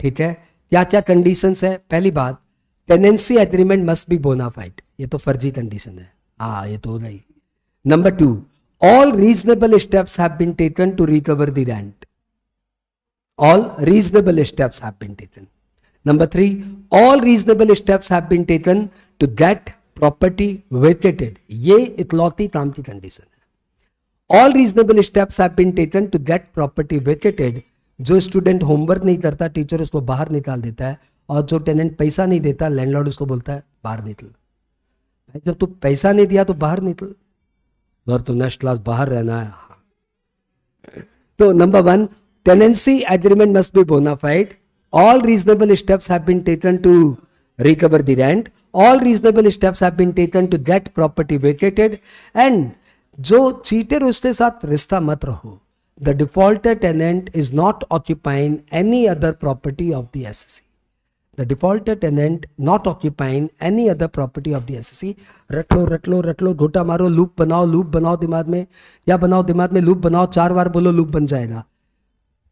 ठीक है क्या क्या कंडीशंस है पहली बात tenancy agreement must be bonafide ये तो फर्जी कंडीशन है हाँ ये तो हो number two all reasonable steps have been taken to recover the rent All reasonable steps have been taken. Number three, all reasonable steps have been taken to get property vacated ये इकलौती काम की condition है all reasonable steps have been taken to get property vacated जो student homework नहीं करता teacher उसको बाहर निकाल देता है और जो टेनेंट पैसा नहीं देता लैंडलॉर्ड उसको बोलता है बाहर निकल भाई जब तू पैसा नहीं दिया तो बाहर निकल और तो नेक्स्ट क्लास बाहर रहना है हाँ। तो number one Tenancy agreement must be bona fide. All reasonable steps have been taken to recover the rent. All reasonable steps have been taken to get property vacated. And जो cheater उसके साथ रिश्ता मत रहो the defaulter tenant is not occupying any other property of the S the defaulter tenant not occupying any other property of the S रट लो रट लो रट लो घोटा मारो लूप बनाओ लूप बनाओ दिमाग में या बनाओ दिमाग में लूप बनाओ चार बार बोलो लूप बन जाएगा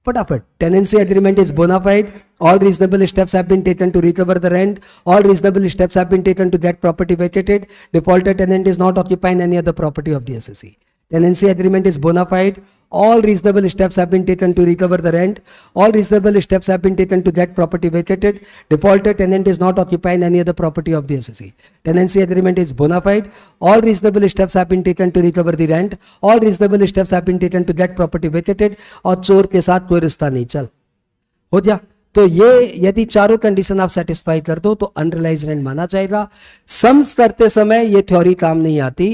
it? Tenancy agreement is bona fide. All reasonable steps have been taken to recover the rent. All reasonable steps have been taken to get property vacated. Defaulted tenant is not occupying any other property of the SSE. Tenancy agreement is bona fide. All reasonable steps have been taken to recover the rent. All reasonable steps have been taken to get property vacated. Defaulted tenant is not occupying any other property of the ssc Tenancy agreement is bona fide. All reasonable steps have been taken to recover the rent. All reasonable steps have been taken to get property vacated. aur chor ke sath koi rishta nahi chal ho gaya तो ये यदि चारों condition आप satisfy कर दो तो unrealised rent माना जाएगा सम्स करते समय ये थ्योरी काम नहीं आती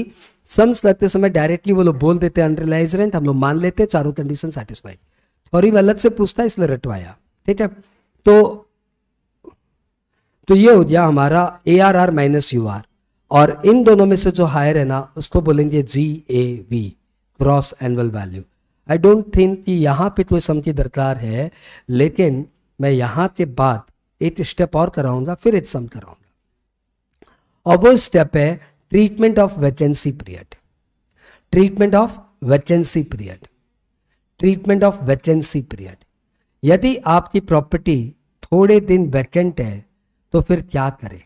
सम्स लगते समय डायरेक्टली वो लोग बोल देते हैं अनरिलाइज रेंट हम लोग मान लेते हैं चारों कंडीशन सेटिस्फाइड और ये अलग से पूछता है इसलिए रटवाया ठीक है तो तो ये हो गया हमारा A R R minus U R और इन दोनों में से जो हायर है ना उसको बोलेंगे G A V gross annual value I don't think कि यहाँ पे कोई सम की दरकार है लेकिन मैं यहाँ के बाद एक स्टेप और कराऊंगा फिर एक सम कराऊंगा और वो स्टेप है treatment of vacancy period treatment of vacancy period treatment of vacancy period यदि आपकी प्रॉपर्टी थोड़े दिन वैकेंट है तो फिर क्या करें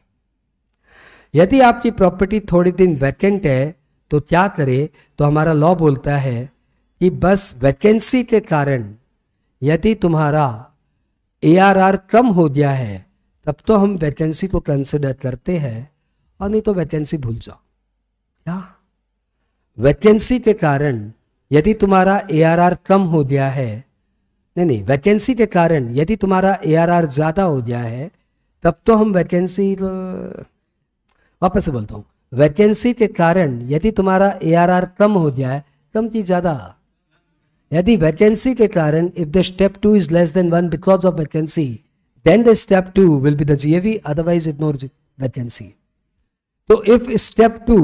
यदि आपकी प्रॉपर्टी थोड़े दिन वैकेंट है तो क्या करें तो हमारा लॉ बोलता है कि बस वैकेंसी के कारण यदि तुम्हारा एआरआर कम हो गया है तब तो हम वैकेंसी को कंसिडर करते हैं अनि नहीं तो वैकेंसी भूल जाओ क्या वैकेंसी के कारण यदि तुम्हारा ए कम हो गया है नहीं नहीं वैकेंसी के कारण यदि तुम्हारा ए ज़्यादा हो गया है तब तो हम वैकेंसी तो वापस से बोलता हूँ वैकेंसी के कारण यदि तुम्हारा ए कम हो गया है कम की ज़्यादा यदि वैकेंसी के कारण if the step two is less than one because of vacancy then the step two will be the GAV otherwise ignore vacancy तो इफ स्टेप टू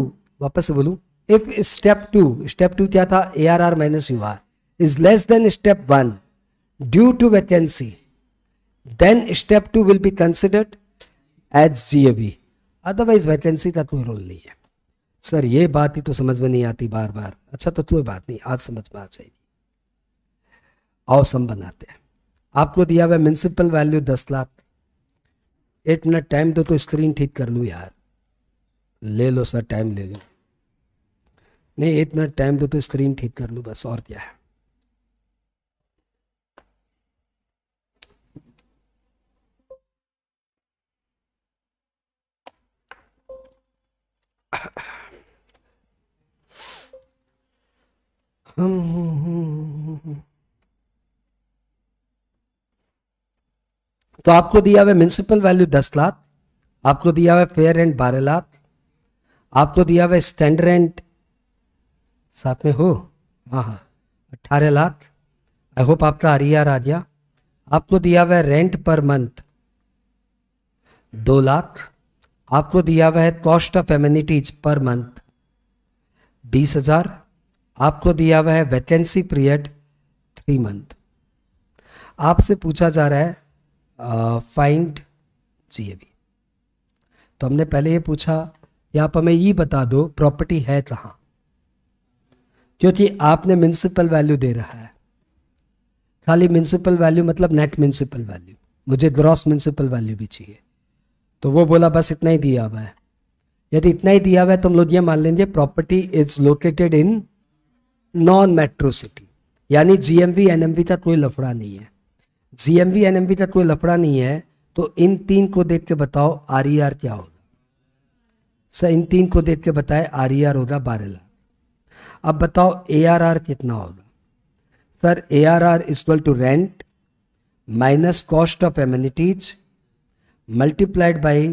वापस से if step two step two क्या था A R R minus U R is less than step one due to vacancy then step two will be considered as G A V otherwise vacancy का कोई role नहीं है sir ये बात ही तो समझ में नहीं आती बार बार अच्छा तो कोई बात नहीं आज समझ में आ जाएगी औसम बनाते हैं आपको दिया हुआ म्यूनसिपल वैल्यू दस लाख एट मिनट टाइम दो तो स्क्रीन ठीक कर लूँ यार ले लो सर टाइम ले लो नहीं एक मिनट टाइम दो तो स्क्रीन ठीक कर लूँ बस और क्या है तो आपको दिया हुआ म्यूनसिपल वैल्यू दस लाख आपको दिया हुआ फेयर एंड बारह लाख आपको तो दिया हुआ स्टैंडर्ड रेंट साथ में हो हाँ हाँ अट्ठारह लाख आई होप आपका आरिया राजा आपको दिया हुआ है रेंट पर मंथ दो लाख आपको दिया हुआ है cost of amenities per month बीस हजार आपको दिया हुआ है वैकेंसी पीरियड थ्री मंथ आपसे पूछा जा रहा है फाइंड uh, जी तो हमने पहले ये पूछा या आप हमें ये बता दो प्रॉपर्टी है कहाँ क्योंकि आपने म्यूनसिपल वैल्यू दे रहा है खाली म्यूनसिपल वैल्यू मतलब नेट म्यूनसिपल वैल्यू मुझे ग्रॉस म्यूनसिपल वैल्यू भी चाहिए तो वो बोला बस इतना ही दिया हुआ है यदि इतना ही दिया हुआ है तो हम लोग ये मान लेंगे property is located in non metro city यानी जीएमवी एनएमवी का कोई लफड़ा नहीं है जीएमवी एनएमवी का कोई लफड़ा नहीं है तो इन तीन को देख के बताओ आर ई आर क्या होगा सर इन तीन को देख के बताए आर ई आर होगा बारह लाख अब बताओ ए आर आर कितना होगा sir A R R equal to rent minus cost of amenities multiplied by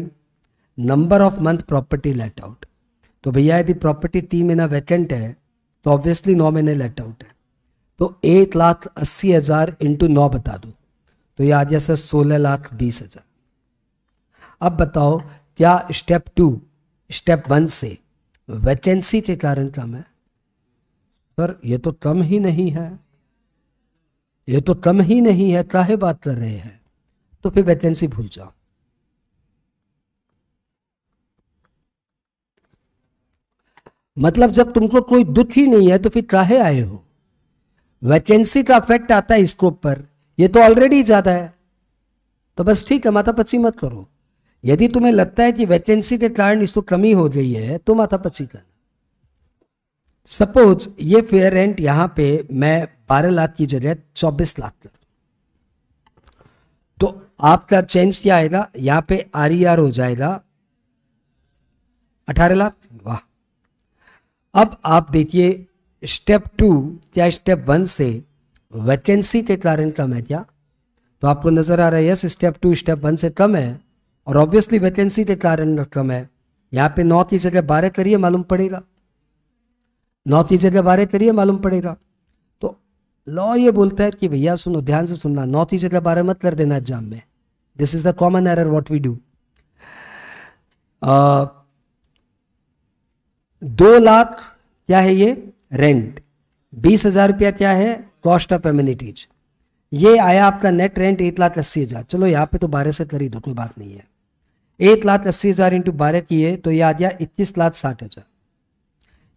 number of month property let out तो भैया यदि प्रॉपर्टी तीन महीना वैकेंट है तो ऑब्वियसली नौ महीने लेट आउट है तो एक लाख अस्सी हज़ार इंटू नौ बता दो तो ये आ गया सर सोलह लाख बीस हज़ार अब बताओ क्या स्टेप टू स्टेप वन से वैकेंसी के कारण कम है पर ये तो कम ही नहीं है ये तो कम ही नहीं है काहे बात कर रहे हैं तो फिर वैकेंसी भूल जाओ मतलब जब तुमको कोई दुख ही नहीं है तो फिर काहे आए हो वैकेंसी का इफेक्ट आता है स्कोप पर ये तो ऑलरेडी ज्यादा है तो बस ठीक है माता पची मत करो यदि तुम्हें लगता है कि वैकेंसी के कारण इसको कमी हो रही है तो पच्ची करना सपोज ये फेयर रेंट यहां पे मैं बारह लाख की जगह चौबीस लाख कर तो आपका चेंज क्या आएगा यहां पे आर ई आर हो जाएगा अठारह लाख वाह अब आप देखिए स्टेप टू या स्टेप वन से वैकेंसी के कारण कम है क्या तो आपको नजर आ रहा है yes step two step one से कम है और ऑब्वियसली वैकेंसी के कारण कम है यहाँ पे नौ की जगह बारह करिए मालूम पड़ेगा नौ की जगह बारह करिए मालूम पड़ेगा तो लॉ ये बोलता है कि भैया सुनो ध्यान से सुनना नौ की जगह बारह मत कर देना एग्जाम में this is the common error what we do दो लाख क्या है ये रेंट बीस हजार रुपया क्या है कॉस्ट ऑफ एम्यूनिटीज ये आया आपका नेट रेंट एक लाख अस्सी हजार चलो यहाँ पे तो बारह से करी दो कोई बात नहीं है एक लाख अस्सी हज़ार इंटू बारह किए तो ये आ गया इक्कीस लाख साठ हज़ार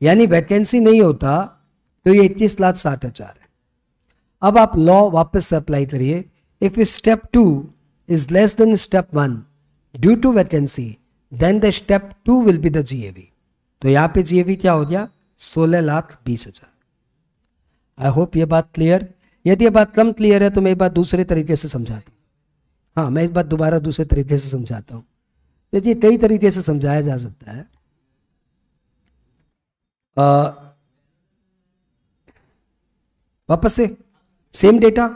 यानी वैकेंसी नहीं होता तो ये इक्कीस लाख साठ हज़ार है अब आप लॉ वापस से अप्लाई करिए if step two is less than step one due to vacancy then the step two will be the GAV तो यहाँ पे जीएवी क्या हो गया सोलह लाख बीस हजार आई होप ये बात क्लियर यदि ये बात कम क्लियर है तो मैं ये बात दूसरे तरीके से समझाता हूँ हाँ मैं इस बात दोबारा दूसरे तरीके से समझाता हूँ देखिए कई तरीके से समझाया जा सकता है आ, वापस से same data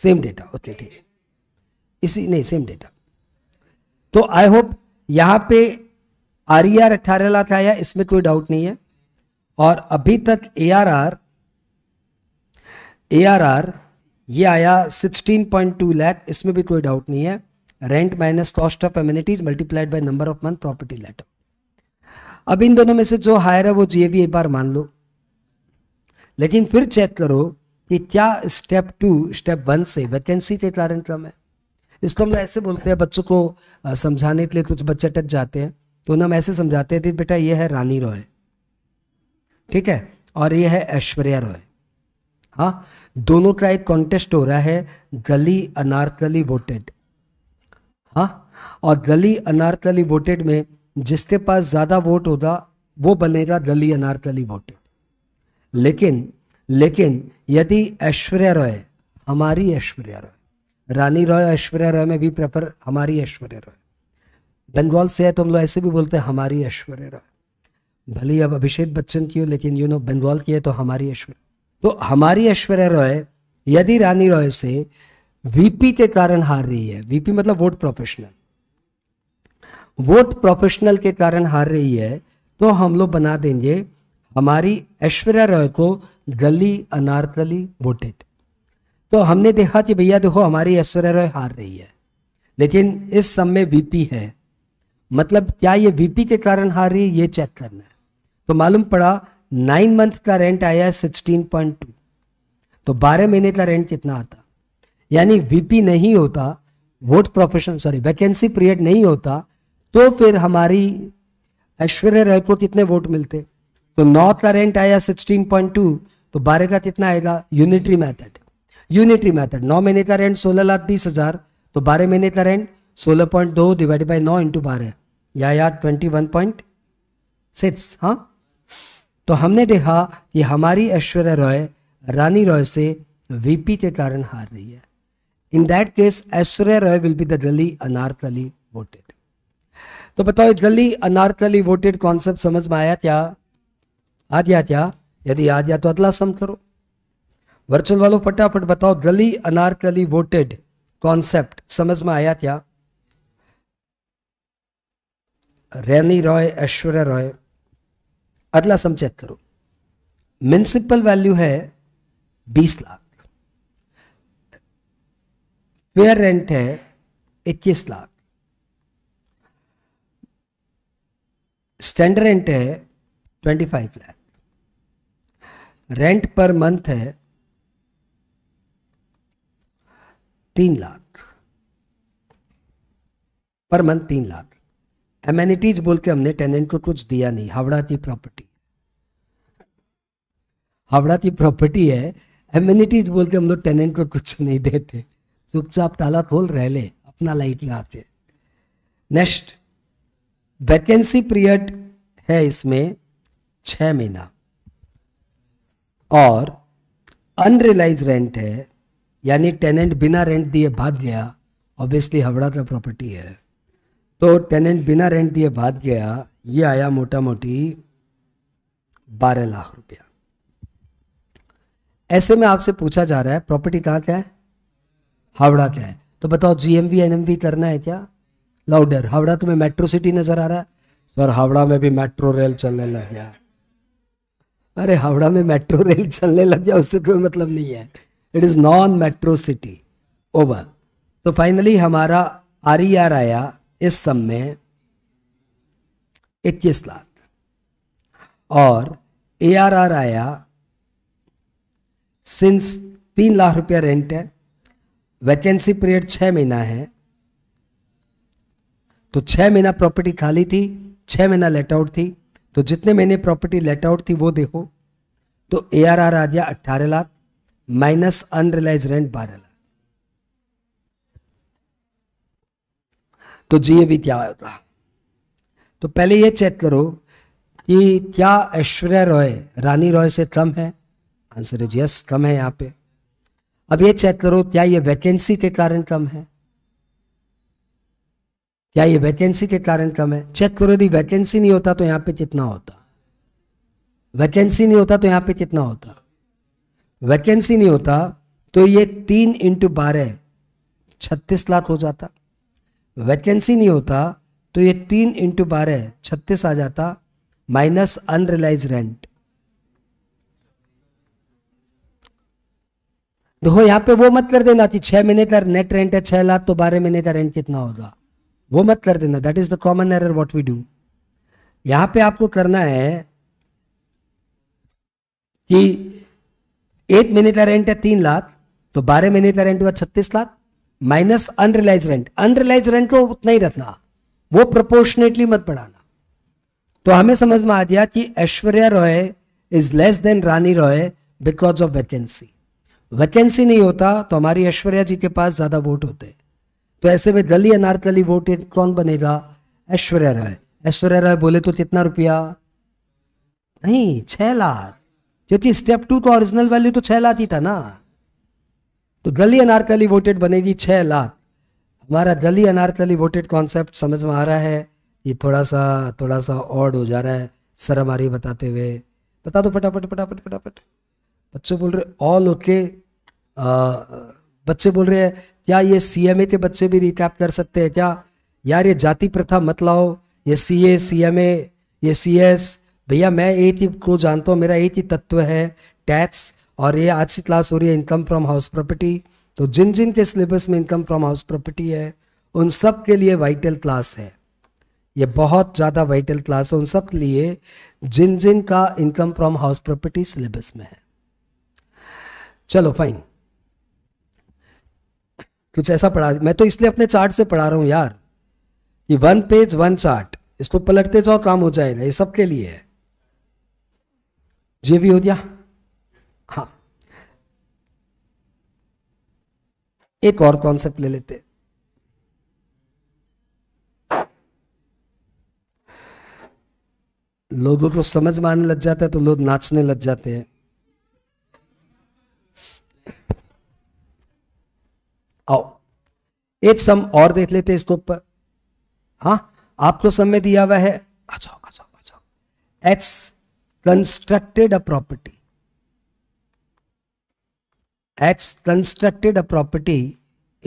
same data okay ठीक इसी नहीं सेम डेटा तो आई होप यहां पे आर ई आर अट्ठारह लाख आया इसमें कोई डाउट नहीं है और अभी तक A R R A R R ये आया सिक्सटीन पॉइंट टू लैख इसमें भी कोई डाउट नहीं है rent minus cost of amenities multiplied by number of month property let out अब इन दोनों में से जो हायर है वो जीएवी एक बार मान लो लेकिन फिर चेक करो कि क्या स्टेप टू स्टेप वन से वैकेंसी के कारण कम है इसको हम लोग ऐसे बोलते हैं बच्चों को समझाने के लिए कुछ बच्चे टच जाते हैं तो उन्हें हम ऐसे समझाते हैं कि बेटा ये है रानी रॉय ठीक है और ये है ऐश्वर्या रॉय हाँ दोनों का एक कॉन्टेस्ट हो रहा है गली अनारकली वोटेड हाँ और गली अनारकली वोटेड में जिसके पास ज़्यादा वोट होगा वो बनेगा गली अनारकली वोटेड लेकिन लेकिन यदि ऐश्वर्या रॉय हमारी ऐश्वर्या रॉय रानी रॉय ऐश्वर्या रॉय में भी प्रेफर हमारी ऐश्वर्या रॉय बंगाल से है तो हम लोग ऐसे भी बोलते हैं हमारी ऐश्वर्या रॉय भले अब अभिषेक बच्चन की हो लेकिन यू नो बंगाल की है तो हमारी ऐश्वर्या तो हमारी ऐश्वर्या रॉय यदि रानी रॉय से वीपी के कारण हार रही है वीपी मतलब वोट प्रोफेशनल वोट प्रोफेशनल के कारण हार रही है तो हम लोग बना देंगे हमारी ऐश्वर्या रॉय को गली अनारकली वोटेड तो हमने देखा कि भैया देखो हमारी ऐश्वर्या रॉय हार रही है लेकिन इस समय वीपी है मतलब क्या ये वीपी के कारण हार रही है ये चेक करना है तो मालूम पड़ा नाइन मंथ का रेंट आया है सिक्सटीन पॉइंट टू तो बारह महीने का रेंट कितना आता यानी वीपी नहीं होता वोट प्रोफेशन सॉरी वैकेंसी पीरियड नहीं होता तो फिर हमारी ऐश्वर्या राय को कितने वोट मिलते तो नौ का रेंट आया 16.2 तो बारह का कितना आएगा यूनिटरी मैथड यूनिटरी मैथड नौ महीने का रेंट सोलह लाख बीस हजार तो बारह महीने का रेंट सोलह पॉइंट दो डिवाइड बाई नौ इंटू बारह या यार ट्वेंटी वन पॉइंट सिक्स हाँ तो हमने देखा कि हमारी ऐश्वर्या रॉय रानी रॉय से वीपी के कारण हार रही है in that case Aishwarya Rai will be the दली अनारकली वोटेड तो बताओ गली अनारकली वोटेड कॉन्सेप्ट समझ में आया क्या आ गया क्या यदि आ गया तो अगला सम करो वर्चुअल वालों फटाफट बताओ गली अनारकली वोटेड कॉन्सेप्ट समझ में आया क्या रैनी रॉय ऐश्वर्य रॉय अगला सम चेक करो म्यूनसिपल वैल्यू है बीस लाख फेयर रेंट है इक्कीस लाख स्टैंडर्ड रेंट है twenty five lakh rent per month है तीन लाख पर मंथ तीन लाख एमेनिटीज बोल के हमने टेनेंट को कुछ दिया नहीं हावड़ा की प्रॉपर्टी हावड़ा की प्रॉपर्टी है एमेनिटीज बोल के हम लोग टेनेंट को कुछ नहीं देते चुपचाप ताला खोल रह ले अपना लाइट लगा नेक्स्ट वैकेंसी पीरियड है इसमें छ महीना और अनरियलाइज रेंट है यानी टेनेंट बिना रेंट दिए भाग गया ऑब्वियसली हवड़ा का प्रॉपर्टी है तो टेनेंट बिना रेंट दिए भाग गया ये आया मोटा मोटी बारह लाख रुपया ऐसे में आपसे पूछा जा रहा है प्रॉपर्टी कहाँ क्या है हावड़ा क्या है तो बताओ जीएमवी एनएमवी करना है क्या लाउडर हावड़ा तुम्हें मेट्रो सिटी नज़र आ रहा है सर हावड़ा में भी मेट्रो रेल चलने लग गया अरे हावड़ा में मेट्रो रेल चलने लग गया उससे कोई मतलब नहीं है it is non metro city over तो फाइनली हमारा आर ई आर आया इस समय इक्कीस लाख और ए आर आर आया सिंस तीन लाख रुपया रेंट है वैकेंसी पीरियड छः महीना है तो छः महीना प्रॉपर्टी खाली थी छः महीना लेट आउट थी तो जितने महीने प्रॉपर्टी लेट आउट थी वो देखो तो ए आर आर आ गया अट्ठारह लाख माइनस अनरिलाइज रेंट बारह लाख तो जी अभी क्या होता तो पहले ये चेक करो कि क्या ऐश्वर्या रॉय रानी रॉय से कम है आंसर इज यस कम है यहाँ पे अब ये चेक करो क्या ये वैकेंसी के कारण कम है क्या ये वैकेंसी के कारण कम है चेक करो यदि वैकेंसी नहीं होता तो यहां पे कितना होता वैकेंसी नहीं होता तो यहां पे कितना होता वैकेंसी नहीं होता तो ये तीन इंटू बारह छत्तीस लाख हो जाता वैकेंसी नहीं होता तो ये तीन इंटू बारह छत्तीस आ जाता माइनस अनरिलाइज रेंट देखो यहाँ पे वो मत कर देना कि छह महीने का नेट रेंट है छह लाख तो बारह महीने का रेंट कितना होगा वो मत कर देना that is the common error what we do यहाँ पे आपको करना है कि एक महीने का रेंट है तीन लाख तो बारह महीने का रेंट हुआ छत्तीस lakh minus unrealised rent unrealised rent को उतना ही रखना वो प्रोपोर्शनेटली मत बढ़ाना तो हमें समझ में आ गया कि Aishwarya Rai is less than Rani Roy because of vacancy vacancy नहीं होता तो हमारी ऐश्वर्या जी के पास ज़्यादा वोट होते तो ऐसे में गली अनारकली वोट कौन बनेगा ऐश्वर्या राय ऐश्वर्या राय बोले तो कितना रुपया नहीं छह लाख क्योंकि स्टेप टू का ओरिजिनल वैल्यू तो छह लाख ही था ना तो गली अनारकली वोटेड बनेगी छह लाख हमारा गली अनारकली वोटेड कॉन्सेप्ट समझ में आ रहा है ये थोड़ा सा थोड़ा सा ऑड हो जा रहा है शर्म आ रही बताते हुए बता दो फटाफट फटाफट फटाफट बच्चे बोल रहे ऑल ओके बच्चे बोल रहे हैं क्या ये सी एम ए के बच्चे भी रिकैप कर सकते हैं क्या यार ये जाति प्रथा मत लाओ ये सी ए सी एम ए ये सी एस भैया मैं एक ही को जानता हूँ मेरा एक ही तत्व है टैक्स और ये आज की क्लास हो रही है इनकम फ्रॉम हाउस प्रॉपर्टी तो जिन जिन के सिलेबस में इनकम फ्रॉम हाउस प्रॉपर्टी है उन सब के लिए वाइटल क्लास है ये बहुत ज़्यादा वाइटल क्लास है उन सब के लिए जिन जिन का income from house property syllabus में है चलो फाइन कुछ ऐसा पढ़ा मैं तो इसलिए अपने चार्ट से पढ़ा रहा हूं यार ये वन पेज वन चार्ट इसको पलटते जाओ काम हो जाएगा ये सबके लिए है ये भी हो गया हाँ एक और कॉन्सेप्ट ले लेते लोगों को समझ में आने लग जाता है तो लोग नाचने लग जाते हैं आओ एक सम और देख लेते हैं इसको ऊपर हाँ आपको सम में दिया हुआ है अच्छा अच्छा अच्छा x constructed a property x constructed a property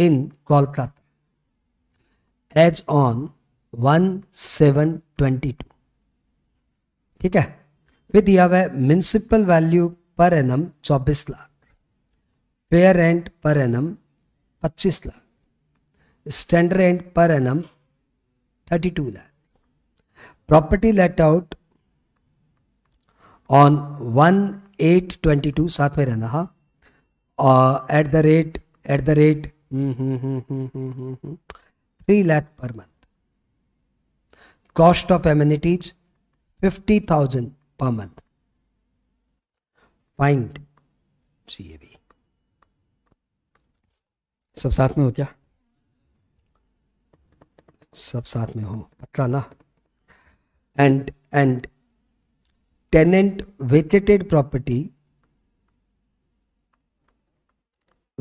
in Kolkata as on one seven twenty two ठीक है फिर दिया हुआ है म्यूनसिपल वैल्यू पर एनम चौबीस lakh fair rent per annum पच्चीस lakh standard rent per annum thirty two lakh property let out on one eight twenty two साथ में रहना at the rate at the rate three lakh per month cost of amenities fifty thousand per month find चाहिए सब साथ में हो क्या सब साथ में हो पतला ना and and tenant vacated property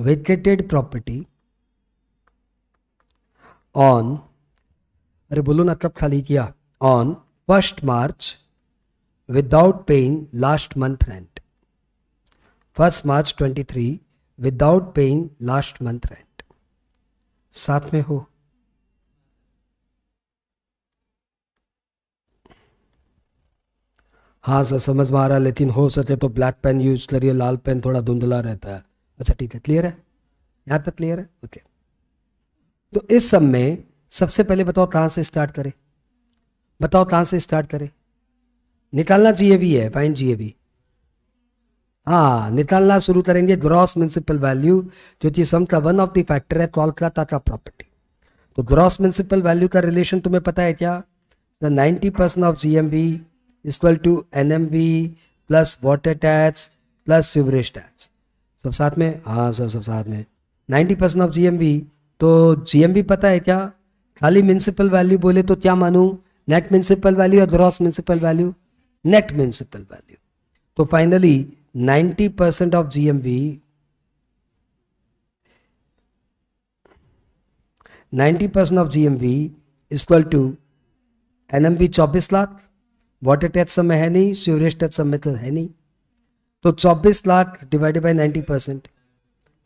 vacated property on अरे बोलो ना कब खाली किया on first March without paying last month rent first March 23 without paying last month rent साथ में हो हाँ सर समझ में आ रहा है लेकिन हो सके तो ब्लैक पेन यूज करिए लाल पेन थोड़ा धुंधला रहता है अच्छा ठीक है क्लियर है यहां तक क्लियर है ओके तो इस सब में सबसे पहले बताओ कहां से स्टार्ट करें बताओ कहां से स्टार्ट करें निकालना चाहिए भी है फाइंड चाहिए भी हाँ निकालना शुरू करेंगे ग्रॉस म्यूनसिपल वैल्यू जो कि सम का वन ऑफ द फैक्टर है कोलकाता का प्रॉपर्टी तो ग्रॉस म्यूनसिपल वैल्यू का रिलेशन तुम्हें पता है क्या the ninety percent of G M V equal to N M V plus water tax plus sewerage tax सब साथ में हाँ सर सब साथ में ninety percent of G M V तो जी एम वी पता है क्या खाली म्यूनसिपल वैल्यू बोले तो क्या मानूँ नेट म्यूनसिपल वैल्यू या gross municipal value net municipal value तो finally ninety percent of G M V ninety percent of G M V equal to N M V चौबीस लाख वाटर टैक्स समय है नहीं सीवरेज टैच सब तो है नहीं तो चौबीस lakh divided by ninety percent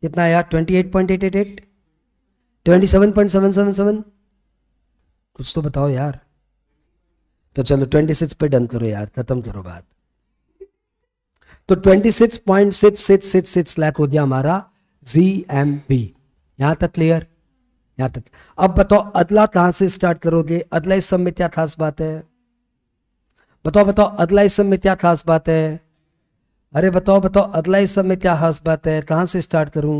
कितना आया twenty eight point eight eight eight twenty seven point seven seven seven कुछ तो बताओ यार तो चलो ट्वेंटी सिक्स पे डन करो यार खत्म करो बात तो सिक्स लाख हो गया हमारा जी एम बी यहां तक क्लियर यहां तक अब बताओ अदला कहां से स्टार्ट करोगे अदला इस सब में क्या खास बात है बताओ बताओ अदला इस सब में क्या खास बात है अरे बताओ बताओ अदला इस सब में क्या खास बात है कहां से स्टार्ट करूं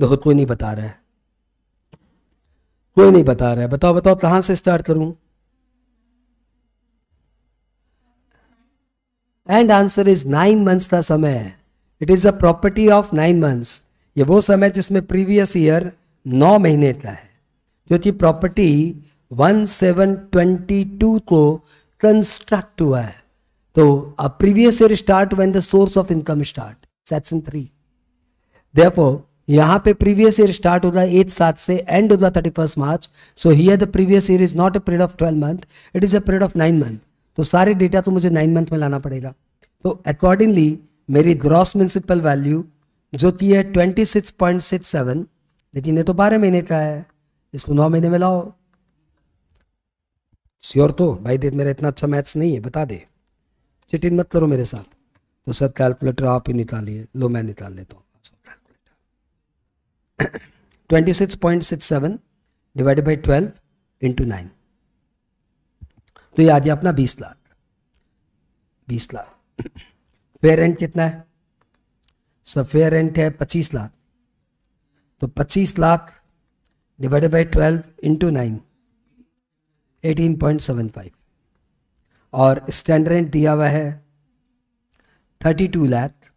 बहुत कोई नहीं बता रहा है कोई नहीं बता रहा है बताओ बताओ कहां से स्टार्ट करूं and answer is nine months का समय है it is a property of nine months ये वो समय जिसमें प्रीवियस ईयर नौ महीने का है जो कि property one seven twenty two को कंस्ट्रक्ट हुआ है तो अब previous year start when the source of income start section three therefore यहाँ पे प्रीवियस ईयर स्टार्ट होता है एथ सात से एंड होता है thirty first March so here the previous year is not a period of twelve month it is a period of nine month तो सारे डेटा तो मुझे नाइन मंथ में लाना पड़ेगा तो अकॉर्डिंगली मेरी ग्रॉस म्यूनसिपल वैल्यू जो की है twenty six point six seven लेकिन ये तो बारह महीने का है इसको नौ महीने में लाओ श्योर तो भाई देख मेरा इतना अच्छा मैथ्स नहीं है बता दे चिटिन मत करो मेरे साथ तो सर कैलकुलेटर आप ही निकालिए लो मैं निकाल लेता हूँ 26.67 डिवाइडेड बाई 12 इंटू नाइन तो ये आ गया अपना 20 लाख 20 लाख फेयर रेंट कितना है सब फेयर रेंट है 25 लाख तो 25 lakh divided by 12 into nine eighteen point seven five और स्टैंडर्ड दिया हुआ है थर्टी टू लैख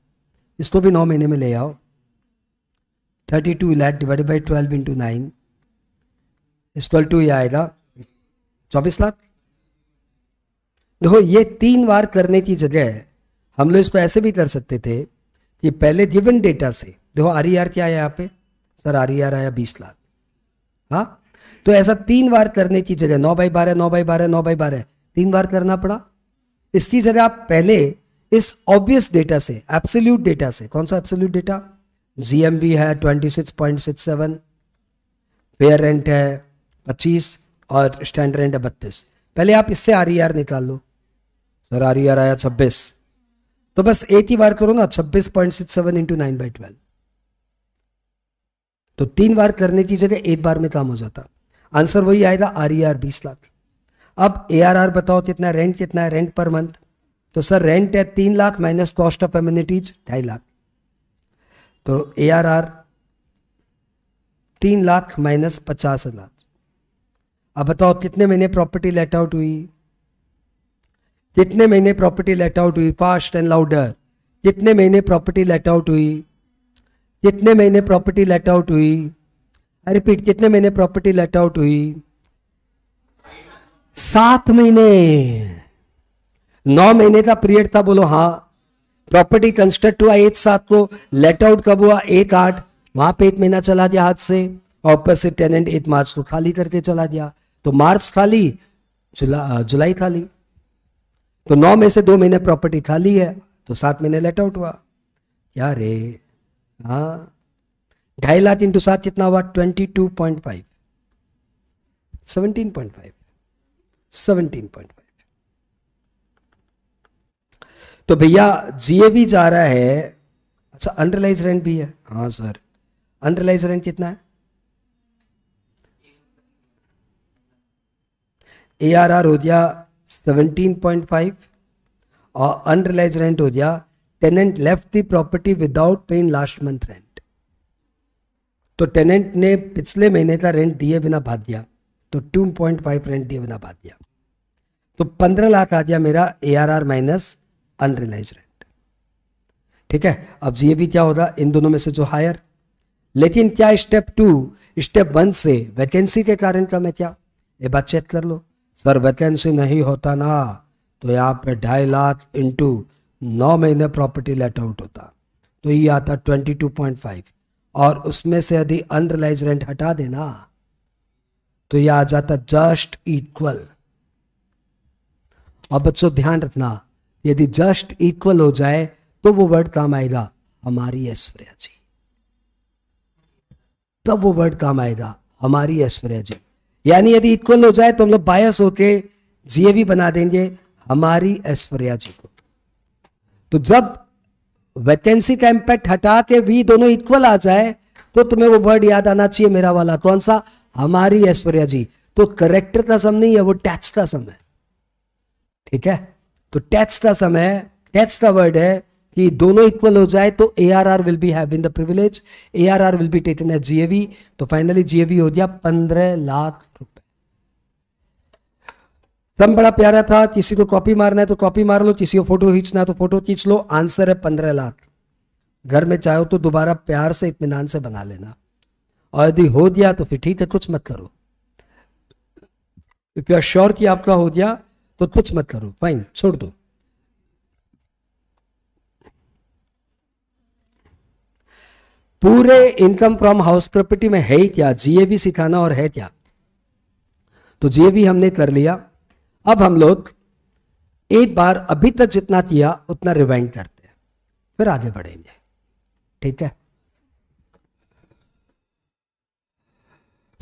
इसको भी नौ महीने में ले आओ thirty two lakh divided by twelve into nine equal to ये आएगा चौबीस लाख देखो ये तीन बार करने की जगह हम लोग इसको ऐसे भी कर सकते थे कि पहले गिवन डेटा से देखो आर ई आर क्या है यहाँ पे सर आर ई आर आया बीस लाख हाँ तो ऐसा तीन बार करने की जगह नौ बाई बारह नौ बाई बारह नौ बाई बारह तीन बार करना पड़ा इसकी जगह आप पहले इस ऑब्वियस डेटा से एब्सोल्यूट डेटा से कौन सा एब्सोल्यूट डेटा जीएमबी है 26.67 फेयर रेंट है 25 और स्टैंडर्ड रेंट है बत्तीस पहले आप इससे आर ई आर निकाल लो सर आर ई आर आया छब्बीस तो बस एक ही बार करो ना छब्बीस point six seven into nine by twelve तो तीन बार करने की जगह एक बार में काम हो जाता आंसर वही आएगा आर ई आर बीस लाख अब ए आर आर बताओ कितना रेंट कितना है रेंट पर मंथ तो सर रेंट है तीन lakh minus cost of amenities ढाई लाख तो ए आर आर तीन लाख माइनस पचास हजार अब बताओ कितने महीने प्रॉपर्टी लेट आउट हुई कितने महीने प्रॉपर्टी लेट आउट हुई फास्ट एंड लाउडर कितने महीने प्रॉपर्टी लेट आउट हुई कितने महीने प्रॉपर्टी लेट आउट हुई आई रिपीट कितने महीने प्रॉपर्टी लेट आउट हुई सात महीने नौ महीने का पीरियड था बोलो हाँ प्रॉपर्टी कंस्ट्रक्ट हुआ एक सात को लेट आउट कब हुआ एक आठ वहां पे एक महीना चला दिया हाथ से और से टेनेंट एक मार्च को खाली करके चला दिया तो मार्च खाली जुला, जुलाई खाली तो नौ में से दो महीने प्रॉपर्टी खाली है तो सात महीने लेट आउट हुआ क्या रे हाँ ढाई लाख इंटू सात कितना हुआ twenty two point five seventeen point five seventeen point तो भैया जीए भी जा रहा है अच्छा अनरिलाइज रेंट भी है हाँ सर अनरिलाइज रेंट कितना है ए आर आर हो गया सेवनटीन पॉइंट फाइव और अनरलाइज रेंट हो गया tenant left the property without paying last month rent तो टेनेंट ने पिछले महीने का रेंट दिए बिना भाग दिया तो टू पॉइंट फाइव रेंट दिए बिना भाग दिया तो पंद्रह लाख आ गया मेरा A R R minus unrealise rent ठीक है अब ये भी क्या होगा इन दोनों में से जो हायर लेकिन क्या स्टेप टू स्टेप वन से वैकेंसी के कारण कम मैं क्या ये बात चेक कर लो सर वैकेंसी नहीं होता ना तो यहाँ पे ढाई लाख इंटू नौ महीने प्रॉपर्टी लेट आउट होता तो ये आता ट्वेंटी टू पॉइंट फाइव और उसमें से यदि अनरिलाइज रेंट हटा देना तो ये आ जाता जस्ट इक्वल और बच्चों ध्यान रखना यदि जस्ट इक्वल हो जाए तो वो वर्ड काम आएगा हमारी ऐश्वर्या जी तब वो वर्ड काम आएगा हमारी ऐश्वर्या जी यानी यदि इक्वल हो जाए तो हम लोग बायस होके भी बना देंगे हमारी ऐश्वर्या जी को तो जब वैकेंसी का इंपैक्ट हटा के वी दोनों इक्वल आ जाए तो तुम्हें वो वर्ड याद आना चाहिए मेरा वाला कौन सा हमारी ऐश्वर्या जी तो करेक्टर का सम नहीं है वो टैच का सम है ठीक है तो टैक्स का समय टैक्स का वर्ड है कि दोनों इक्वल हो जाए तो A R R will be have in the privilege A R R will be taken as GAV तो फाइनली जीएवी हो गया पंद्रह लाख रुपए सम बड़ा प्यारा था किसी को कॉपी मारना है तो कॉपी मार लो किसी को फोटो खींचना है तो फोटो खींच लो आंसर है पंद्रह लाख घर में चाहो तो दोबारा प्यार से इतमान से बना लेना और यदि हो गया तो फिर ठीक है कुछ मत करो इफ यू आर श्योर कि आपका हो गया तो कुछ मत करो फाइन छोड़ दो पूरे इनकम फ्रॉम हाउस प्रॉपर्टी में है ही क्या जीए भी सिखाना और है क्या तो जीए भी हमने कर लिया अब हम लोग एक बार अभी तक जितना किया उतना रिवाइंड करते हैं फिर आगे बढ़ेंगे ठीक है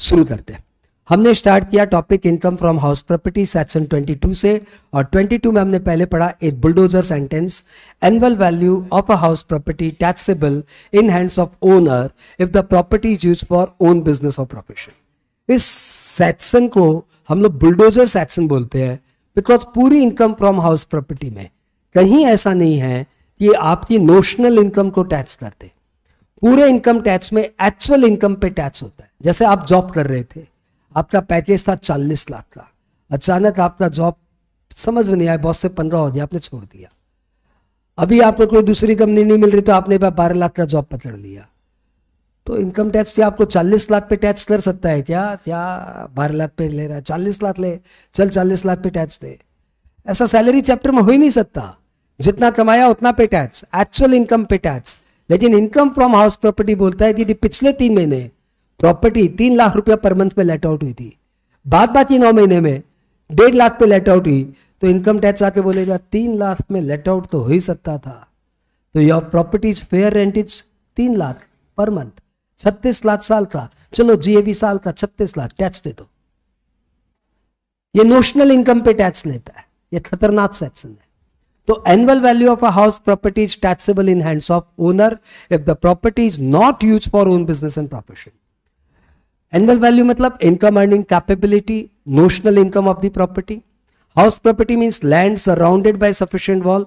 शुरू करते हैं हमने स्टार्ट किया topic income from house property section 22 से और 22 में हमने पहले पढ़ा एक bulldozer sentence annual value of a house property taxable in hands of owner if the property is use for own business और प्रोफेशन इस सेक्शन को हम लोग बुलडोजर सेक्शन बोलते हैं बिकॉज पूरी इनकम फ्रॉम हाउस प्रॉपर्टी में कहीं ऐसा नहीं है कि आपकी नोशनल इनकम को टैक्स करते पूरे इनकम टैक्स में एक्चुअल इनकम पे टैक्स होता है जैसे आप जॉब कर रहे थे आपका पैकेज था चालीस लाख का अचानक आपका जॉब समझ में नहीं आया बॉस से पंद्रह हो गया आपने छोड़ दिया अभी आपको कोई दूसरी कंपनी नहीं मिल रही तो आपने बारह लाख का जॉब पकड़ लिया तो इनकम टैक्स क्या आपको चालीस लाख पे टैक्स कर सकता है क्या क्या बारह लाख पे ले रहा है चालीस लाख ले चल चालीस लाख पे टैक्स दे ऐसा सैलरी चैप्टर में हो ही नहीं सकता जितना कमाया उतना पे टैक्स एक्चुअल इनकम पे टैक्स लेकिन इनकम फ्रॉम हाउस प्रॉपर्टी बोलता है कि पिछले तीन महीने प्रॉपर्टी तीन लाख रुपया पर मंथ में लेट आउट हुई थी बाद बाकी नौ महीने में डेढ़ लाख पे लेट आउट हुई तो इनकम टैक्स आके बोलेगा तीन लाख में लेट आउट तो हो ही सकता था तो your property fair rent is तीन लाख पर मंथ छत्तीस लाख साल का चलो जीएबी साल का छत्तीस लाख टैक्स दे दो ये नोशनल इनकम पे टैक्स लेता है ये खतरनाक सेक्शन है तो annual value of a house property is taxable in hands of owner if the property is not use for own business and profession annual value मतलब income earning capability notional income of the property house property means land surrounded by sufficient wall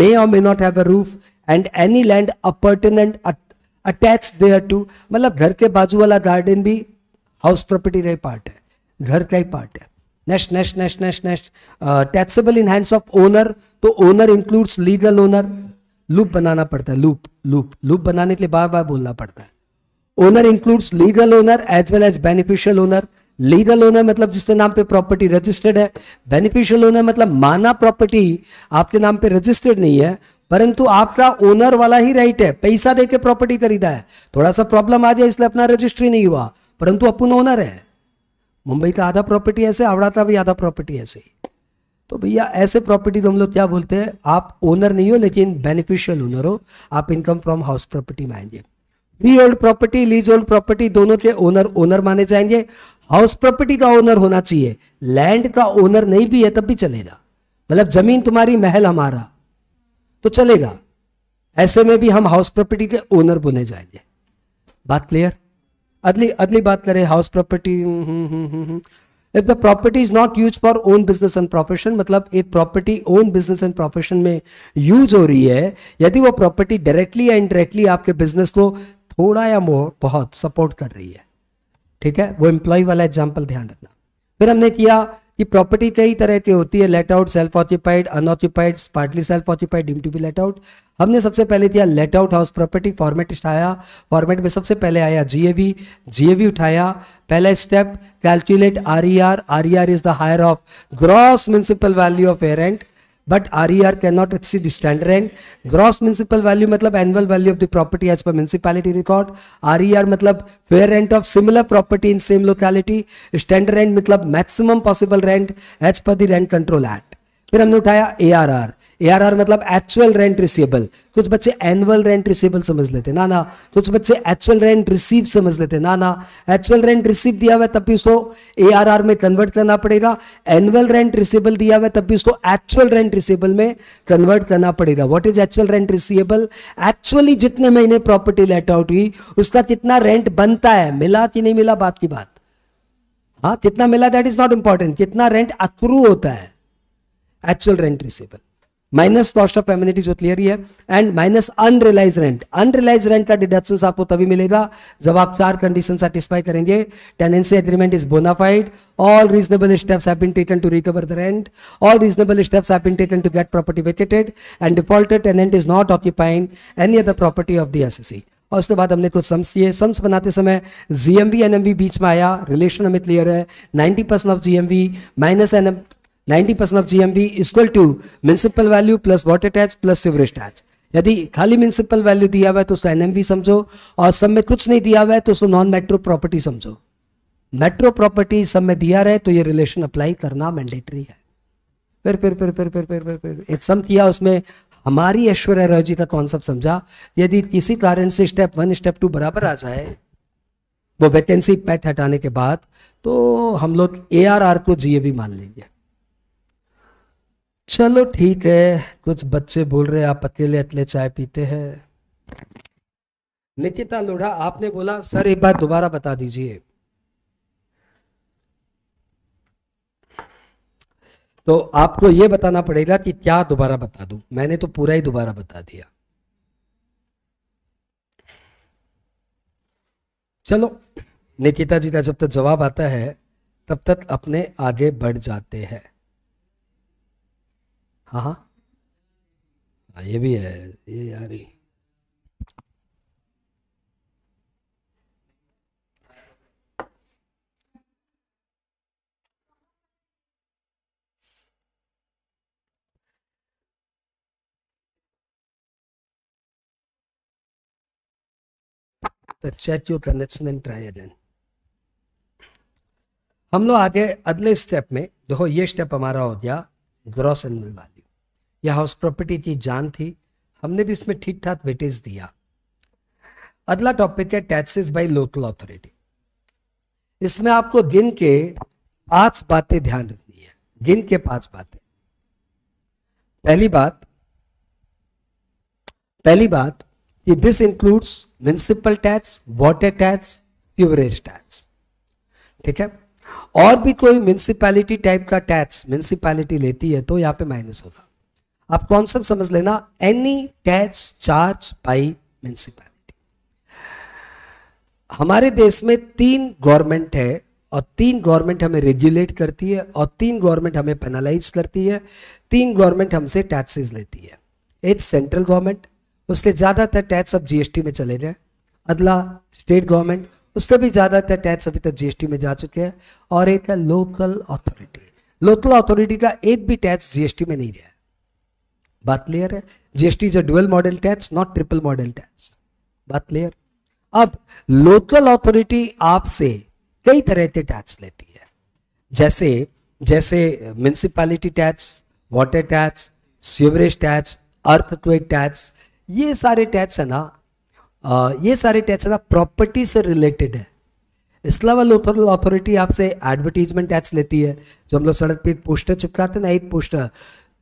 may और may not have roof and any land appurtenant attach there to मतलब घर के बाजू वाला garden भी house property का ही part है घर का ही पार्ट है next next next next next taxable in hands of owner तो owner includes legal owner loop बनाना पड़ता है लूप लूप लूप बनाने के लिए बार बार बोलना पड़ता है owner includes legal owner as well as beneficial owner legal owner मतलब जिसके नाम पे प्रॉपर्टी रजिस्टर्ड है बेनिफिशियल ओनर मतलब माना प्रॉपर्टी आपके नाम पे रजिस्टर्ड नहीं है परंतु आपका ओनर वाला ही राइट है पैसा देके प्रॉपर्टी खरीदा है थोड़ा सा प्रॉब्लम आ गया इसलिए अपना रजिस्ट्री नहीं हुआ परंतु अपन ओनर है मुंबई का आधा प्रॉपर्टी ऐसे आवड़ा का भी आधा प्रॉपर्टी ऐसे तो भैया ऐसे प्रॉपर्टी तो हम लोग क्या बोलते हैं आप ओनर नहीं हो लेकिन बेनिफिशियल ओनर हो आप इनकम फ्रॉम हाउस प्रॉपर्टी में आएंगे free hold property lease hold property दोनों के ओनर ओनर माने जाएंगे हाउस प्रॉपर्टी का ओनर होना चाहिए लैंड का ओनर नहीं भी है तब भी चलेगा मतलब जमीन तुम्हारी महल हमारा तो चलेगा ऐसे में भी हम हाउस प्रॉपर्टी के ओनर बुने जाएंगे बात क्लियर अगली अगली बात करें house property if the property is not use for own business and profession मतलब एक property own business and profession में यूज हो रही है यदि वो प्रॉपर्टी डायरेक्टली या इनडायरेक्टली आपके बिजनेस को थोड़ा या मोह बहुत सपोर्ट कर रही है ठीक है वो एम्प्लॉय वाला एग्जाम्पल ध्यान रखना फिर हमने किया कि प्रॉपर्टी कई तरह की होती है let out self occupied unoccupied partly self occupied deem to be let out हमने सबसे पहले किया let out house property format उठाया फॉर्मेट में सबसे पहले आया जीएवी जीएवी उठाया पहला step calculate R E R R E R is the higher of gross municipal value of errant but R E R cannot exceed stand and gross municipal value मतलब annual value of the property as per municipality record R E R मतलब fair rent of similar property in same locality standard rent मतलब maximum possible rent as per the rent control act फिर हमने उठाया A R R ARR मतलब actual rent receivable कुछ बच्चे annual rent receivable समझ लेते ना ना कुछ बच्चे एक्चुअल रेंट रिसीव समझ लेते ना ना एक्चुअल रेंट रिसीव दिया हुआ तब भी उसको एआरआर में कन्वर्ट करना पड़ेगा एनुअल रेंट रिसीवेबल दिया हुआ तब भी उसको एक्चुअल रेंट रिसीवेबल में कन्वर्ट करना पड़ेगा what is actual rent receivable actually जितने महीने प्रॉपर्टी लेट आउट हुई उसका कितना रेंट बनता है मिला कि नहीं मिला बात की बात हाँ कितना मिला दैट इज नॉट इंपॉर्टेंट कितना रेंट अक्रू होता है actual rent receivable minus cost of amenities जो क्लियर ही है and minus unrealise rent unrealise rent का डिडक्शन आपको तभी मिलेगा जब आप चार कंडीशन सेटिस्फाई करेंगे tenancy agreement is bonafide all reasonable steps have been taken to recover the rent all reasonable steps have been taken to get property vacated and defaulted tenant is not occupying any other property of the SSE और उसके बाद हमने कुछ sums किए sums बनाते समय GMV एनएमवी बीच में आया रिलेशन हमें क्लियर है 90% percent of GMV minus NM 90 percent of GMB equal to municipal value plus water tax plus sewerage tax यदि खाली म्यूनसिपल वैल्यू दिया हुआ है तो उसको एनएमवी समझो और सब में कुछ नहीं दिया हुआ है तो उसको नॉन मेट्रो प्रॉपर्टी समझो मेट्रो प्रॉपर्टी सब में दिया रहे तो ये रिलेशन अप्लाई करना मैंडेटरी है फिर फिर फिर फिर फिर फिर फिर फिर एक सम किया उसमें हमारी ऐश्वर्य राय जी का कॉन्सेप्ट समझा यदि किसी कारण से स्टेप वन स्टेप टू बराबर आ जाए वो वैकेंसी पैट हटाने के बाद तो हम लोग ए आर आर को जीए भी मान लेंगे चलो ठीक है कुछ बच्चे बोल रहे आप अकेले अकेले चाय पीते हैं निकिता लोढ़ा आपने बोला सर एक बार दोबारा बता दीजिए तो आपको यह बताना पड़ेगा कि क्या दोबारा बता दूं मैंने तो पूरा ही दोबारा बता दिया चलो निकिता जी का जब तक जवाब आता है तब तक अपने आगे बढ़ जाते हैं हाँ, हाँ हाँ ये भी है ये यार ही तो set हम लोग आगे अगले स्टेप में देखो ये स्टेप हमारा हो गया ग्रॉस एंगल वाली यह हाउस प्रॉपर्टी की जान थी हमने भी इसमें ठीक ठाक वेटेज दिया अगला टॉपिक है टैक्सेस बाय लोकल अथॉरिटी इसमें आपको गिन के पांच बातें ध्यान रखनी है गिन के पांच बातें पहली बात पहली बात कि this includes municipal tax water tax sewerage tax ठीक है और भी कोई म्यूनिसिपैलिटी टाइप का टैक्स म्यूनिसिपैलिटी लेती है तो यहां पे माइनस होगा आप कॉन्सेप्ट समझ लेना any tax charge by municipality हमारे देश में तीन गवर्नमेंट है और तीन गवर्नमेंट हमें रेगुलेट करती है और तीन गवर्नमेंट हमें पेनालाइज करती है तीन गवर्नमेंट हमसे टैक्सेस लेती है एक सेंट्रल गवर्नमेंट उससे ज़्यादातर टैक्स अब जीएसटी में चले गए अगला स्टेट गवर्नमेंट उससे भी ज़्यादातर टैक्स अभी तक जीएसटी में जा चुके हैं और एक है लोकल अथॉरिटी लोकल अथॉरिटी का एक भी टैक्स जीएसटी में नहीं गया बात क्लियर है GST is a dual model tax not triple model tax बात क्लियर अब लोकल अथॉरिटी आपसे कई तरह के टैक्स लेती है जैसे जैसे municipality tax water tax sewerage tax earthquake tax ये सारे टैक्स है ना ये सारे टैक्स है ना प्रॉपर्टी से रिलेटेड है इसके अलावा लोकल अथॉरिटी आपसे एडवर्टीजमेंट टैक्स लेती है जो हम लोग सड़क पे पोस्टर चिपकाते हैं ना एक poster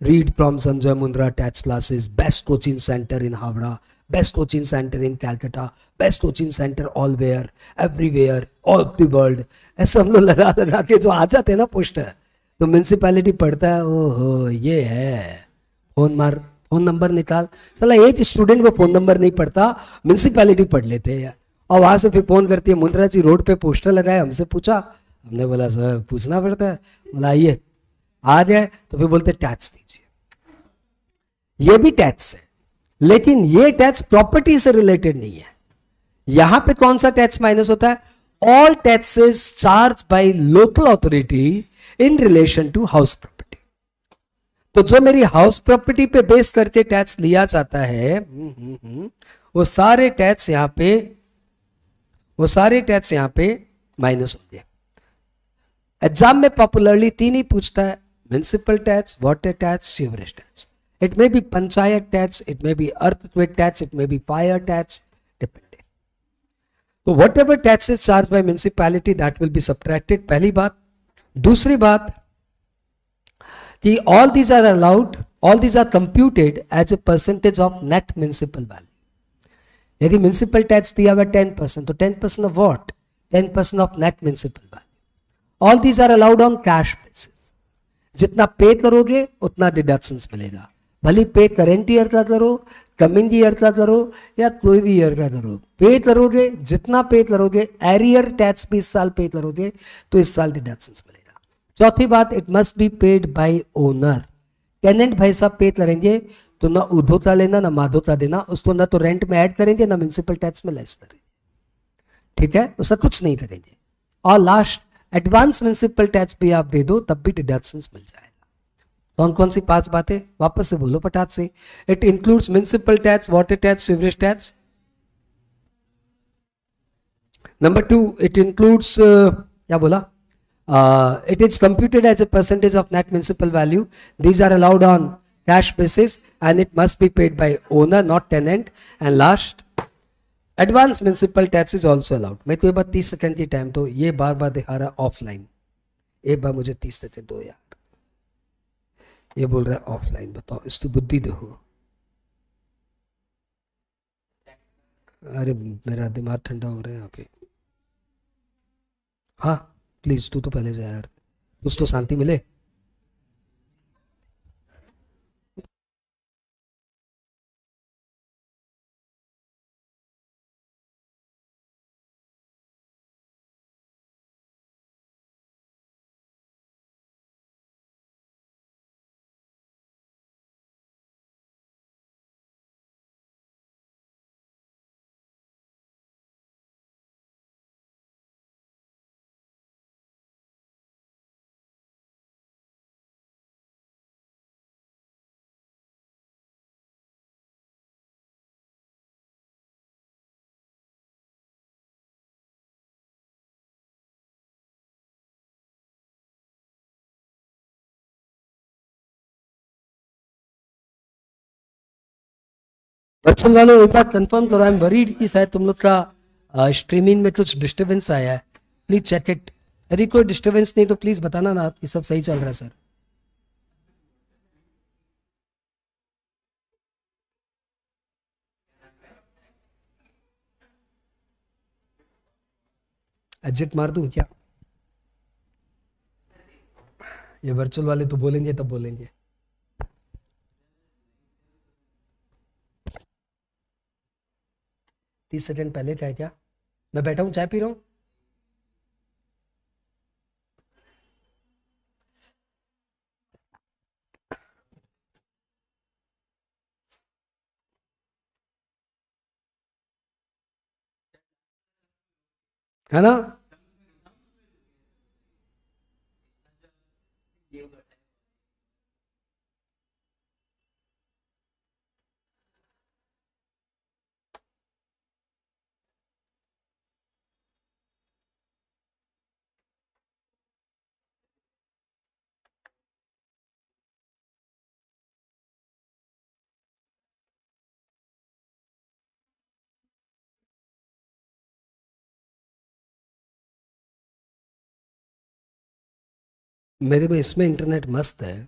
read from Sanjay Mundra attached classes, best coaching center in Havra, best coaching center in Calcutta, best coaching center all where, everywhere, all the world. ऐसे हम लोग लगा लगा के जो आ जाते हैं ना पोस्टर तो म्यूनसिपैलिटी पढ़ता है ओहो ये है फोन मार फोन नंबर निकाल चला एक स्टूडेंट को फोन नंबर नहीं पढ़ता म्यूनसिपैलिटी पढ़ लेते हैं और वहां से फिर फ़ोन करती है मुंद्रा जी रोड पे पोस्टर लगाए हमसे पूछा हमने बोला सर पूछना पड़ता है बोला आइए आ जाए तो फिर बोलते टैक्स दी ये भी टैक्स है लेकिन ये टैक्स प्रॉपर्टी से रिलेटेड नहीं है यहां पे कौन सा टैक्स माइनस होता है all taxes charge by local authority in relation to house property तो जो मेरी हाउस प्रॉपर्टी पे बेस करके टैक्स लिया जाता है हम्म, हम्म, हम्म, वो सारे टैक्स यहां पे वो सारे टैक्स यहां पे माइनस होते गया एग्जाम में पॉपुलरली तीन ही पूछता है municipal tax water tax sewerage tax It may be panchayat tax, it may be earthquake tax, it may be fire tax, depending. So whatever tax is charged by municipality that will be subtracted, Pehli baat. Dusri baat. कि all these are allowed, all these are computed as a percentage of net municipal value. यदि municipal tax दिया हुआ ten percent तो ten percent of what ten percent of net municipal value all these are allowed on cash basis जितना pay करोगे उतना deduction मिलेगा भले पे करेंट ईयर का करो कमिंग ईयर का करो या कोई भी ईयर का करो पे करोगे जितना पे करोगे एरियर टैक्स भी इस साल पे करोगे तो इस साल डिडक्शन मिलेगा चौथी बात it must be paid by owner tenant भाई साहब पे करेंगे तो ना उधोता का लेना ना माधो का देना उसको ना तो रेंट में ऐड करेंगे ना म्यूनसिपल टैक्स में लेस करेंगे ठीक है उसका कुछ नहीं करेंगे और लास्ट एडवांस म्यूनसिपल टैक्स भी आप दे दो तब भी डिडक्शन मिल जाए कौन तो कौन सी पांच बातें वापस से बोलो पटात से it includes municipal tax water tax sewerage tax number two it includes क्या बोला it is computed as a percentage of net municipal value these are allowed on cash basis and it must be paid by owner not tenant and last advance municipal tax is also allowed मैं तो ये बात तीस second की time तो ये बार बार दिखा रहा ऑफलाइन एक बार मुझे तीस सेकंड दो यार ये बोल रहा है ऑफलाइन बताओ तो बुद्धि देखो अरे मेरा दिमाग ठंडा हो रहा है यहाँ पे हाँ प्लीज तू तो पहले जाए यार कुछ तो शांति मिले बच्चन अच्छा, वालों एक बात कंफर्म करो आई एम वरीड कि शायद तुम लोग का स्ट्रीमिंग में कुछ डिस्टर्बेंस आया है प्लीज चेक इट यदि कोई डिस्टर्बेंस नहीं तो प्लीज बताना ना कि सब सही चल रहा है सर एग्जिट मार दू क्या ये वर्चुअल वाले तो बोलेंगे तब बोलेंगे तीस सेकेंड पहले थे क्या मैं बैठा हूँ चाय पी रहा हूँ है ना मेरे में इसमें इंटरनेट मस्त है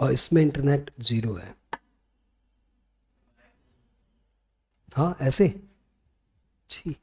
और इसमें इंटरनेट ज़ीरो है हाँ ऐसे जी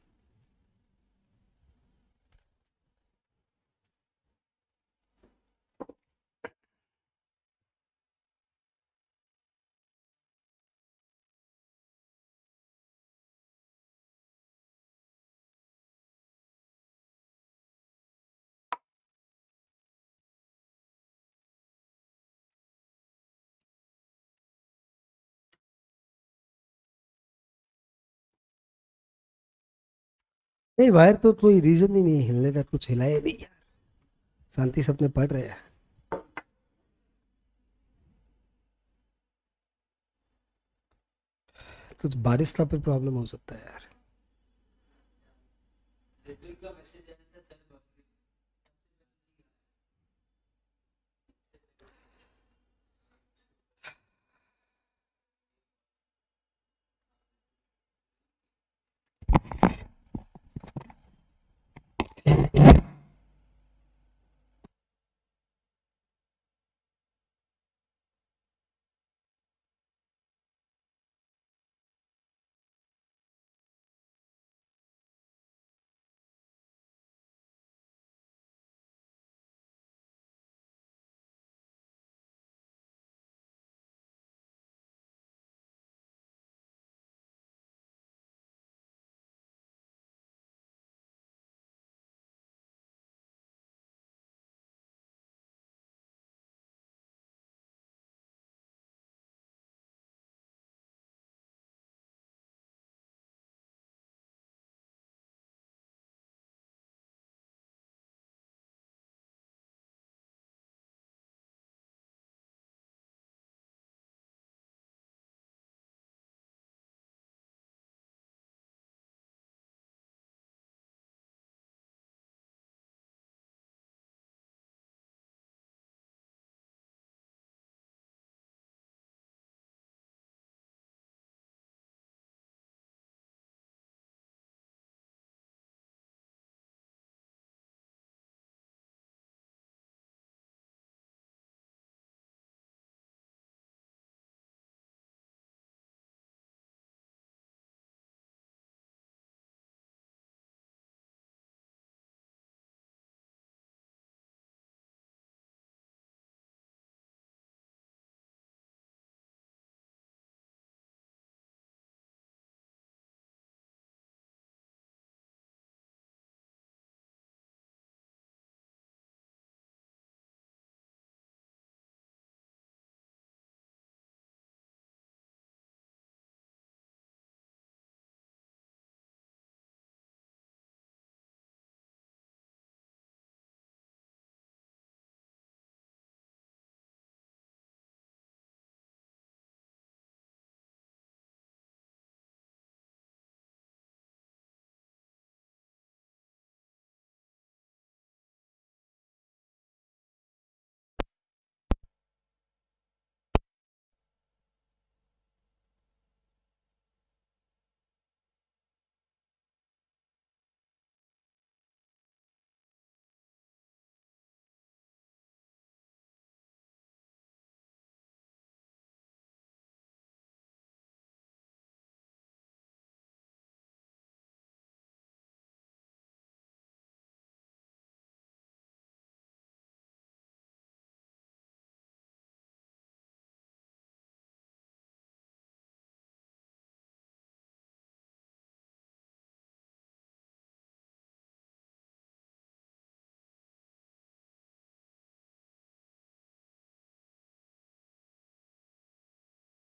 नहीं वायर तो कोई रीजन ही नहीं हिलने का कुछ हिलाया नहीं यार शांति से अपने पढ़ रहे हैं तो बारिश का फिर प्रॉब्लम हो सकता है यार